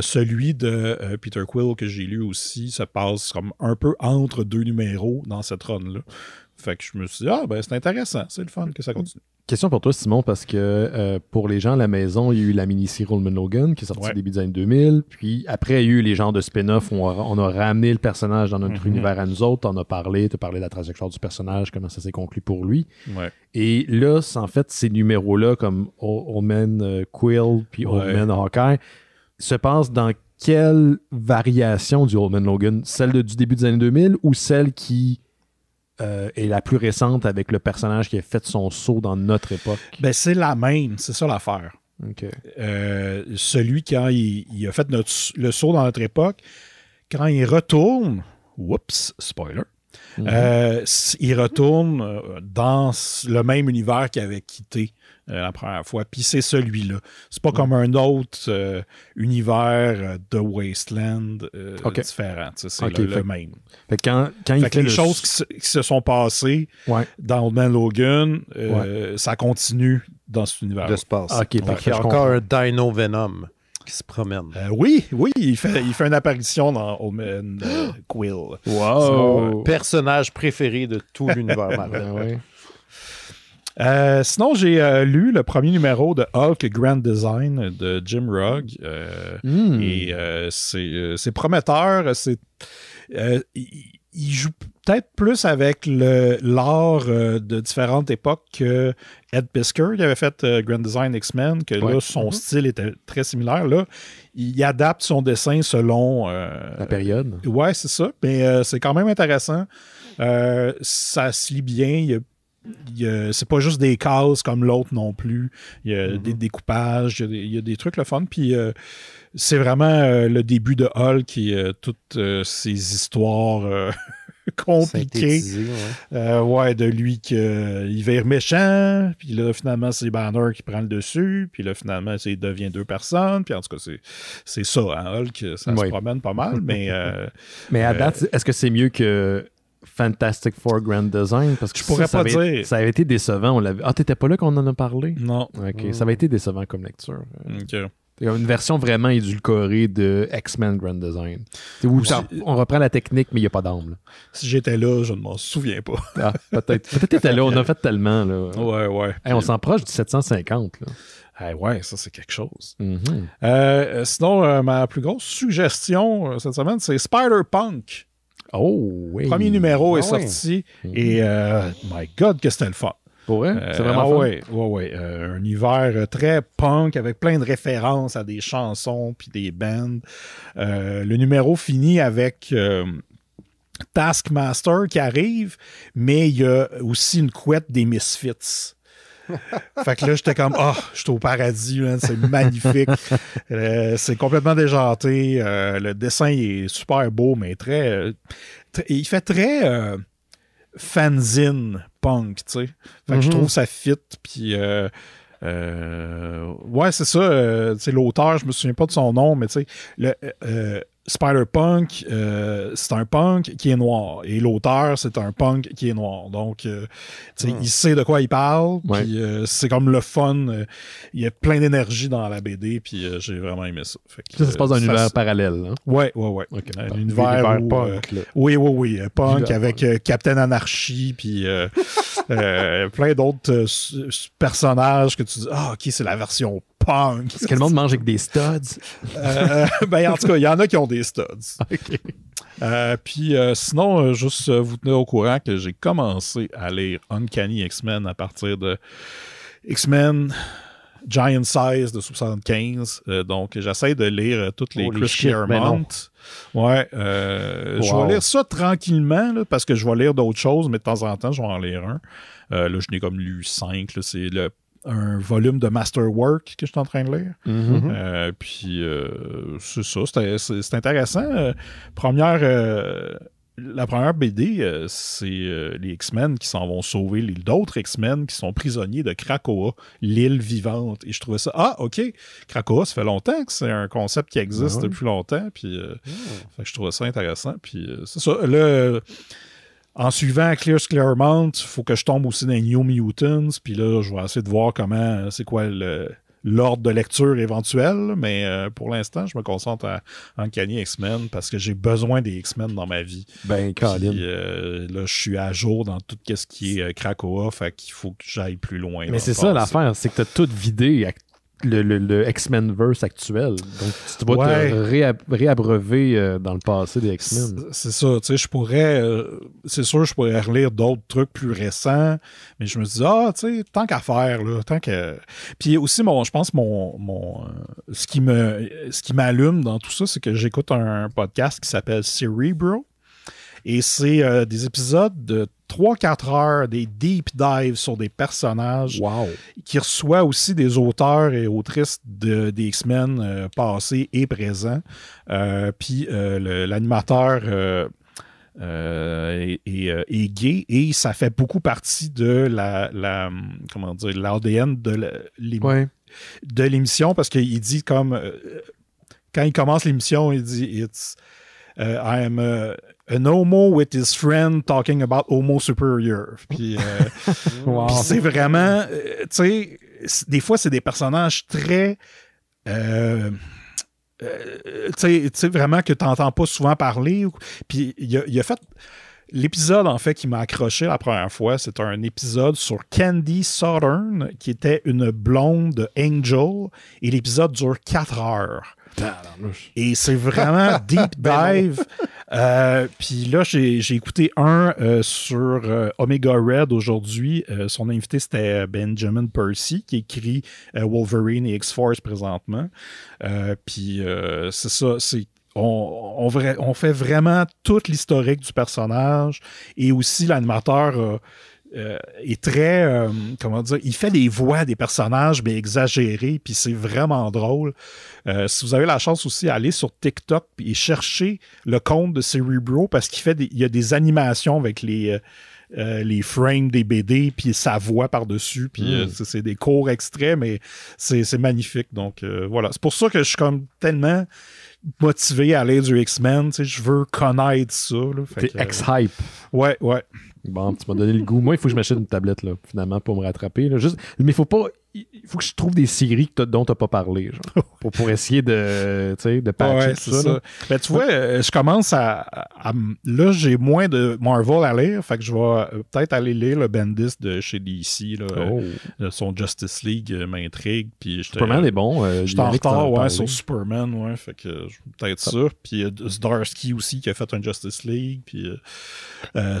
celui de Peter Quill que j'ai lu aussi se passe comme un peu entre deux numéros dans cette run-là. Fait que je me suis dit, ah, ben c'est intéressant, c'est le fun que ça continue. Question pour toi, Simon, parce que euh, pour les gens à la maison, il y a eu la mini-série Rollman Logan qui est sortie début des années 2000. Puis après, il y a eu les genres de spin-off on a, ramené le personnage dans notre mhm. univers à nous autres. On a parlé, tu as parlé de la trajectoire du personnage, comment ça s'est conclu pour lui. Et là, en fait, ces numéros-là, comme Old Man euh, Quill puis Old Man Hawkeye, se passent dans quelle variation du Old Logan Celle du début des années 2000 ou celle qui euh, est et la plus récente avec le personnage qui a fait son saut dans notre époque. Ben, c'est la même, c'est ça l'affaire. Euh, celui, qui il, a fait notre, le saut dans notre époque, quand il retourne, oups, spoiler, euh, il retourne euh, dans le même univers qu'il avait quitté euh, la première fois, puis c'est celui-là. C'est pas mm. comme un autre univers de Wasteland différent. C'est le, même. Fait quand, il les choses qui se, sont passées dans Old Man Logan, ça continue dans cet univers. De il y a encore un Dino Venom qui se promène. Euh, oui, oui, il fait, il fait une apparition dans Omen euh, Quill. Wow! personnage préféré de tout l'univers ben euh, sinon, j'ai lu le premier numéro de Hulk Grand Design de Jim Rugg. Hmm. Et c'est prometteur. C'est il joue peut-être plus avec l'art euh, de différentes époques que Ed Pisker, qui avait fait euh, Grand Design X-Men, que là, son mm-hmm. style était très similaire. Là, il adapte son dessin selon. Euh, La période. Ouais, c'est ça. Mais c'est quand même intéressant. ça se lit bien. Il y c'est pas juste des cases comme l'autre non plus. Il y a mm-hmm. des découpages, il y a des, trucs le fun. Puis c'est vraiment euh, le début de Hulk qui euh, toutes euh, ces histoires compliquées. Ouais. de lui qu'il vire méchant, puis là, finalement, c'est Banner qui prend le dessus, puis là, finalement, il devient deux personnes, puis en tout cas, c'est ça, Hulk, hein, ça se promène pas mal, mais... mais à date, est-ce que c'est mieux que Fantastic Four Grand Design parce que je pourrais pas dire. Ça avait été décevant. On ah, t'étais pas là qu'on en a parlé? Non. OK. Ça avait été décevant comme lecture. OK une version vraiment édulcorée de X-Men Grand Design. on reprend la technique, mais il n'y a pas d'âme. Si j'étais là, je ne m'en souviens pas. Ah, peut-être. Peut-être étais là, on a fait tellement. Là. Ouais, on s'en proche du 750. Là. ouais, ça, c'est quelque chose. Mm-hmm. Euh, sinon, euh, ma plus grosse suggestion euh, cette semaine, c'est Spider-Punk. Oh, oui. Premier numéro est ah, sorti. Mm-hmm. Et, my God, que c'était le fun c'est vraiment euh, ah euh, un univers euh, très punk avec plein de références à des chansons puis des bands. le numéro finit avec. Taskmaster qui arrive, mais il y a aussi une couette des Misfits. fait que là, j'étais comme, oh, je suis au paradis, c'est magnifique. c'est complètement déjanté. le dessin est super beau, mais très. il fait très fanzine punk, tu sais. Fait que je mhm. trouve ça fit, puis... Euh, euh ouais, c'est ça. C'est euh, l'auteur, je me souviens pas de son nom, mais tu sais, euh, Spider-Punk, euh, c'est un punk qui est noir. Et l'auteur, c'est un punk qui est noir. Donc, euh, sais, hmm. il sait de quoi il parle. Euh, c'est comme le fun. il y a plein d'énergie dans la BD. Puis j'ai vraiment aimé ça. ça, se passe dans un univers parallèle. Hein? Ouais, ouais, ouais. Un univers, oui, oui, oui. Punk avec Captain Anarchy. Puis plein d'autres personnages que tu dis Ah, ok, c'est la version punk. Est-ce que le monde mange avec des studs? Euh, euh, ben, en tout cas, il y en a qui ont des studs. Euh, puis sinon, juste vous tenir au courant que j'ai commencé à lire Uncanny X-Men à partir de X-Men Giant Size de 75. donc, j'essaie de lire toutes les Chris ben ouais, je vais lire ça tranquillement parce que je vais lire d'autres choses, mais de temps en temps, je vais en lire un. là, je n'ai comme lu cinq. C'est le un volume de Masterwork que je suis en train de lire. Mhm. Mhm. Euh, puis euh, c'est ça, c'est intéressant. Euh, première, la première BD, c'est les X-Men qui s'en vont sauver d'autres X-Men qui sont prisonniers de Krakoa, l'île vivante. Et je trouvais ça, ah, ok, Krakoa, ça fait longtemps que c'est un concept qui existe ah depuis longtemps. Puis ah. je trouvais ça intéressant. Puis c'est ça. Le en suivant Clear Claremont, il faut que je tombe aussi dans New Mutants. Puis là, je vais essayer de voir comment, euh, c'est quoi l'ordre de lecture éventuel. Mais euh, pour l'instant, je me concentre à, en Kanye X-Men parce que j'ai besoin des X-Men dans ma vie. Ben, Colin. Euh, là, je suis à jour dans tout ce qui est Krakoa. Fait qu'il faut que j'aille plus loin. Mais c'est ça l'affaire, c'est que tu as tout vidé le, X-Men verse actuel. Donc, tu vas te réabreuver euh, dans le passé des X-Men. C'est ça, tu sais, je pourrais, euh, c'est sûr, je pourrais relire d'autres trucs plus récents, mais je me dis, ah, tu sais, tant qu'à faire, là, tant que. Puis aussi, mon, je pense, mon, mon, euh, ce qui ce qui m'allume dans tout ça, c'est que j'écoute un podcast qui s'appelle Cerebro. Et c'est des épisodes de 3-4 heures des deep dives sur des personnages qui reçoit aussi des auteurs et autrices de, des X-Men euh, passés et présents. Euh, puis euh, l'animateur est, gay et ça fait beaucoup partie de la, comment dire l'ADN de l'émission parce qu'il dit comme quand il commence l'émission, il dit It's An homo with his friend talking about homo superior. Puis, euh, c'est vraiment, euh, tu sais, des fois c'est des personnages très, euh, tu sais, vraiment que tu n'entends pas souvent parler. Puis il a, fait, L'épisode, en fait, qui m'a accroché la première fois, c'est un épisode sur Candy Southern, qui était une blonde Angel, et l'épisode dure quatre heures. Et c'est vraiment deep ben dive. Euh, puis là, j'ai écouté un euh, sur euh, Omega Red aujourd'hui. son invité, c'était Benjamin Percy, qui écrit Wolverine et X-Force présentement. Puis c'est ça, on, fait vraiment toute l'historique du personnage et aussi l'animateur euh, est très, euh, comment dire, il fait des voix des personnages, mais exagérés puis c'est vraiment drôle. Euh, si vous avez la chance aussi, allez sur TikTok et chercher le compte de Cerebro parce qu'il fait il y a des animations avec les, les frames des BD, puis sa voix par-dessus, puis mm. c'est des courts extraits, mais c'est magnifique. Donc voilà, c'est pour ça que je suis comme tellement motivé à aller du X-Men, tu sais je veux connaître ça. T'es x hype Ouais, ouais. Bon, tu m'as donné le goût. Moi, il faut que je m'achète une tablette, là, finalement, pour me rattraper. Juste, mais il faut pas il faut que je trouve des séries dont tu n'as pas parlé, genre, pour, pour, essayer de, de patcher tout ça. mais ben, tu vois, euh, je commence à. là, j'ai moins de Marvel à lire, fait que je vais euh, peut-être aller lire le Bendis de chez DC. Là, euh, oh. son Justice League m'intrigue. Superman est bon. Euh, je t'en retard ouais, sur Superman, ouais, fait que je peut-être ah. sûr. Puis euh, Zdarsky aussi qui a fait un Justice League. Puis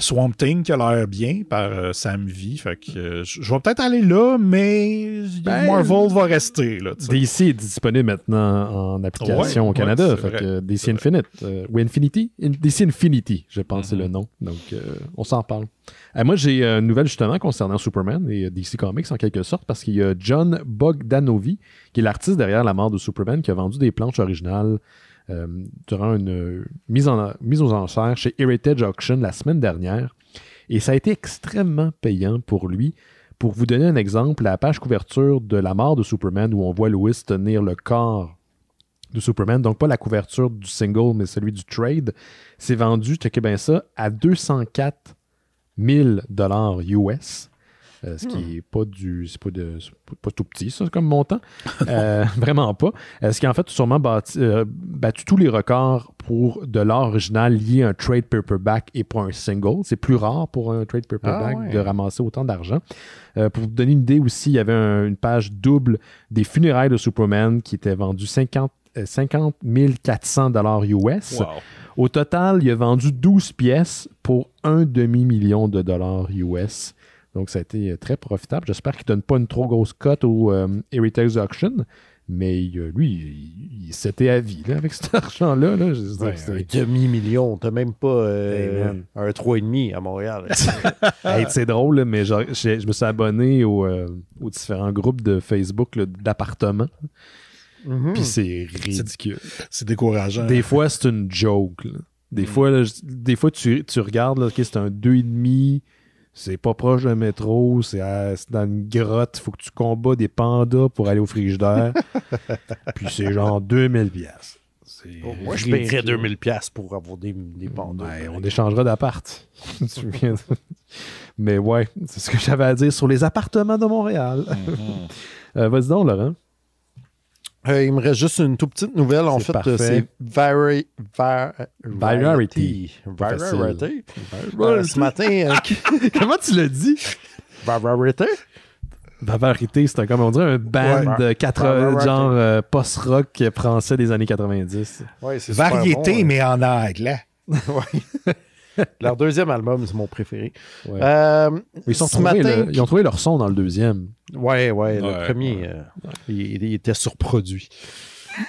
Swamp Thing qui a l'air bien par Sam V. Fait que je vais peut-être aller là, mais ben, Marvel va rester. Là, DC est disponible maintenant en application au Canada. DC Infinite. Euh, Infinity DC Infinity, je pense, c'est mhm. le nom. Donc, euh, on s'en parle. Euh, moi, j'ai une nouvelle justement concernant Superman et DC Comics en quelque sorte, parce qu'il y a John Bogdanovi, qui est l'artiste derrière la mort de Superman, qui a vendu des planches originales. durant une mise, en, mise aux enchères chez Heritage Auction la semaine dernière. Et ça a été extrêmement payant pour lui pour vous donner un exemple, la page couverture de La mort de Superman, où on voit Louis tenir le corps de Superman, donc pas la couverture du single, mais celui du trade, s'est vendu, checkez bien ça, à 204 000 US. Euh, ce qui n'est hmm. pas du. C'est pas, de, pas tout petit, ça, comme montant. Euh, vraiment pas. est euh, ce qui, en fait, sûrement battu tous les records pour de l'art original lié à un trade paperback et pour un single. C'est plus rare pour un trade ah paperback de ramasser autant d'argent. pour vous donner une idée aussi, il y avait une page double des funérailles de Superman qui était vendue 50 400 dollars US. Au total, il a vendu 12 pièces pour un demi-million de dollars US. Donc, ça a été euh, très profitable. J'espère qu'il ne donne pas une trop grosse cote au euh, Heritage Auction. Mais euh, lui, il, s'était à vie avec cet argent-là. Là, un demi-million, t'as même pas un 3,5 à Montréal. c'est drôle, mais je, me suis abonné aux différents groupes de Facebook d'appartements. Mm-hmm. Puis c'est ridicule. C'est décourageant. Des fois, c'est une joke. Des, mm. fois, des fois, tu, regardes, là, c'est un 2,5 c'est pas proche d'un métro, c'est dans une grotte, faut que tu combats des pandas pour aller au frigidaire. Puis c'est genre 2000 pièces. moi, je paierais 2000 pièces pour avoir des, pandas. Ben, on échangera d'appart. Mais ouais, c'est ce que j'avais à dire sur les appartements de Montréal. Mm-hmm. Euh, vas-y donc, Laurent. Euh, il me reste juste une toute petite nouvelle. En fait, euh, c'est Variety. Variety. Euh, ce matin. Comment tu l'as dit Variety. Variety, c'est comme on dirait un band ouais, 4, genre post-rock français des années 90. Ouais, Variété, hein. mais en anglais. ouais. leur deuxième album, c'est mon préféré. Euh, ils, ont trouvé leur son dans le deuxième. Ouais, ouais, le premier, euh, il, était surproduit.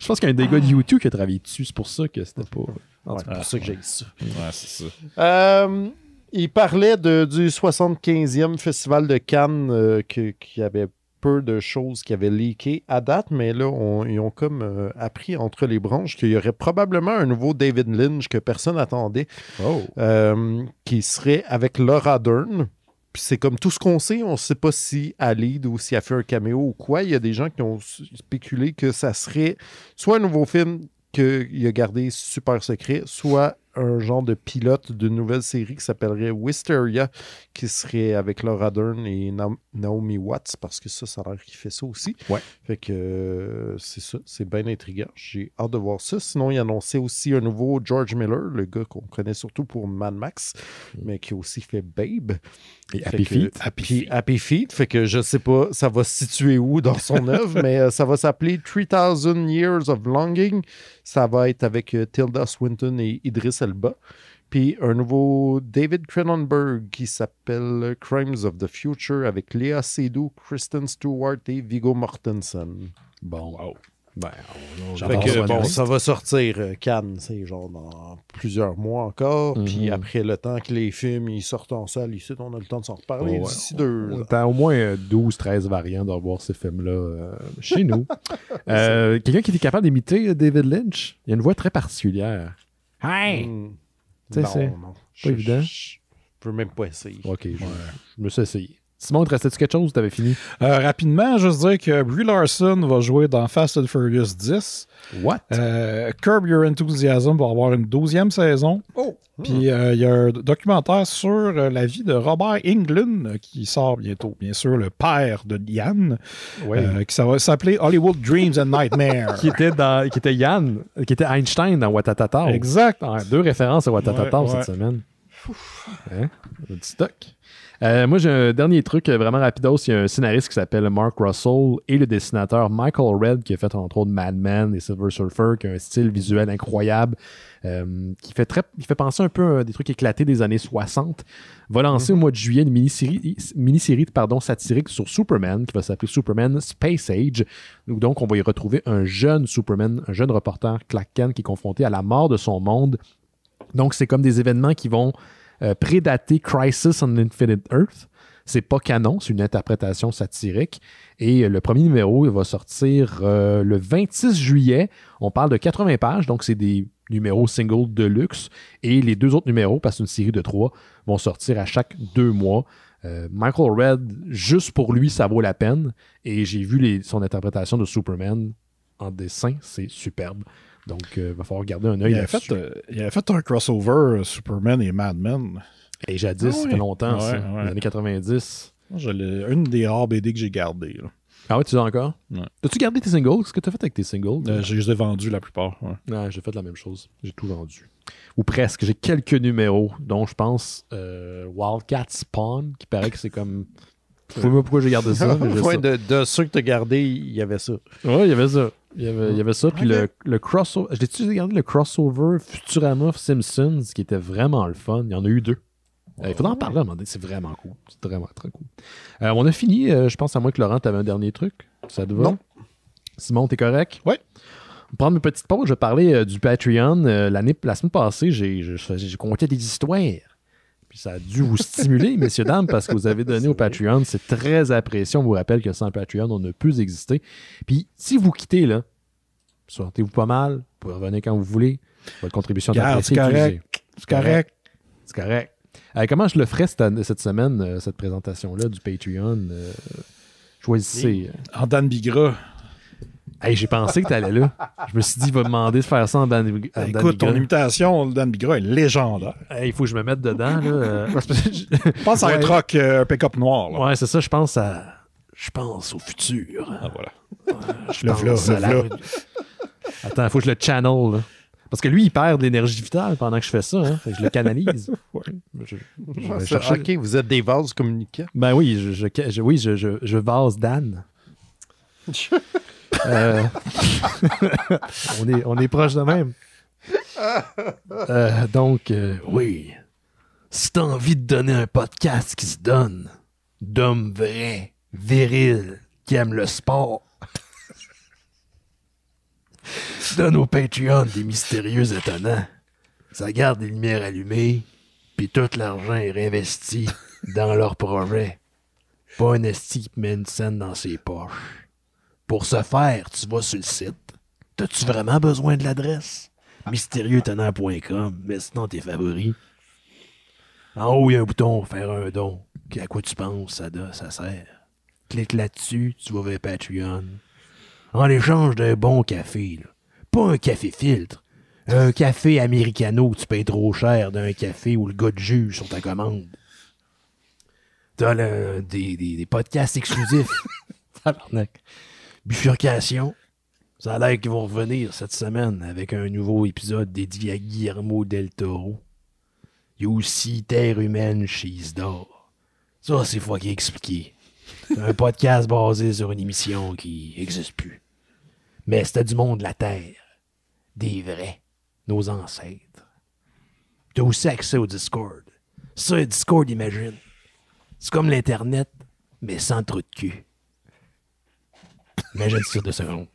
Je pense qu'il y a un gars de YouTube qui a travaillé dessus, c'est pour ça que c'était pas. c'est pour ça que j'ai ça. Ouais, c'est ça. Euh, il parlait du 75e Festival de Cannes euh, qui, qui avait peu de choses qui avaient leaké à date, mais là, ils ont comme euh, appris entre les branches qu'il y aurait probablement un nouveau David Lynch que personne n'attendait, oh. euh, qui serait avec Laura Dern. Puis c'est comme tout ce qu'on sait, on ne sait pas si elle lead ou si elle fait un caméo ou quoi. Il y a des gens qui ont spéculé que ça serait soit un nouveau film qu'il a gardé super secret, soit un genre de pilote d'une nouvelle série qui s'appellerait Wisteria, qui serait avec Laura Dern et Naomi Watts, parce que ça, ça a l'air qu'il fait ça aussi. Fait que euh, c'est ça, c'est bien intriguant. J'ai hâte de voir ça. Sinon, il annonçait aussi un nouveau George Miller, le gars qu'on connaît surtout pour Mad Max, mm. mais qui a aussi fait Babe. Et Happy Feet. Happy, Feet. Fait que je sais pas, ça va se situer où dans son œuvre, mais euh, ça va s'appeler 3000 Years of Longing. Ça va être avec euh, Tilda Swinton et Idris bas. Puis un nouveau David Cronenberg qui s'appelle Crimes of the Future avec Léa Seydoux, Kristen Stewart et Vigo Mortensen. Bon. Ben, ça va sortir euh, Cannes, c'est genre dans plusieurs mois encore. Puis mhm. après le temps que les films ils sortent en salle ici, on a le temps de s'en reparler d'ici deux. On a au moins 12-13 euh, variants d'avoir ces films-là euh, chez nous. Quelqu'un qui était capable d'imiter David Lynch, il y a une voix très particulière. Hey! Mmh. Non, Pas évident. Je, peux même pas essayer. OK, je, je me suis essayé. Simon, te restait-tu quelque chose ou t'avais fini? Euh, rapidement, juste dire que Brie Larson va jouer dans Fast and Furious 10. What? Euh, Curb Your Enthusiasm va avoir une douzième saison. Oh! Puis euh, il y a un documentaire sur la vie de Robert Englund qui sort bientôt, bien sûr, le père de Yann, oui. qui s'appelait Hollywood Dreams and Nightmares. qui, était qui était Yann, qui était Einstein dans Watatata. Exact. deux références à Watatata cette semaine. Un petit doc. Euh, moi, j'ai un dernier truc euh, vraiment rapidos. Il y a un scénariste qui s'appelle Mark Russell et le dessinateur Michael Red qui a fait entre autres Mad Men et Silver Surfer, qui a un style visuel incroyable, euh, qui fait très, fait penser un peu à des trucs éclatés des années 60. Va lancer au mhm. mois de juillet une mini-série satirique sur Superman qui va s'appeler Superman Space Age. Donc, on va y retrouver un jeune Superman, un jeune reporter, Clark Kent, qui est confronté à la mort de son monde. Donc, c'est comme des événements qui vont euh, prédaté Crisis on Infinite Earth. C'est pas canon, c'est une interprétation satirique. Et euh, le premier numéro, il va sortir euh, le 26 juillet. On parle de 80 pages, donc c'est des numéros single de luxe. Et les deux autres numéros, parce que une série de trois, vont sortir à chaque deux mois. Michael Red, juste pour lui, ça vaut la peine. Et j'ai vu son interprétation de Superman en dessin, c'est superbe. Donc, euh, il va falloir garder un œil. Il, avait fait, euh, avait fait un crossover euh, Superman et Mad Men. Et jadis, ah fait longtemps, ça, les années 90. une des rares BD que j'ai gardées. Ah ouais, tu as encore? As-tu gardé tes singles? Qu'est-ce que tu as fait avec tes singles? je les ai vendus la plupart. Ah, j'ai fait la même chose. J'ai tout vendu. Ou presque. J'ai quelques numéros, dont je pense Wildcat Spawn, qui paraît que c'est comme sais pourquoi j'ai gardé ça. De, de, ceux que tu as gardés, il y avait ça. Ouais, il y avait ça. Il y avait, ça, puis le, le crossover. jai regardé le crossover Futurama Simpsons qui était vraiment le fun. Il y en a eu deux. Euh, il faudra en ah parler à un moment c'est vraiment cool. C'est vraiment très cool. Euh, on a fini, euh, je pense à moi que Laurent, t'avais un dernier truc. Ça te va? Non. Simon, t'es correct? Oui. On prendre une petite pause, je vais parler du Patreon. l'année, la semaine passée, j'ai, compté des histoires. Puis ça a dû vous stimuler, messieurs, dames, parce que vous avez donné au Patreon. C'est très apprécié. On vous rappelle que sans Patreon, on ne peut exister. Puis si vous quittez, là, sortez-vous pas mal. Vous pouvez revenir quand vous voulez. Votre contribution est C'est correct. C'est correct. Euh, comment je le ferais cette, semaine, euh, cette présentation-là du Patreon? Euh, choisissez. En Dan Bigra j'ai pensé que t'allais là. Je me suis dit, il va demander de faire ça en Dan, Écoute, ton imitation de Dan Bigra est légendaire. Il faut que je me mette dedans. Là. Euh, je pense à un troc, euh, un pick-up noir. Oui, Ouais, c'est ça. Je pense à. Je pense au futur. Ah, voilà. je le vase Attends, il faut que je le channel. Parce que lui, il perd de l'énergie vitale pendant que je fais ça. Hein. je le canalise. ouais. je, ah, vous êtes des vases communicants. Ben oui, je, je oui, je, vase Dan. Euh, on, est, on est proche de même. Euh, donc, euh, oui. Si t'as envie de donner un podcast qui se donne d'hommes vrais, virils, qui aiment le sport, donne au Patreon des mystérieux étonnants. Ça garde les lumières allumées, puis tout l'argent est réinvesti dans leur projet. Pas un esti qui scène dans ses poches. Pour ce faire, tu vas sur le site. T'as-tu vraiment besoin de l'adresse? mystérieuxtonnerre.com, mais sinon tes favoris. En haut, il y a un bouton faire un don. À quoi tu penses, ça, ça sert. Clique là-dessus, tu vas vers Patreon. En échange d'un bon café, là. pas un café filtre, un café americano tu payes trop cher d'un café où le gars de juge sur ta commande. T'as des, des podcasts exclusifs. Bifurcation. Ça a l'air qu'ils vont revenir cette semaine avec un nouveau épisode dédié à Guillermo del Toro. Il y a aussi Terre humaine chez d'or Ça, c'est est expliqué. C'est un podcast basé sur une émission qui n'existe plus. Mais c'était du monde de la Terre. Des vrais. Nos ancêtres. T'as aussi accès au Discord. Ça, Discord, imagine. C'est comme l'Internet, mais sans trou de cul. Mais je tire deux secondes.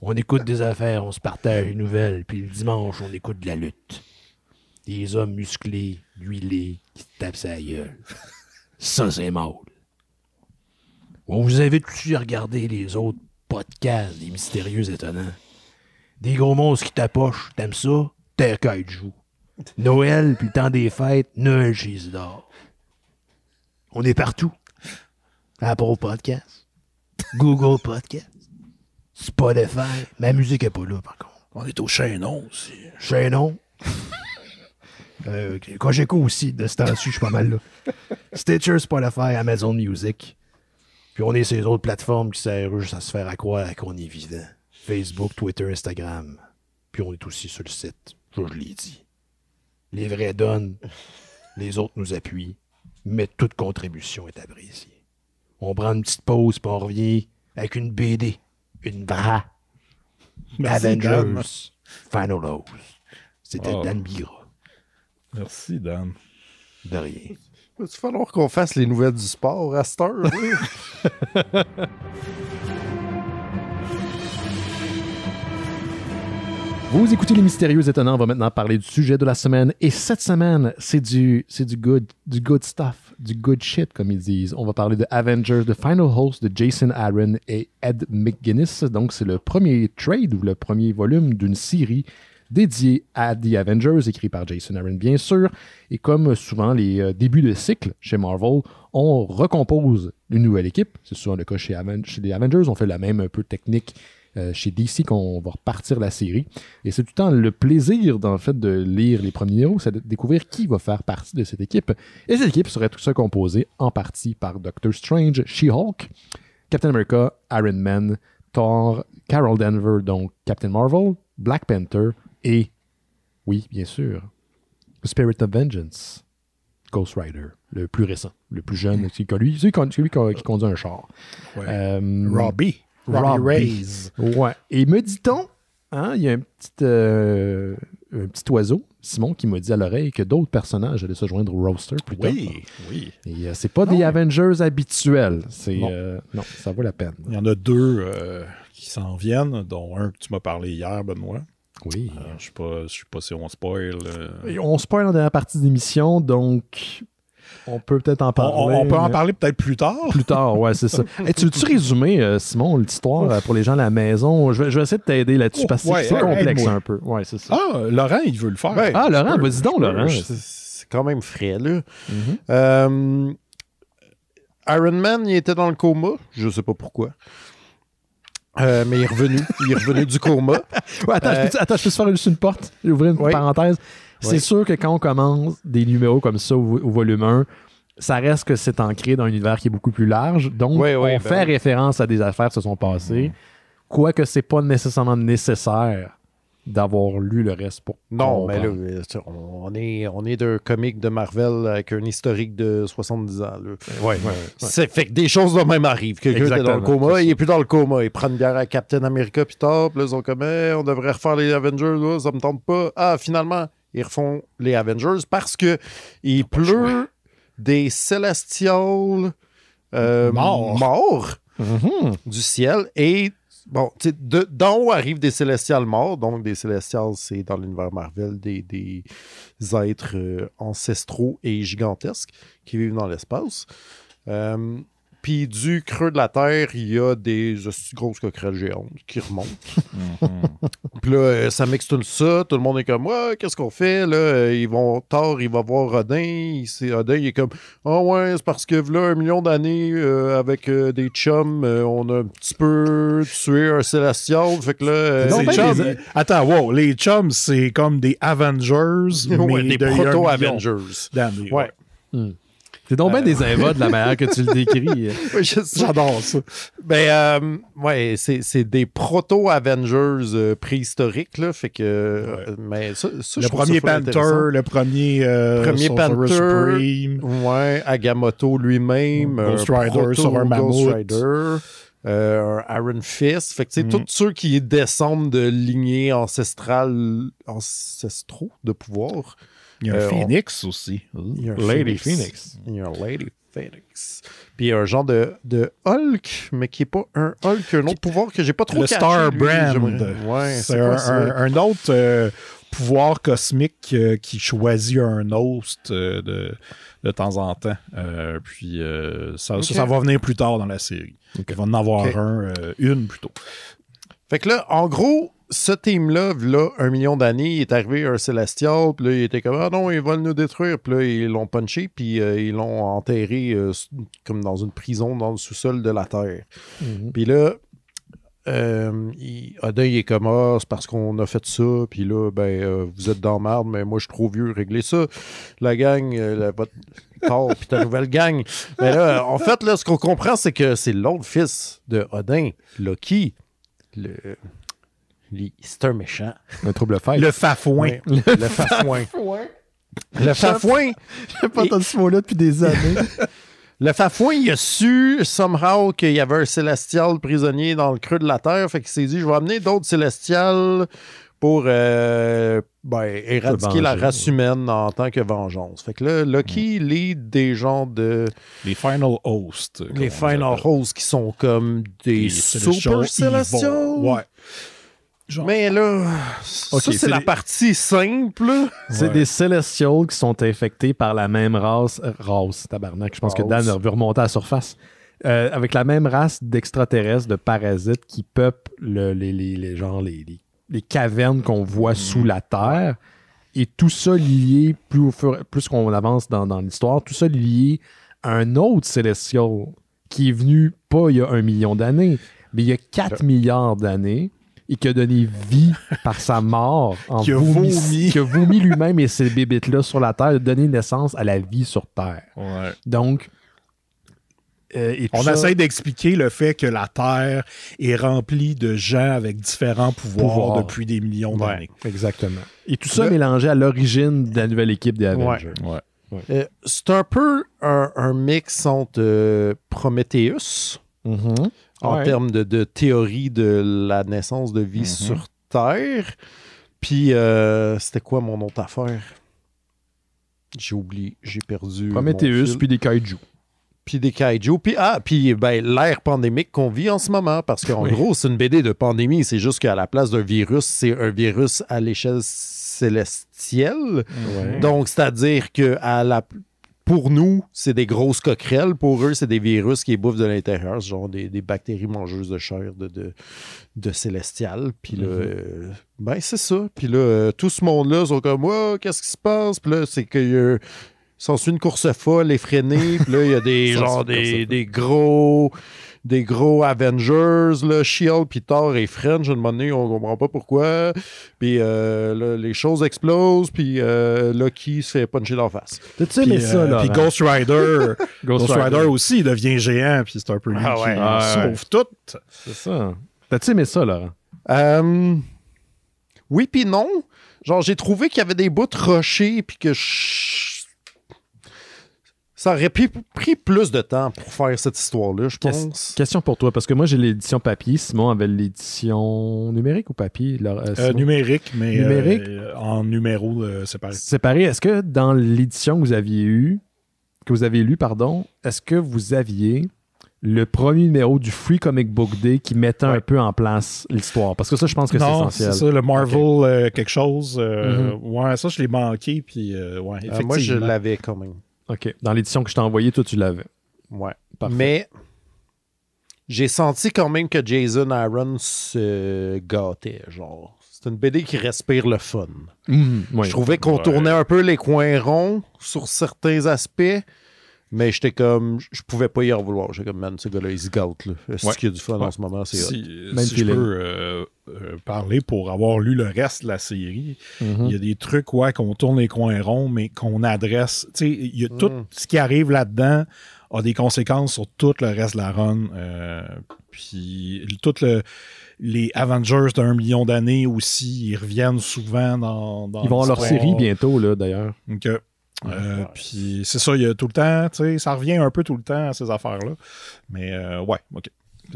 On écoute des affaires, on se partage les nouvelles, puis le dimanche, on écoute de la lutte. Des hommes musclés, huilés, qui tapent sa gueule. Ça, c'est mal. On vous invite tous à regarder les autres podcasts des mystérieux étonnants. Des gros monstres qui tapochent, t'aimes ça? de joue. Noël, puis le temps des fêtes, Noël chez On est partout. À propos au podcast. Google Podcast, Spotify. Ma musique n'est pas là, par contre. On est au Chaînon aussi. Chaînon. Euh, Quand j'écoute aussi, de ce temps-ci, je suis pas mal là. Stitcher, Spotify, Amazon Music. Puis on est ces autres plateformes qui servent juste à se faire à croire qu'on est vivant. Facebook, Twitter, Instagram. Puis on est aussi sur le site. Je l'ai dit. Les vrais donnent. Les autres nous appuient. Mais toute contribution est appréciée on prend une petite pause, puis on revient avec une BD. Une vraie. Ah. Avengers. Final Rose. C'était ah. Dan Bira. Merci, Dan. De rien. Il va falloir qu'on fasse les nouvelles du sport à cette Vous écoutez Les Mystérieux Étonnants. On va maintenant parler du sujet de la semaine. Et cette semaine, c'est du, c'est du good, du good stuff, du good shit, comme ils disent. On va parler de Avengers, The Final Host de Jason Aaron et Ed McGuinness. Donc, c'est le premier trade ou le premier volume d'une série dédiée à The Avengers, écrit par Jason Aaron, bien sûr. Et comme souvent les euh, débuts de cycle chez Marvel, on recompose une nouvelle équipe. C'est souvent le cas chez, chez Avengers. On fait la même un peu technique euh, chez DC qu'on va repartir la série. Et c'est tout le temps le plaisir, dans fait, de lire les premiers héros, c'est de découvrir qui va faire partie de cette équipe. Et cette équipe serait tout ça composée en partie par Doctor Strange, She-Hulk, Captain America, Iron Man, Thor, Carol Denver, donc Captain Marvel, Black Panther et, oui, bien sûr, Spirit of Vengeance. Ghost Rider, le plus récent, le plus jeune, c'est lui, celui, qui conduit un char. Euh, Robbie. Robbie, Rays. Ouais. Et me dit-on, hein, il y a un petit, euh, petit oiseau, Simon, qui m'a dit à l'oreille que d'autres personnages allaient se joindre au roster plus tard. Oui, oui. Et euh, c'est pas des Avengers habituels. C'est, euh, non. ça vaut la peine. Il y en a deux qui s'en viennent, dont un que tu m'as parlé hier, Benoît. Oui. je ne sais pas si on spoil. on spoil en dernière partie d'émission, donc on peut peut-être en parler. On, peut en parler peut-être plus tard. Plus tard, ouais, c'est ça. tu veux-tu résumer, euh, Simon, l'histoire euh, pour les gens à la maison? Je vais, essayer de t'aider là-dessus parce que c'est complexe un peu. Ouais, c'est ça. Ah, Laurent, il veut le faire. ah, Laurent, vas-y donc, Laurent. C'est quand même frais, là. Mm-hmm. Euh, Iron Man, il était dans le coma. Je sais pas pourquoi. mais il est revenu. il est revenu du coma. attends, je peux, attends, je peux te faire juste une porte. J'ai ouvert une parenthèse. C'est sûr que quand on commence des numéros comme ça au, volume 1, ça reste que c'est ancré dans un univers qui est beaucoup plus large. Donc, on ben fait référence à des affaires qui se sont passées. Quoique c'est pas nécessairement nécessaire d'avoir lu le reste pour. Non, mais là, on est, on est d'un comique de Marvel avec un historique de 70 ans. Oui, ouais, C'est fait que des choses de même arrivent. Quelqu'un est dans le coma, il est plus dans le coma. Il prend une bière à Captain America puis là, ils ont comme, on devrait refaire les Avengers, là, ça me tente pas. Ah, finalement, ils refont les Avengers parce que il ah, ben, pleut des célestials euh, morts, mhm. du ciel et Bon, d'en haut arrivent des célestials morts. Donc, des célestials, c'est dans l'univers Marvel des, des êtres euh, ancestraux et gigantesques qui vivent dans l'espace. Euh, puis du creux de la terre, il y a des grosses coquerelles géantes qui remontent. Mhm. Puis là, euh, ça mixe tout ça. Tout le monde est comme, ouais, qu'est-ce qu'on fait? Là, euh, ils vont tard, il va voir Rodin. Odin, il est comme, ah oh, ouais, c'est parce que là, un million d'années euh, avec des chums, on a un petit peu tué un Célestial. Fait que là, non, chums. Attends, wow, les chums, c'est comme des Avengers, mais des proto-Avengers. Ouais. Hmm. C'est donc bien euh, des invas de la manière que tu le décris. J'adore ça. Ben, euh, ouais, c'est des proto-Avengers euh, préhistoriques, là. Fait que. mais ça, le, premier Panther, le premier Panther, le premier. Panther. Ouais, Agamotto lui-même. Ghost mm, Rider, un Ghost Rider. Euh, Iron Fist. Fait que, sais, mm. tous ceux qui descendent de lignées ancestrales, ancestraux de pouvoir. Il y a un euh, phoenix aussi. Il y a un Lady Phoenix. Il y a un Lady Phoenix. Puis il y a un genre de, Hulk, mais qui n'est pas un Hulk, un autre pouvoir que j'ai pas trop Le Star Brand. c'est un, autre euh, pouvoir cosmique euh, qui choisit un host de, de, temps en temps. puis ça, ça, va venir plus tard dans la série. Il va en avoir un, une plutôt. Fait que là, en gros, ce team-là, là, un million d'années, il est arrivé un Celestial, puis là, il était comme Ah non, ils veulent nous détruire, puis là, ils l'ont punché, puis euh, ils l'ont enterré euh, comme dans une prison dans le sous-sol de la Terre. Mhm. Puis là, euh, Odin, il est comme Ah, c'est parce qu'on a fait ça, puis là, ben, vous êtes dans merde, mais moi, je suis trop vieux, régler ça. La gang, la, votre corps, puis ta nouvelle gang. Mais là, en fait, là, ce qu'on comprend, c'est que c'est l'autre fils de Odin, Loki. Le, c'est un méchant. trouble Le fafouin. Le, fafouin. Le fafouin. J'ai pas entendu ce mot-là depuis des années. le fafouin, il a su, somehow, qu'il y avait un célestial prisonnier dans le creux de la terre. Fait qu'il s'est dit, je vais amener d'autres célestials pour euh, ben, éradiquer la race humaine en tant que vengeance. Fait que là, Loki mm. des gens de... Les Final Hosts. Les Final Hosts qui sont comme des super célestials. Ouais. Mais là, ça, c'est la partie simple. C'est des célestials qui sont infectés par la même race. Euh, race, tabarnak. Je pense que Dan vu remonter à la surface. Euh, avec la même race d'extraterrestres, de parasites qui peuplent les, les, les, les, cavernes qu'on voit sous la Terre. Et tout ça lié, plus, plus qu'on avance dans, l'histoire, tout ça lié à un autre célestial qui est venu pas il y a un million d'années, mais il y a 4 euh. milliards d'années et qui a donné vie par sa mort en qui a vomi, qui a vomi lui-même et ses bébites-là sur la Terre, a donné naissance à la vie sur Terre. Ouais. Donc, euh, on ça... essaie d'expliquer le fait que la Terre est remplie de gens avec différents pouvoirs, depuis des millions d'années. Ouais, exactement. Et tout ça mélangé à l'origine de la nouvelle équipe des Avengers. Ouais. Ouais. Euh, c'est un peu un, mix entre Prométhéeus. Prometheus, mm-hmm en termes de, théorie de la naissance de vie mhm. sur Terre. Puis, euh, c'était quoi mon autre affaire? J'ai oublié, j'ai perdu. Prometheus, puis des kaiju. Puis des kaiju, puis ah, puis ben, l'ère pandémique qu'on vit en ce moment, parce qu'en gros, c'est une BD de pandémie, c'est juste qu'à la place d'un virus, c'est un virus à l'échelle célestielle. Donc, c'est-à-dire que à la, pour nous, c'est des grosses coquerelles. Pour eux, c'est des virus qui bouffent de l'intérieur, genre des, des, bactéries mangeuses de chair de, de, célestial. Puis là, mhm. euh, ben c'est ça. Puis là, euh, tout ce monde-là ils sont comme, oh, qu'est-ce qui se passe? Puis là, c'est que. Euh, s'en suit une course folle, effrénée, puis là, il y a des, genre, des, des gros des gros Avengers, le Shield, puis Thor et French. À un moment donné, on comprend pas pourquoi. Puis euh, les choses explosent, puis euh, Loki se fait puncher d'en face. T'as-tu aimé ça, euh, là? Puis Ghost Rider. Ghost, Rider aussi, il devient géant, puis c'est un peu ah, ah ouais, on sauve tout. C'est ça. T'as-tu aimé ça, là euh, oui, puis non. Genre, j'ai trouvé qu'il y avait des bouts de rocher, puis que ça aurait pris, plus de temps pour faire cette histoire-là, je pense. question pour toi, parce que moi j'ai l'édition papier, Simon avait l'édition numérique ou papier euh, euh, Numérique, mais euh, en numéro séparé. Séparé. Est-ce que dans l'édition que vous aviez eu, que vous avez lu, pardon, est-ce que vous aviez le premier numéro du Free Comic Book Day qui mettait un peu en place l'histoire. Parce que ça, je pense que c'est essentiel. ça, le Marvel quelque chose. Mm-hmm. Ouais, ça, je l'ai manqué, puis ouais, moi, je l'avais quand même. OK. Dans l'édition que je t'ai envoyée, toi, tu l'avais. Ouais. Parfait. Mais j'ai senti quand même que Jason Aaron se gâtait, genre. C'est une BD qui respire le fun. Mhm. je trouvais qu'on tournait un peu les coins ronds sur certains aspects, mais j'étais comme, je pouvais pas y en vouloir. J'étais comme, man, ce gars-là, il se Là. Ce qu'il du fun en ce moment, c'est Si, Même si peux euh, euh, parler pour avoir lu le reste de la série, mm-hmm. il y a des trucs, ouais, qu'on tourne les coins ronds, mais qu'on adresse. Tu sais, il y a tout mm. ce qui arrive là-dedans a des conséquences sur tout le reste de la run. Euh, puis tout le les Avengers d'un million d'années aussi, ils reviennent souvent dans, Ils vont à leur série bientôt, là, d'ailleurs. OK. Euh, puis c'est ça, il y a tout le temps, tu sais, ça revient un peu tout le temps à ces affaires-là. Mais euh, ouais, ok.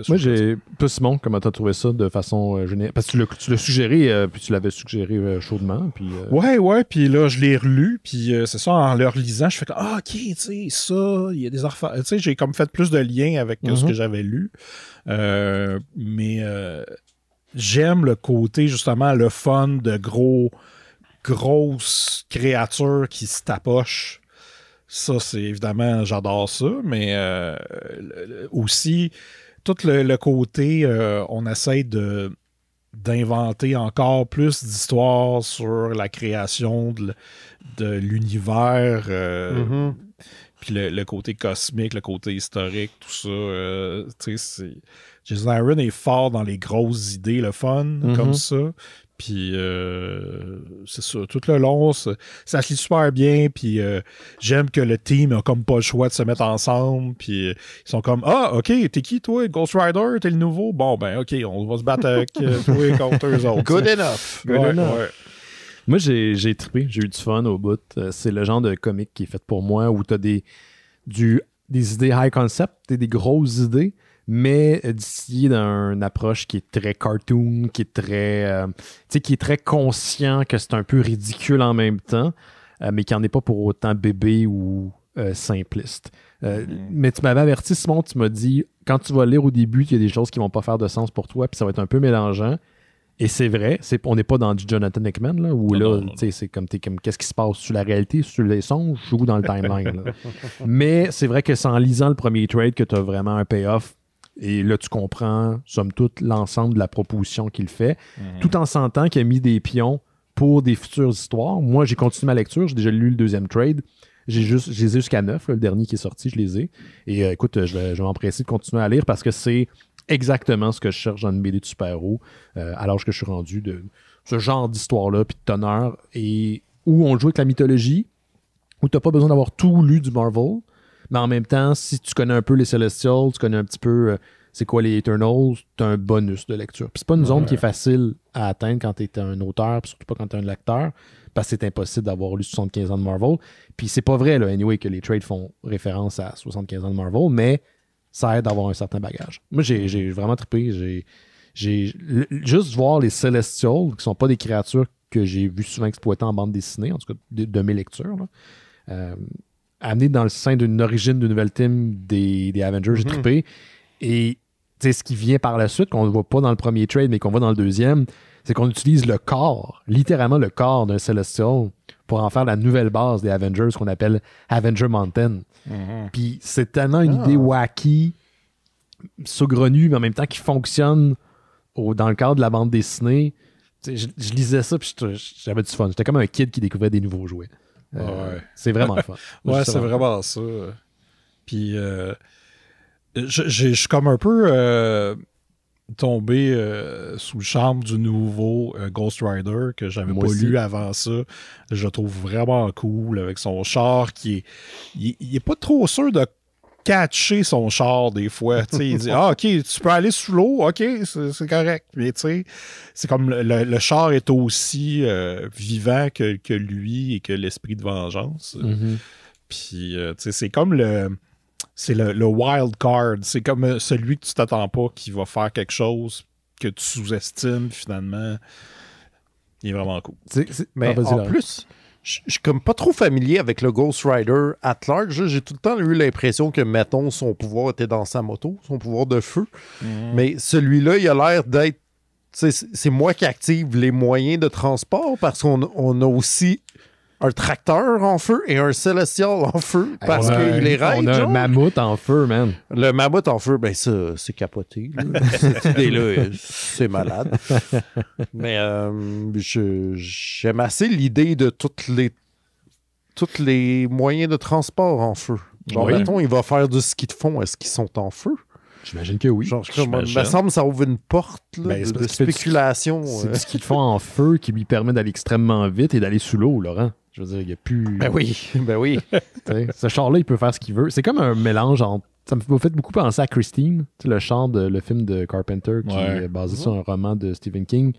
Moi, j'ai. plus Simon, comment t'as trouvé ça de façon euh, générale? Parce que tu l'as suggéré, puis tu l'avais suggéré chaudement. Puis, Ouais, ouais, puis là, je l'ai relu, puis c'est ça, en le relisant, je fais que, ah, ok, tu sais, ça, il y a des affaires. Tu sais, j'ai comme fait plus de liens avec ce que mm-hmm. j'avais lu. mais j'aime le côté, justement, le fun de gros grosse créature qui se tapoche. Ça, c'est évidemment, j'adore ça, mais euh, aussi, tout le, côté, euh, on essaie de d'inventer encore plus d'histoires sur la création de, l'univers, euh, mm-hmm. puis le, côté cosmique, le côté historique, tout ça. Jason Aaron est fort dans les grosses idées, le fun, mm-hmm. comme ça. Puis euh, c'est ça, tout le long, ça, se lit super bien. Puis euh, j'aime que le team a comme pas le choix de se mettre ensemble. Puis euh, ils sont comme Ah, ok, t'es qui toi Ghost Rider, t'es le nouveau Bon, ben, ok, on va se battre avec toi contre eux autres. Good enough. Moi, j'ai, j'ai trippé, j'ai eu du fun au bout. C'est le genre de comique qui est fait pour moi où t'as des, du, des idées high concept, t'as des grosses idées mais d'ici une approche qui est très cartoon, qui est très, euh, qui est très conscient que c'est un peu ridicule en même temps, euh, mais qui n'en est pas pour autant bébé ou euh, simpliste. Mm-hmm. Mais tu m'avais averti, Simon, tu m'as dit, quand tu vas lire au début, il y a des choses qui ne vont pas faire de sens pour toi, puis ça va être un peu mélangeant. Et c'est vrai, c'est, on n'est pas dans du Jonathan Hickman, où là, c'est comme, comme qu'est-ce qui se passe sur la réalité, sur les songes ou dans le timeline. Mais c'est vrai que c'est en lisant le premier trade que tu as vraiment un payoff et là, tu comprends, somme toute, l'ensemble de la proposition qu'il fait, mhm. tout en sentant qu'il a mis des pions pour des futures histoires. Moi, j'ai continué ma lecture, j'ai déjà lu le deuxième trade. J'ai juste, j'ai jusqu'à neuf, le dernier qui est sorti, je les ai. Et euh, écoute, euh, je vais, m'empresser de continuer à lire parce que c'est exactement ce que je cherche dans une BD de super-héros alors euh, que je suis rendu de ce genre d'histoire-là, puis de tonneur, et où on joue avec la mythologie, où t'as pas besoin d'avoir tout lu du Marvel, mais en même temps, si tu connais un peu les Celestials, tu connais un petit peu euh, c'est quoi les Eternals, tu as un bonus de lecture. Puis c'est pas une zone qui est facile à atteindre quand tu es un auteur, puis surtout pas quand tu es un lecteur, parce que c'est impossible d'avoir lu 75 ans de Marvel. Puis c'est pas vrai, là, anyway, que les trades font référence à 75 ans de Marvel, mais ça aide d'avoir un certain bagage. Moi, j'ai vraiment trippé. J'ai j'ai juste voir les Celestials, qui sont pas des créatures que j'ai vu souvent exploiter en bande dessinée, en tout cas de, mes lectures. Là. Euh, amené dans le sein d'une origine d'une nouvelle team des, des Avengers. J'ai mm et trippé. Et ce qui vient par la suite, qu'on ne voit pas dans le premier trade, mais qu'on voit dans le deuxième, c'est qu'on utilise le corps, littéralement le corps d'un Celestial, pour en faire la nouvelle base des Avengers qu'on appelle Avenger Mountain. Mhm. Puis c'est tellement une ah. idée wacky, saugrenue, mais en même temps qui fonctionne au, dans le cadre de la bande dessinée. Je, je lisais ça, puis j'avais du fun. J'étais comme un kid qui découvrait des nouveaux jouets. C'est euh, vraiment ah fort ouais, c'est vraiment ça. Puis, euh, je suis comme un peu euh, tombé sous le charme du nouveau Ghost Rider que j'avais pas lu avant ça. Je trouve vraiment cool avec son char qui est, il, il est pas trop sûr de catcher son char des fois. il dit Ah, ok, tu peux aller sous l'eau, ok, c'est correct. Mais tu sais, c'est comme le, char est aussi euh, vivant que, lui et que l'esprit de vengeance. Mm-hmm. Puis, euh, tu sais, c'est comme le. C'est le, wild card. C'est comme euh, celui que tu t'attends pas qui va faire quelque chose que tu sous-estimes finalement. Il est vraiment cool. Ah, mais en plus, je suis comme pas trop familier avec le Ghost Rider at large. J'ai tout le temps eu l'impression que, mettons, son pouvoir était dans sa moto, son pouvoir de feu. Mhm. Mais celui-là, il a l'air d'être. C'est moi qui active les moyens de transport parce qu'on a aussi un tracteur en feu et un célestial en feu parce qu'il est raide. On a un mammouth en feu, man. Le mammouth en feu, ben ça, c'est capoté. c'est malade. Mais euh, j'aime assez l'idée de toutes les tous les moyens de transport en feu. Genre, mettons, il va faire du ski de fond. Est-ce qu'ils sont en feu? J'imagine que oui. Genre, me semble ça ouvre une porte ben, de, spéculation. C'est ce euh. qu'ils font en feu qui lui permet d'aller extrêmement vite et d'aller sous l'eau, Laurent. Je veux dire, il n'y a plus. Ben oui, ben oui. ce char-là, il peut faire ce qu'il veut. C'est comme un mélange entre. Ça me fait beaucoup penser à Christine, le chant de le film de Carpenter qui est basé mhm. sur un roman de Stephen King.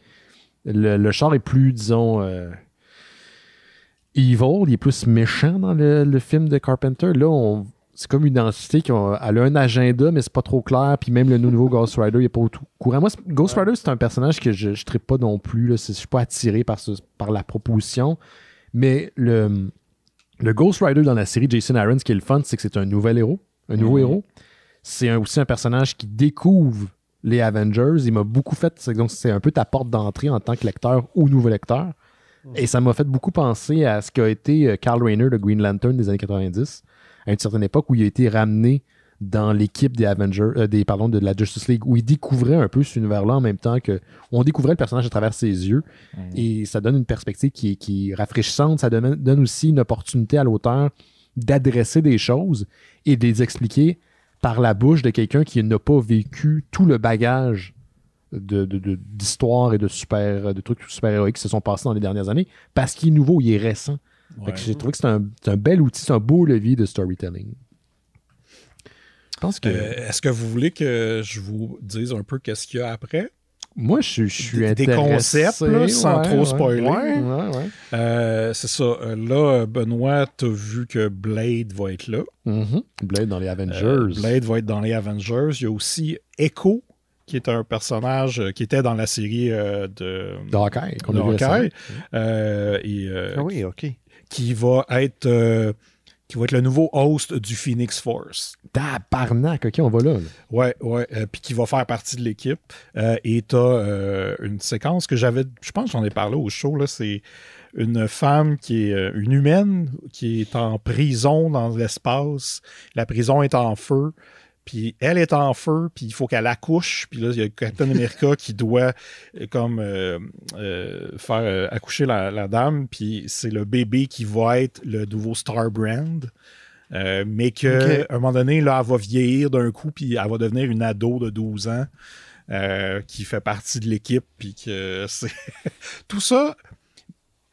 Le, char est plus, disons, euh, evil, il est plus méchant dans le, film de Carpenter. Là, c'est comme une entité qui a, un agenda, mais c'est pas trop clair. Puis même le nouveau Ghost Rider, il n'est pas au tout courant. Moi, Ghost Rider, c'est un personnage que je ne pas non plus. Là. Je suis pas attiré par, par la proposition. Mais le, le Ghost Rider dans la série Jason Aaron, ce qui est le fun, c'est que c'est un nouvel héros, un nouveau mhm. héros. C'est aussi un personnage qui découvre les Avengers. Il m'a beaucoup fait. c'est un peu ta porte d'entrée en tant que lecteur ou nouveau lecteur. Mhm. Et ça m'a fait beaucoup penser à ce qu'a été Carl euh, Rayner, le Green Lantern des années 90, à une certaine époque où il a été ramené dans l'équipe des Avengers, euh, des, pardon, de la Justice League, où il découvrait un peu cet univers-là en même temps que on découvrait le personnage à travers ses yeux. Et ça donne une perspective qui, qui est rafraîchissante. Ça donne, donne aussi une opportunité à l'auteur d'adresser des choses et de les expliquer par la bouche de quelqu'un qui n'a pas vécu tout le bagage d'histoires de, de, et de super de trucs super héroïques qui se sont passés dans les dernières années parce qu'il est nouveau, il est récent. J'ai trouvé que c'est un, un, bel outil, c'est un beau levier de storytelling que. Euh, est-ce que vous voulez que je vous dise un peu qu'est-ce qu'il y a après? Moi, je, suis des, des concepts, sans trop spoiler. Euh, c'est ça. Euh, là, Benoît, t'as vu que Blade va être là. Mm-hmm. Blade dans les Avengers. Blade va être dans les Avengers. Il y a aussi Echo, qui est un personnage qui était dans la série de... De Hawkeye. De Hawkeye. ah oui, OK. Qui va être qui va être le nouveau host du Phoenix Force. Tabarnak, ok, on va là. Ouais, ouais, euh, puis qui va faire partie de l'équipe. Euh, et t'as euh, une séquence que j'avais, je pense que j'en ai parlé au show, là, c'est une femme qui est une humaine qui est en prison dans l'espace. La prison est en feu puis elle est en feu, puis il faut qu'elle accouche, puis là, il y a Captain America qui doit euh, comme euh, euh, faire accoucher la, dame, puis c'est le bébé qui va être le nouveau Star Brand. mais qu'à un moment donné, là, elle va vieillir d'un coup, puis elle va devenir une ado de 12 ans qui fait partie de l'équipe, puis que c'est... Tout ça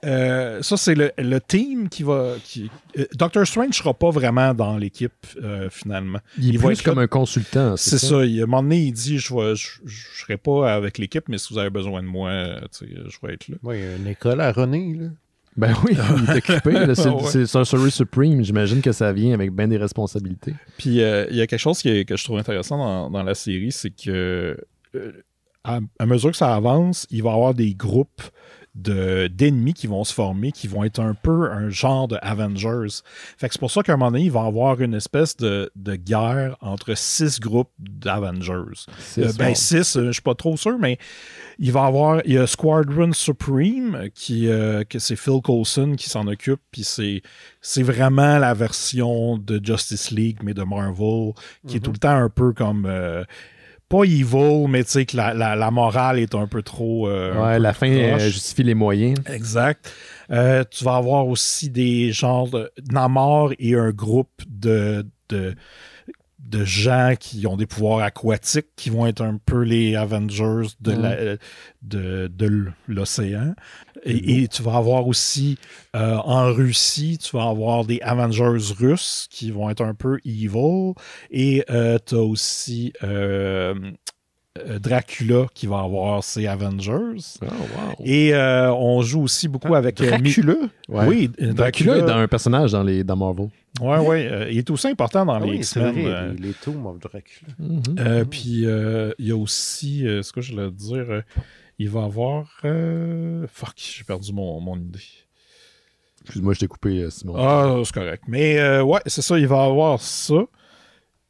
euh, ça, c'est le, team qui va. Qui, euh, Strange ne sera pas vraiment dans l'équipe, euh, finalement. Il, va être comme un consultant. C'est ça. à un moment donné, il dit Je serai pas avec l'équipe, mais si vous avez besoin de moi, je vais être là. Oui, une école à René. Ben oui, il est occupé. C'est un Surrey Supreme. J'imagine que ça vient avec bien des responsabilités. Puis il y a quelque chose que je trouve intéressant dans, la série c'est que à, mesure que ça avance, il va y avoir des groupes d'ennemis qui vont se former, qui vont être un peu un genre de Avengers. Fait c'est pour ça qu'à un moment donné, il va y avoir une espèce de, guerre entre six groupes d'Avengers. Euh, ben, six, je euh, je suis pas trop sûr, mais il va y avoir il y a Squadron Supreme, qui euh, que c'est Phil Coulson qui s'en occupe, puis c'est vraiment la version de Justice League, mais de Marvel, qui est tout mhm. le temps un peu comme pas evil, mais tu sais que la, morale est un peu trop. Euh, ouais, la fin euh, justifie les moyens. Exact. Euh, tu vas avoir aussi des genres de Namor et un groupe de, de, gens qui ont des pouvoirs aquatiques qui vont être un peu les Avengers de mm. l'océan. Et, tu vas avoir aussi euh, en Russie, tu vas avoir des Avengers russes qui vont être un peu evil. Et euh, tu as aussi euh, Dracula qui va avoir ses Avengers. Oh, Et on joue aussi beaucoup ah, avec. Dracula Oui, Dracula. est un personnage dans, les, dans Marvel. Oui, oui. il est aussi important dans ah les x Dracula. Mhm. Puis il y a aussi, ce que je voulais dire, il va avoir. Euh, fuck, j'ai perdu mon, idée. Excuse-moi, je t'ai coupé, euh, Simon. Ah, c'est correct. Mais euh, ouais, c'est ça, il va avoir ça.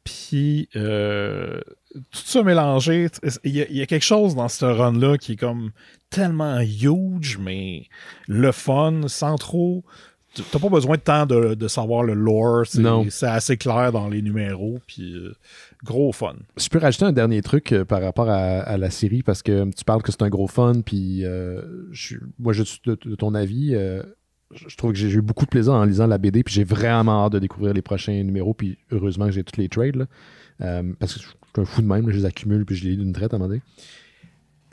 Puis tout ça mélangé, il y, a quelque chose dans ce run-là qui est comme tellement huge, mais le fun, sans trop. T'as pas besoin de temps de, savoir le lore. C'est assez clair dans les numéros. Puis gros fun. Je peux rajouter un dernier truc euh, par rapport à, la série parce que tu parles que c'est un gros fun, puis euh, moi je suis de, ton avis. Euh, je trouve que j'ai eu beaucoup de plaisir en lisant la BD, puis j'ai vraiment hâte de découvrir les prochains numéros, puis heureusement que j'ai tous les trades, parce que je suis un fou de même, je les accumule, puis je les lis d'une traite à un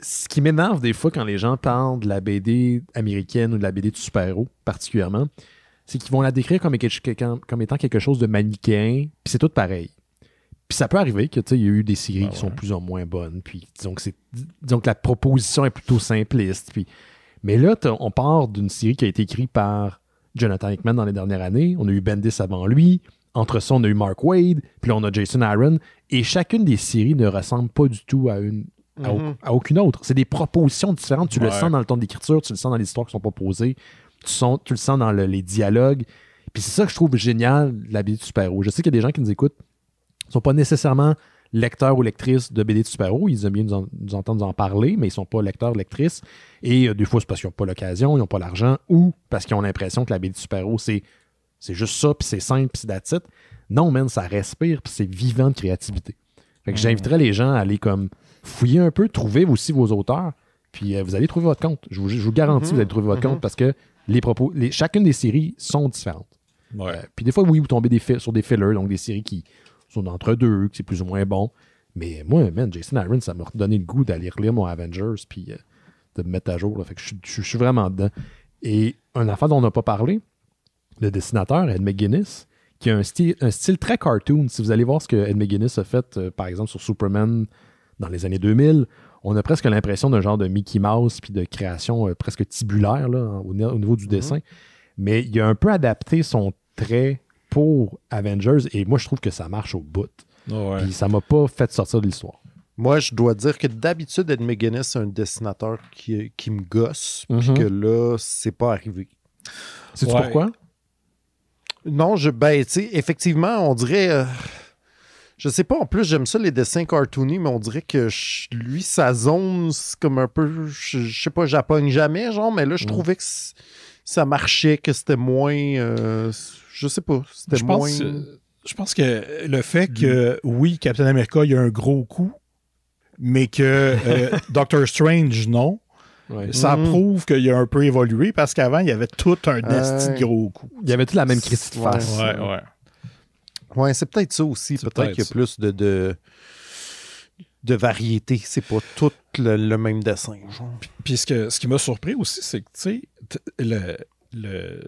Ce qui m'énerve des fois quand les gens parlent de la BD américaine ou de la BD de super-héros particulièrement, c'est qu'ils vont la décrire comme, comme étant quelque chose de manichéen, puis c'est tout pareil. Puis ça peut arriver que il y a eu des séries ah qui sont plus ou moins bonnes. Puis disons que, disons la proposition est plutôt simpliste. Puis... Mais là, on part d'une série qui a été écrite par Jonathan Hickman dans les dernières années. On a eu Bendis avant lui. Entre ça, on a eu Mark Wade. Puis là, on a Jason Aaron. Et chacune des séries ne ressemble pas du tout à une. à, mm-hmm. aucune autre. C'est des propositions différentes. Tu le sens dans le ton d'écriture, tu le sens dans les histoires qui sont proposées, tu, tu le sens dans les dialogues. Puis c'est ça que je trouve génial la vie du super-héros. Je sais qu'il y a des gens qui nous écoutent sont pas nécessairement lecteurs ou lectrices de BD de super-héros. Ils aiment bien nous, nous, entendre en parler, mais ils sont pas lecteurs, ou lectrices. Et euh, des fois, c'est parce qu'ils n'ont pas l'occasion, ils n'ont pas l'argent, ou parce qu'ils ont l'impression que la BD de super-héros, c'est, c'est juste ça, puis c'est simple, puis c'est datite. Non, man, ça respire, puis c'est vivant de créativité. Fait que mm. j'inviterais les gens à aller comme fouiller un peu, trouver aussi vos auteurs, puis euh, vous allez trouver votre compte. Je vous, garantis, vous mm-hmm. allez trouver votre compte mm-hmm. parce que les propos, les, chacune des séries sont différentes. Euh, puis des fois, oui, vous tombez des sur des fillers, donc des séries qui son entre-deux, c'est plus ou moins bon. Mais moi, Jason Aaron, ça m'a redonné le goût d'aller relire mon Avengers puis euh, de me mettre à jour. je, suis vraiment dedans. Et un affaire dont on n'a pas parlé, le dessinateur Ed McGuinness, qui a un style, très cartoon. Si vous allez voir ce que Ed McGuinness a fait, euh, par exemple, sur Superman dans les années 2000, on a presque l'impression d'un genre de Mickey Mouse puis de création euh, presque tibulaire au, niveau du mm-hmm. dessin. Mais il a un peu adapté son trait pour Avengers et moi je trouve que ça marche au bout. Puis ça m'a pas fait sortir de l'histoire. Moi, je dois dire que d'habitude, Ed McGuinness, c'est un dessinateur qui, qui me gosse, puis mhm. que là, c'est pas arrivé. C'est tu pourquoi? Non, je, ben, tu sais, effectivement, on dirait. Euh, je sais pas, en plus, j'aime ça les dessins cartoony, mais on dirait que lui, sa zone, comme un peu. Je, sais pas, j'appogne jamais, genre, mais là, je mhm. trouvais que ça marchait, que c'était moins. Euh, je sais pas. C'était moins. je pense que le fait que, hmm. oui, Captain America, il y a un gros coup, mais que euh, Doctor Strange, non. Ça hmm. prouve qu'il a un peu évolué parce qu'avant, il y avait tout un destin gros coup. Il y avait toute la même crise de face. Ouais, ouais. c'est peut-être ça aussi. Peut-être qu'il y a plus de, de variété. C'est pas tout le, même dessin. Puis, ce, qui m'a surpris aussi, c'est que, tu sais,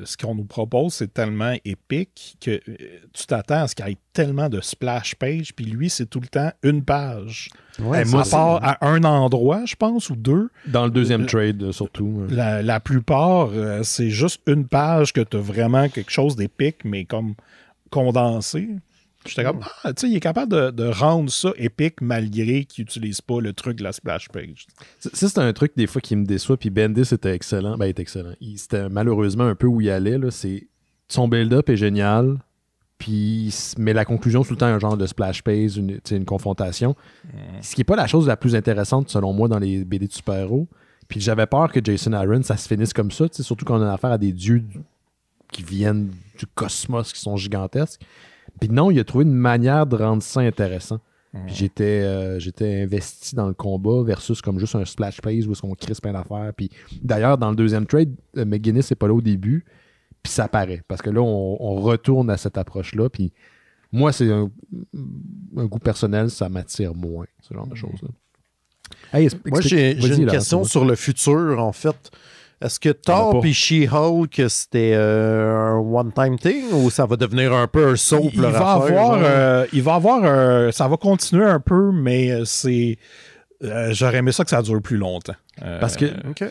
ce qu'on nous propose, c'est tellement épique que euh, tu t'attends à ce qu'il y ait tellement de splash page, puis lui, c'est tout le temps une page. à un endroit, je pense, ou deux. Dans le deuxième euh, trade, euh, surtout. La, plupart, c'est juste une page que tu as vraiment quelque chose d'épique, mais comme condensé. J'étais comme, ah, tu sais, il est capable de, rendre ça épique malgré qu'il n'utilise pas le truc de la splash page. Ça, c'est un truc des fois qui me déçoit. Puis Bendis c'était excellent. Ben, il était excellent. C'était malheureusement un peu où il allait. Là, son build-up est génial. Puis, mais la conclusion, tout le temps, un genre de splash page, une, confrontation. Ce qui n'est pas la chose la plus intéressante, selon moi, dans les BD de super-héros. Puis j'avais peur que Jason Aaron, ça se finisse comme ça, surtout quand on a affaire à des dieux qui viennent du cosmos, qui sont gigantesques. Puis non, il a trouvé une manière de rendre ça intéressant. Euh, j'étais investi dans le combat versus comme juste un splash phase où est-ce qu'on crispe plein d'affaires. Puis d'ailleurs, dans le deuxième trade, euh, McGuinness n'est pas là au début, puis ça paraît. Parce que là, on, retourne à cette approche-là. Puis moi, c'est un, goût personnel, ça m'attire moins, ce genre de choses-là. moi, j'ai une question sur le futur, en fait. Est-ce que Thor et She-Hulk, c'était euh, un one-time thing ou ça va devenir un peu un soap? Euh, il, va, avoir, il va avoir Ça va continuer un peu, mais euh, c'est. J'aurais aimé ça que ça dure plus longtemps. Parce que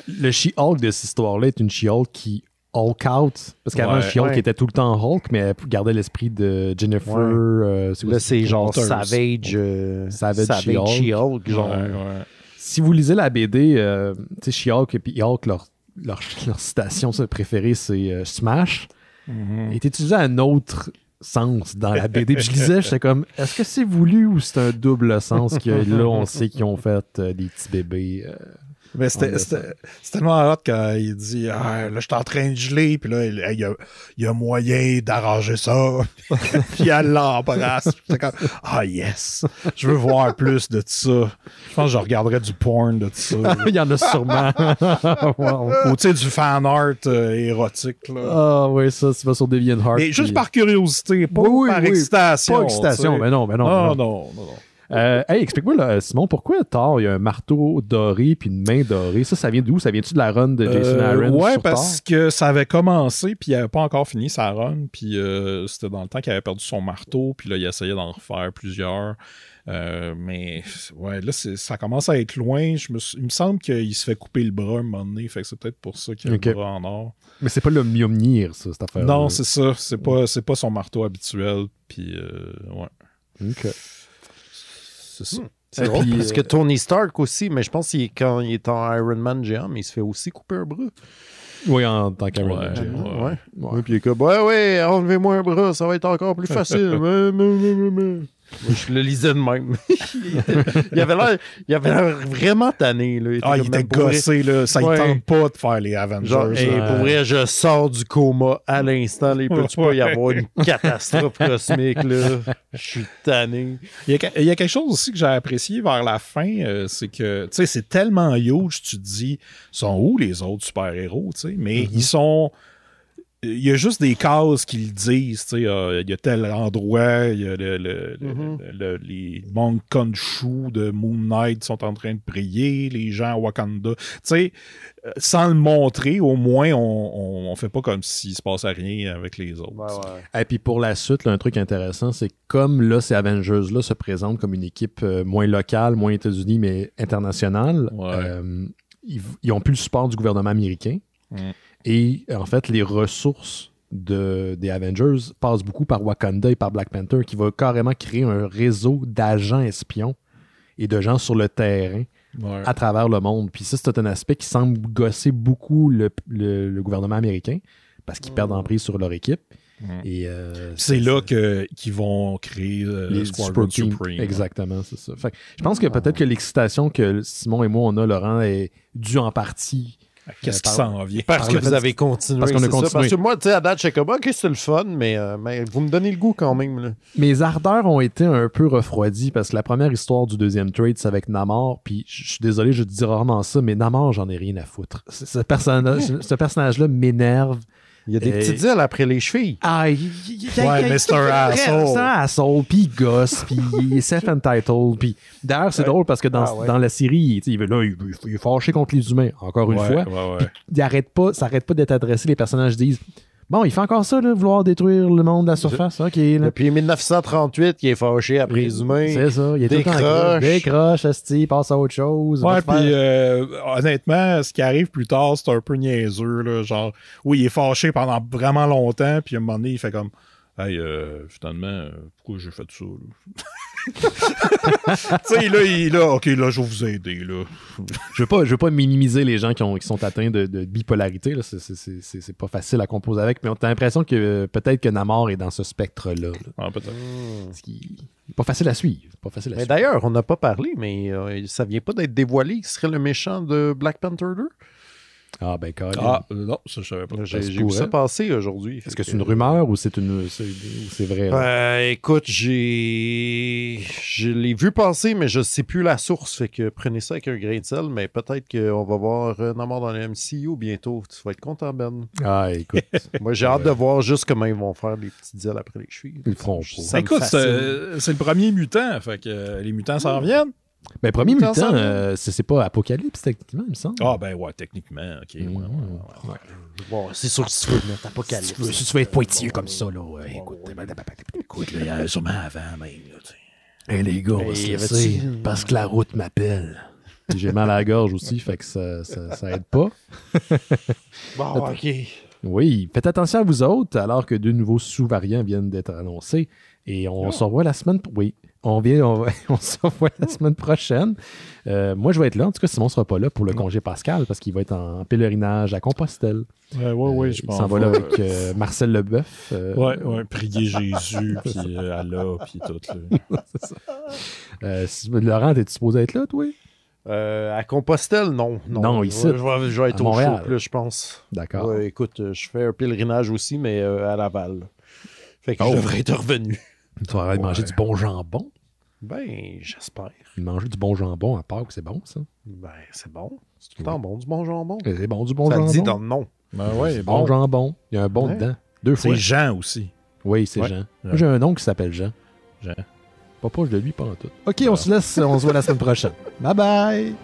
le She-Hulk de cette histoire-là est une She-Hulk qui Hulk out. Parce qu'avant, She-Hulk était tout le temps Hulk, mais elle gardait l'esprit de Jennifer. là, c'est genre Savage. Savage, She-Hulk. Si vous lisez la BD, tu She-Hulk et puis Hulk, leur leur, leur citation préférée, c'est euh, Smash, mm -hmm. est à un autre sens dans la BD. je lisais, j'étais comme, est-ce que c'est voulu ou c'est un double sens que là, on sait qu'ils ont fait euh, des petits bébés. Euh, mais c'était tellement hot quand il dit ah, Là, je suis en train de geler, puis là, il, y, a, il y, a, moyen d'arranger ça. puis elle l'embrasse. comme Ah, yes, je veux voir plus de ça. Je pense que je regarderais du porn de ça. il y en a sûrement. Ou tu sais, du fan art euh, érotique. Là. Ah, oui, ça, c'est pas sur DeviantArt. Et juste par curiosité, pas par excitation. Pas excitation, mais non, mais non, non, non. non. Euh, hey, explique-moi, Simon, pourquoi Thor, il y a un marteau doré puis une main dorée Ça, ça vient d'où Ça vient-tu de la run de Jason euh, Aaron Ouais, parce que ça avait commencé, puis il n'avait pas encore fini sa run, puis euh, c'était dans le temps qu'il avait perdu son marteau, puis là, il essayait d'en refaire plusieurs. mais ouais, là, ça commence à être loin. Je me, il me semble qu'il se fait couper le bras un moment donné, fait que c'est peut-être pour ça qu'il a le bras en or. Mais c'est pas le Mjolnir, ça, cette affaire. Non, c'est ça. C'est pas, pas son marteau habituel, puis ouais. OK c'est ça. puis, hmm. parce que Tony Stark aussi, mais je pense que quand il est en Iron Man géant, il se fait aussi couper un bras. Oui, en tant qu'Iron Man Oui. Ouais. puis il est comme, ouais, ouais, enlevez-moi un bras, ça va être encore plus facile je le lisais de même. il avait l'air, il avait vraiment tanné. Là. Il ah, il était gossé, là. Ça ne tente pas de faire les Avengers. Pour vrai, je sors du coma à l'instant. Il peut pas y avoir une catastrophe cosmique, là. Je suis tanné. Il y, a, quelque chose aussi que j'ai apprécié vers la fin, euh, c'est que, c'est tellement huge, tu te dis, sont où les autres super-héros, mais mm-hmm. ils sont il y a juste des cases qui le disent. Euh, il y a tel endroit, il y a le, mhm. les monks de Moon Knight sont en train de prier, les gens à Wakanda. Euh, sans le montrer, au moins, on ne fait pas comme s'il se passait rien avec les autres. Et puis pour la suite, un truc intéressant, c'est comme ces Avengers-là se présentent comme une équipe euh, moins locale, moins États-Unis, mais internationale, ils, n'ont plus le support du gouvernement américain. Mm. Et en fait, les ressources des Avengers passent beaucoup par Wakanda et par Black Panther, qui va carrément créer un réseau d'agents espions et de gens sur le terrain à travers le monde. Puis ça, c'est un aspect qui semble gosser beaucoup le, gouvernement américain parce qu'ils perdent mm. en prise sur leur équipe. Mm. Euh, c'est là qu'ils vont créer euh, les Squadron Supreme. Hein. Exactement, c'est ça. je pense que ah. peut-être que l'excitation que Simon et moi on a, Laurent, est due en partie euh, qu'est-ce qui s'en vient? Parce que vous avez continué. Parce qu'on a continué. Parce que moi, tu sais, à date, je sais OK, c'est le fun, mais, euh, mais, vous me donnez le goût quand même. Mes ardeurs ont été un peu refroidies parce que la première histoire du deuxième trade, c'est avec Namor. Puis je suis désolé, je te dis rarement ça, mais Namor, j'en ai rien à foutre. Ce, personnage-là m'énerve. Il y a des petites îles après les chevilles. Ah, Ouais, Mr. Asshole. Asshole, puis il gosse, puis self-entitled. D'ailleurs, c'est drôle parce que dans, dans la série, il, là, il, est fâché contre les humains, encore une fois. il arrête pas, ça n'arrête pas d'être adressé. Les personnages disent Bon, il fait encore ça, là, vouloir détruire le monde de la surface. OK, là. Depuis 1938, il est fâché après les humains. C'est ça. Il est tout en Décroche, asti, passe à autre chose. Ouais, puis euh, honnêtement, ce qui arrive plus tard, c'est un peu niaiseux. Là, genre, oui, il est fâché pendant vraiment longtemps, puis à un moment donné, il fait comme. Hey, euh, finalement, euh, pourquoi j'ai fait ça? Tu sais, là, il, là, OK, là, je vais vous aider. Là. je ne veux, pas, pas minimiser les gens qui, sont atteints de, bipolarité. Là. C'est, pas facile à composer avec, mais on a l'impression que euh, peut-être que Namor est dans ce spectre-là. Ah, peut-être. Mmh. Ce pas facile à suivre. mais D'ailleurs, on n'a pas parlé, mais euh, ça vient pas d'être dévoilé qui serait le méchant de Black Panther 2. Ah, ben, même. Ah, non, ça, je savais pas. Ben, j'ai vu ça passer aujourd'hui. Est-ce que, c'est une rumeur ou c'est une c'est vrai? Euh, écoute, j'ai je l'ai vu passer, mais je sais plus la source. Fait que prenez ça avec un grain de sel, mais peut-être qu'on va voir Namor dans le MCU bientôt. Tu vas être content, Ben. Ah, écoute. Moi, j'ai hâte de voir juste comment ils vont faire les petits diels après les chevilles. Ils le feront. Écoute, c'est le premier mutant. Fait que euh, les mutants s'en reviennent. Mais ben, premier mutant, euh, c'est pas Apocalypse, techniquement, il me semble. Ah, ben ouais, techniquement, ok. bon, mm-hmm. c'est sûr que si tu veux mettre Apocalypse. Si tu veux, tu être pointilleux comme ça, là, écoute, écoute, sûrement avant même, là, les gars, on se parce que la route m'appelle. J'ai mal à la gorge aussi, fait que ça, ça, aide pas. bon, ok. Oui, faites attention à vous autres, alors que deux nouveaux sous-variants viennent d'être annoncés. Et on ah. se revoit la semaine. Oui, on vient, on, se revoit la semaine prochaine. Euh, moi, je vais être là. En tout cas, Simon ne sera pas là pour le congé Pascal parce qu'il va être en pèlerinage à Compostelle. Oui, oui, ouais, euh, je pense. Il s'en va là avec euh, Marcel Leboeuf. oui, ouais, prier Jésus, puis Allah, puis tout. Là. ça. Laurent, es-tu supposé être là, toi? à Compostelle, non. Non, ici. Je vais, être au Montréal. je pense. D'accord. écoute, je fais un pèlerinage aussi, mais à Laval. Fait que oh. je devrais être revenu. Tu vas de manger du bon jambon. Ben, j'espère. Manger du bon jambon à Pâques, c'est bon, ça? Ben, c'est bon. C'est tout le temps bon, du bon jambon. C'est bon, du bon jambon. Ça dit dans le nom. Ben ouais, bon. bon. jambon. Il y a un bon dedans. Deux fois. C'est Jean aussi. Oui, c'est Jean. J'ai un nom qui s'appelle Jean. Jean. Pas proche de lui, pas en tout. OK, on se laisse. On se voit la semaine prochaine. Bye bye!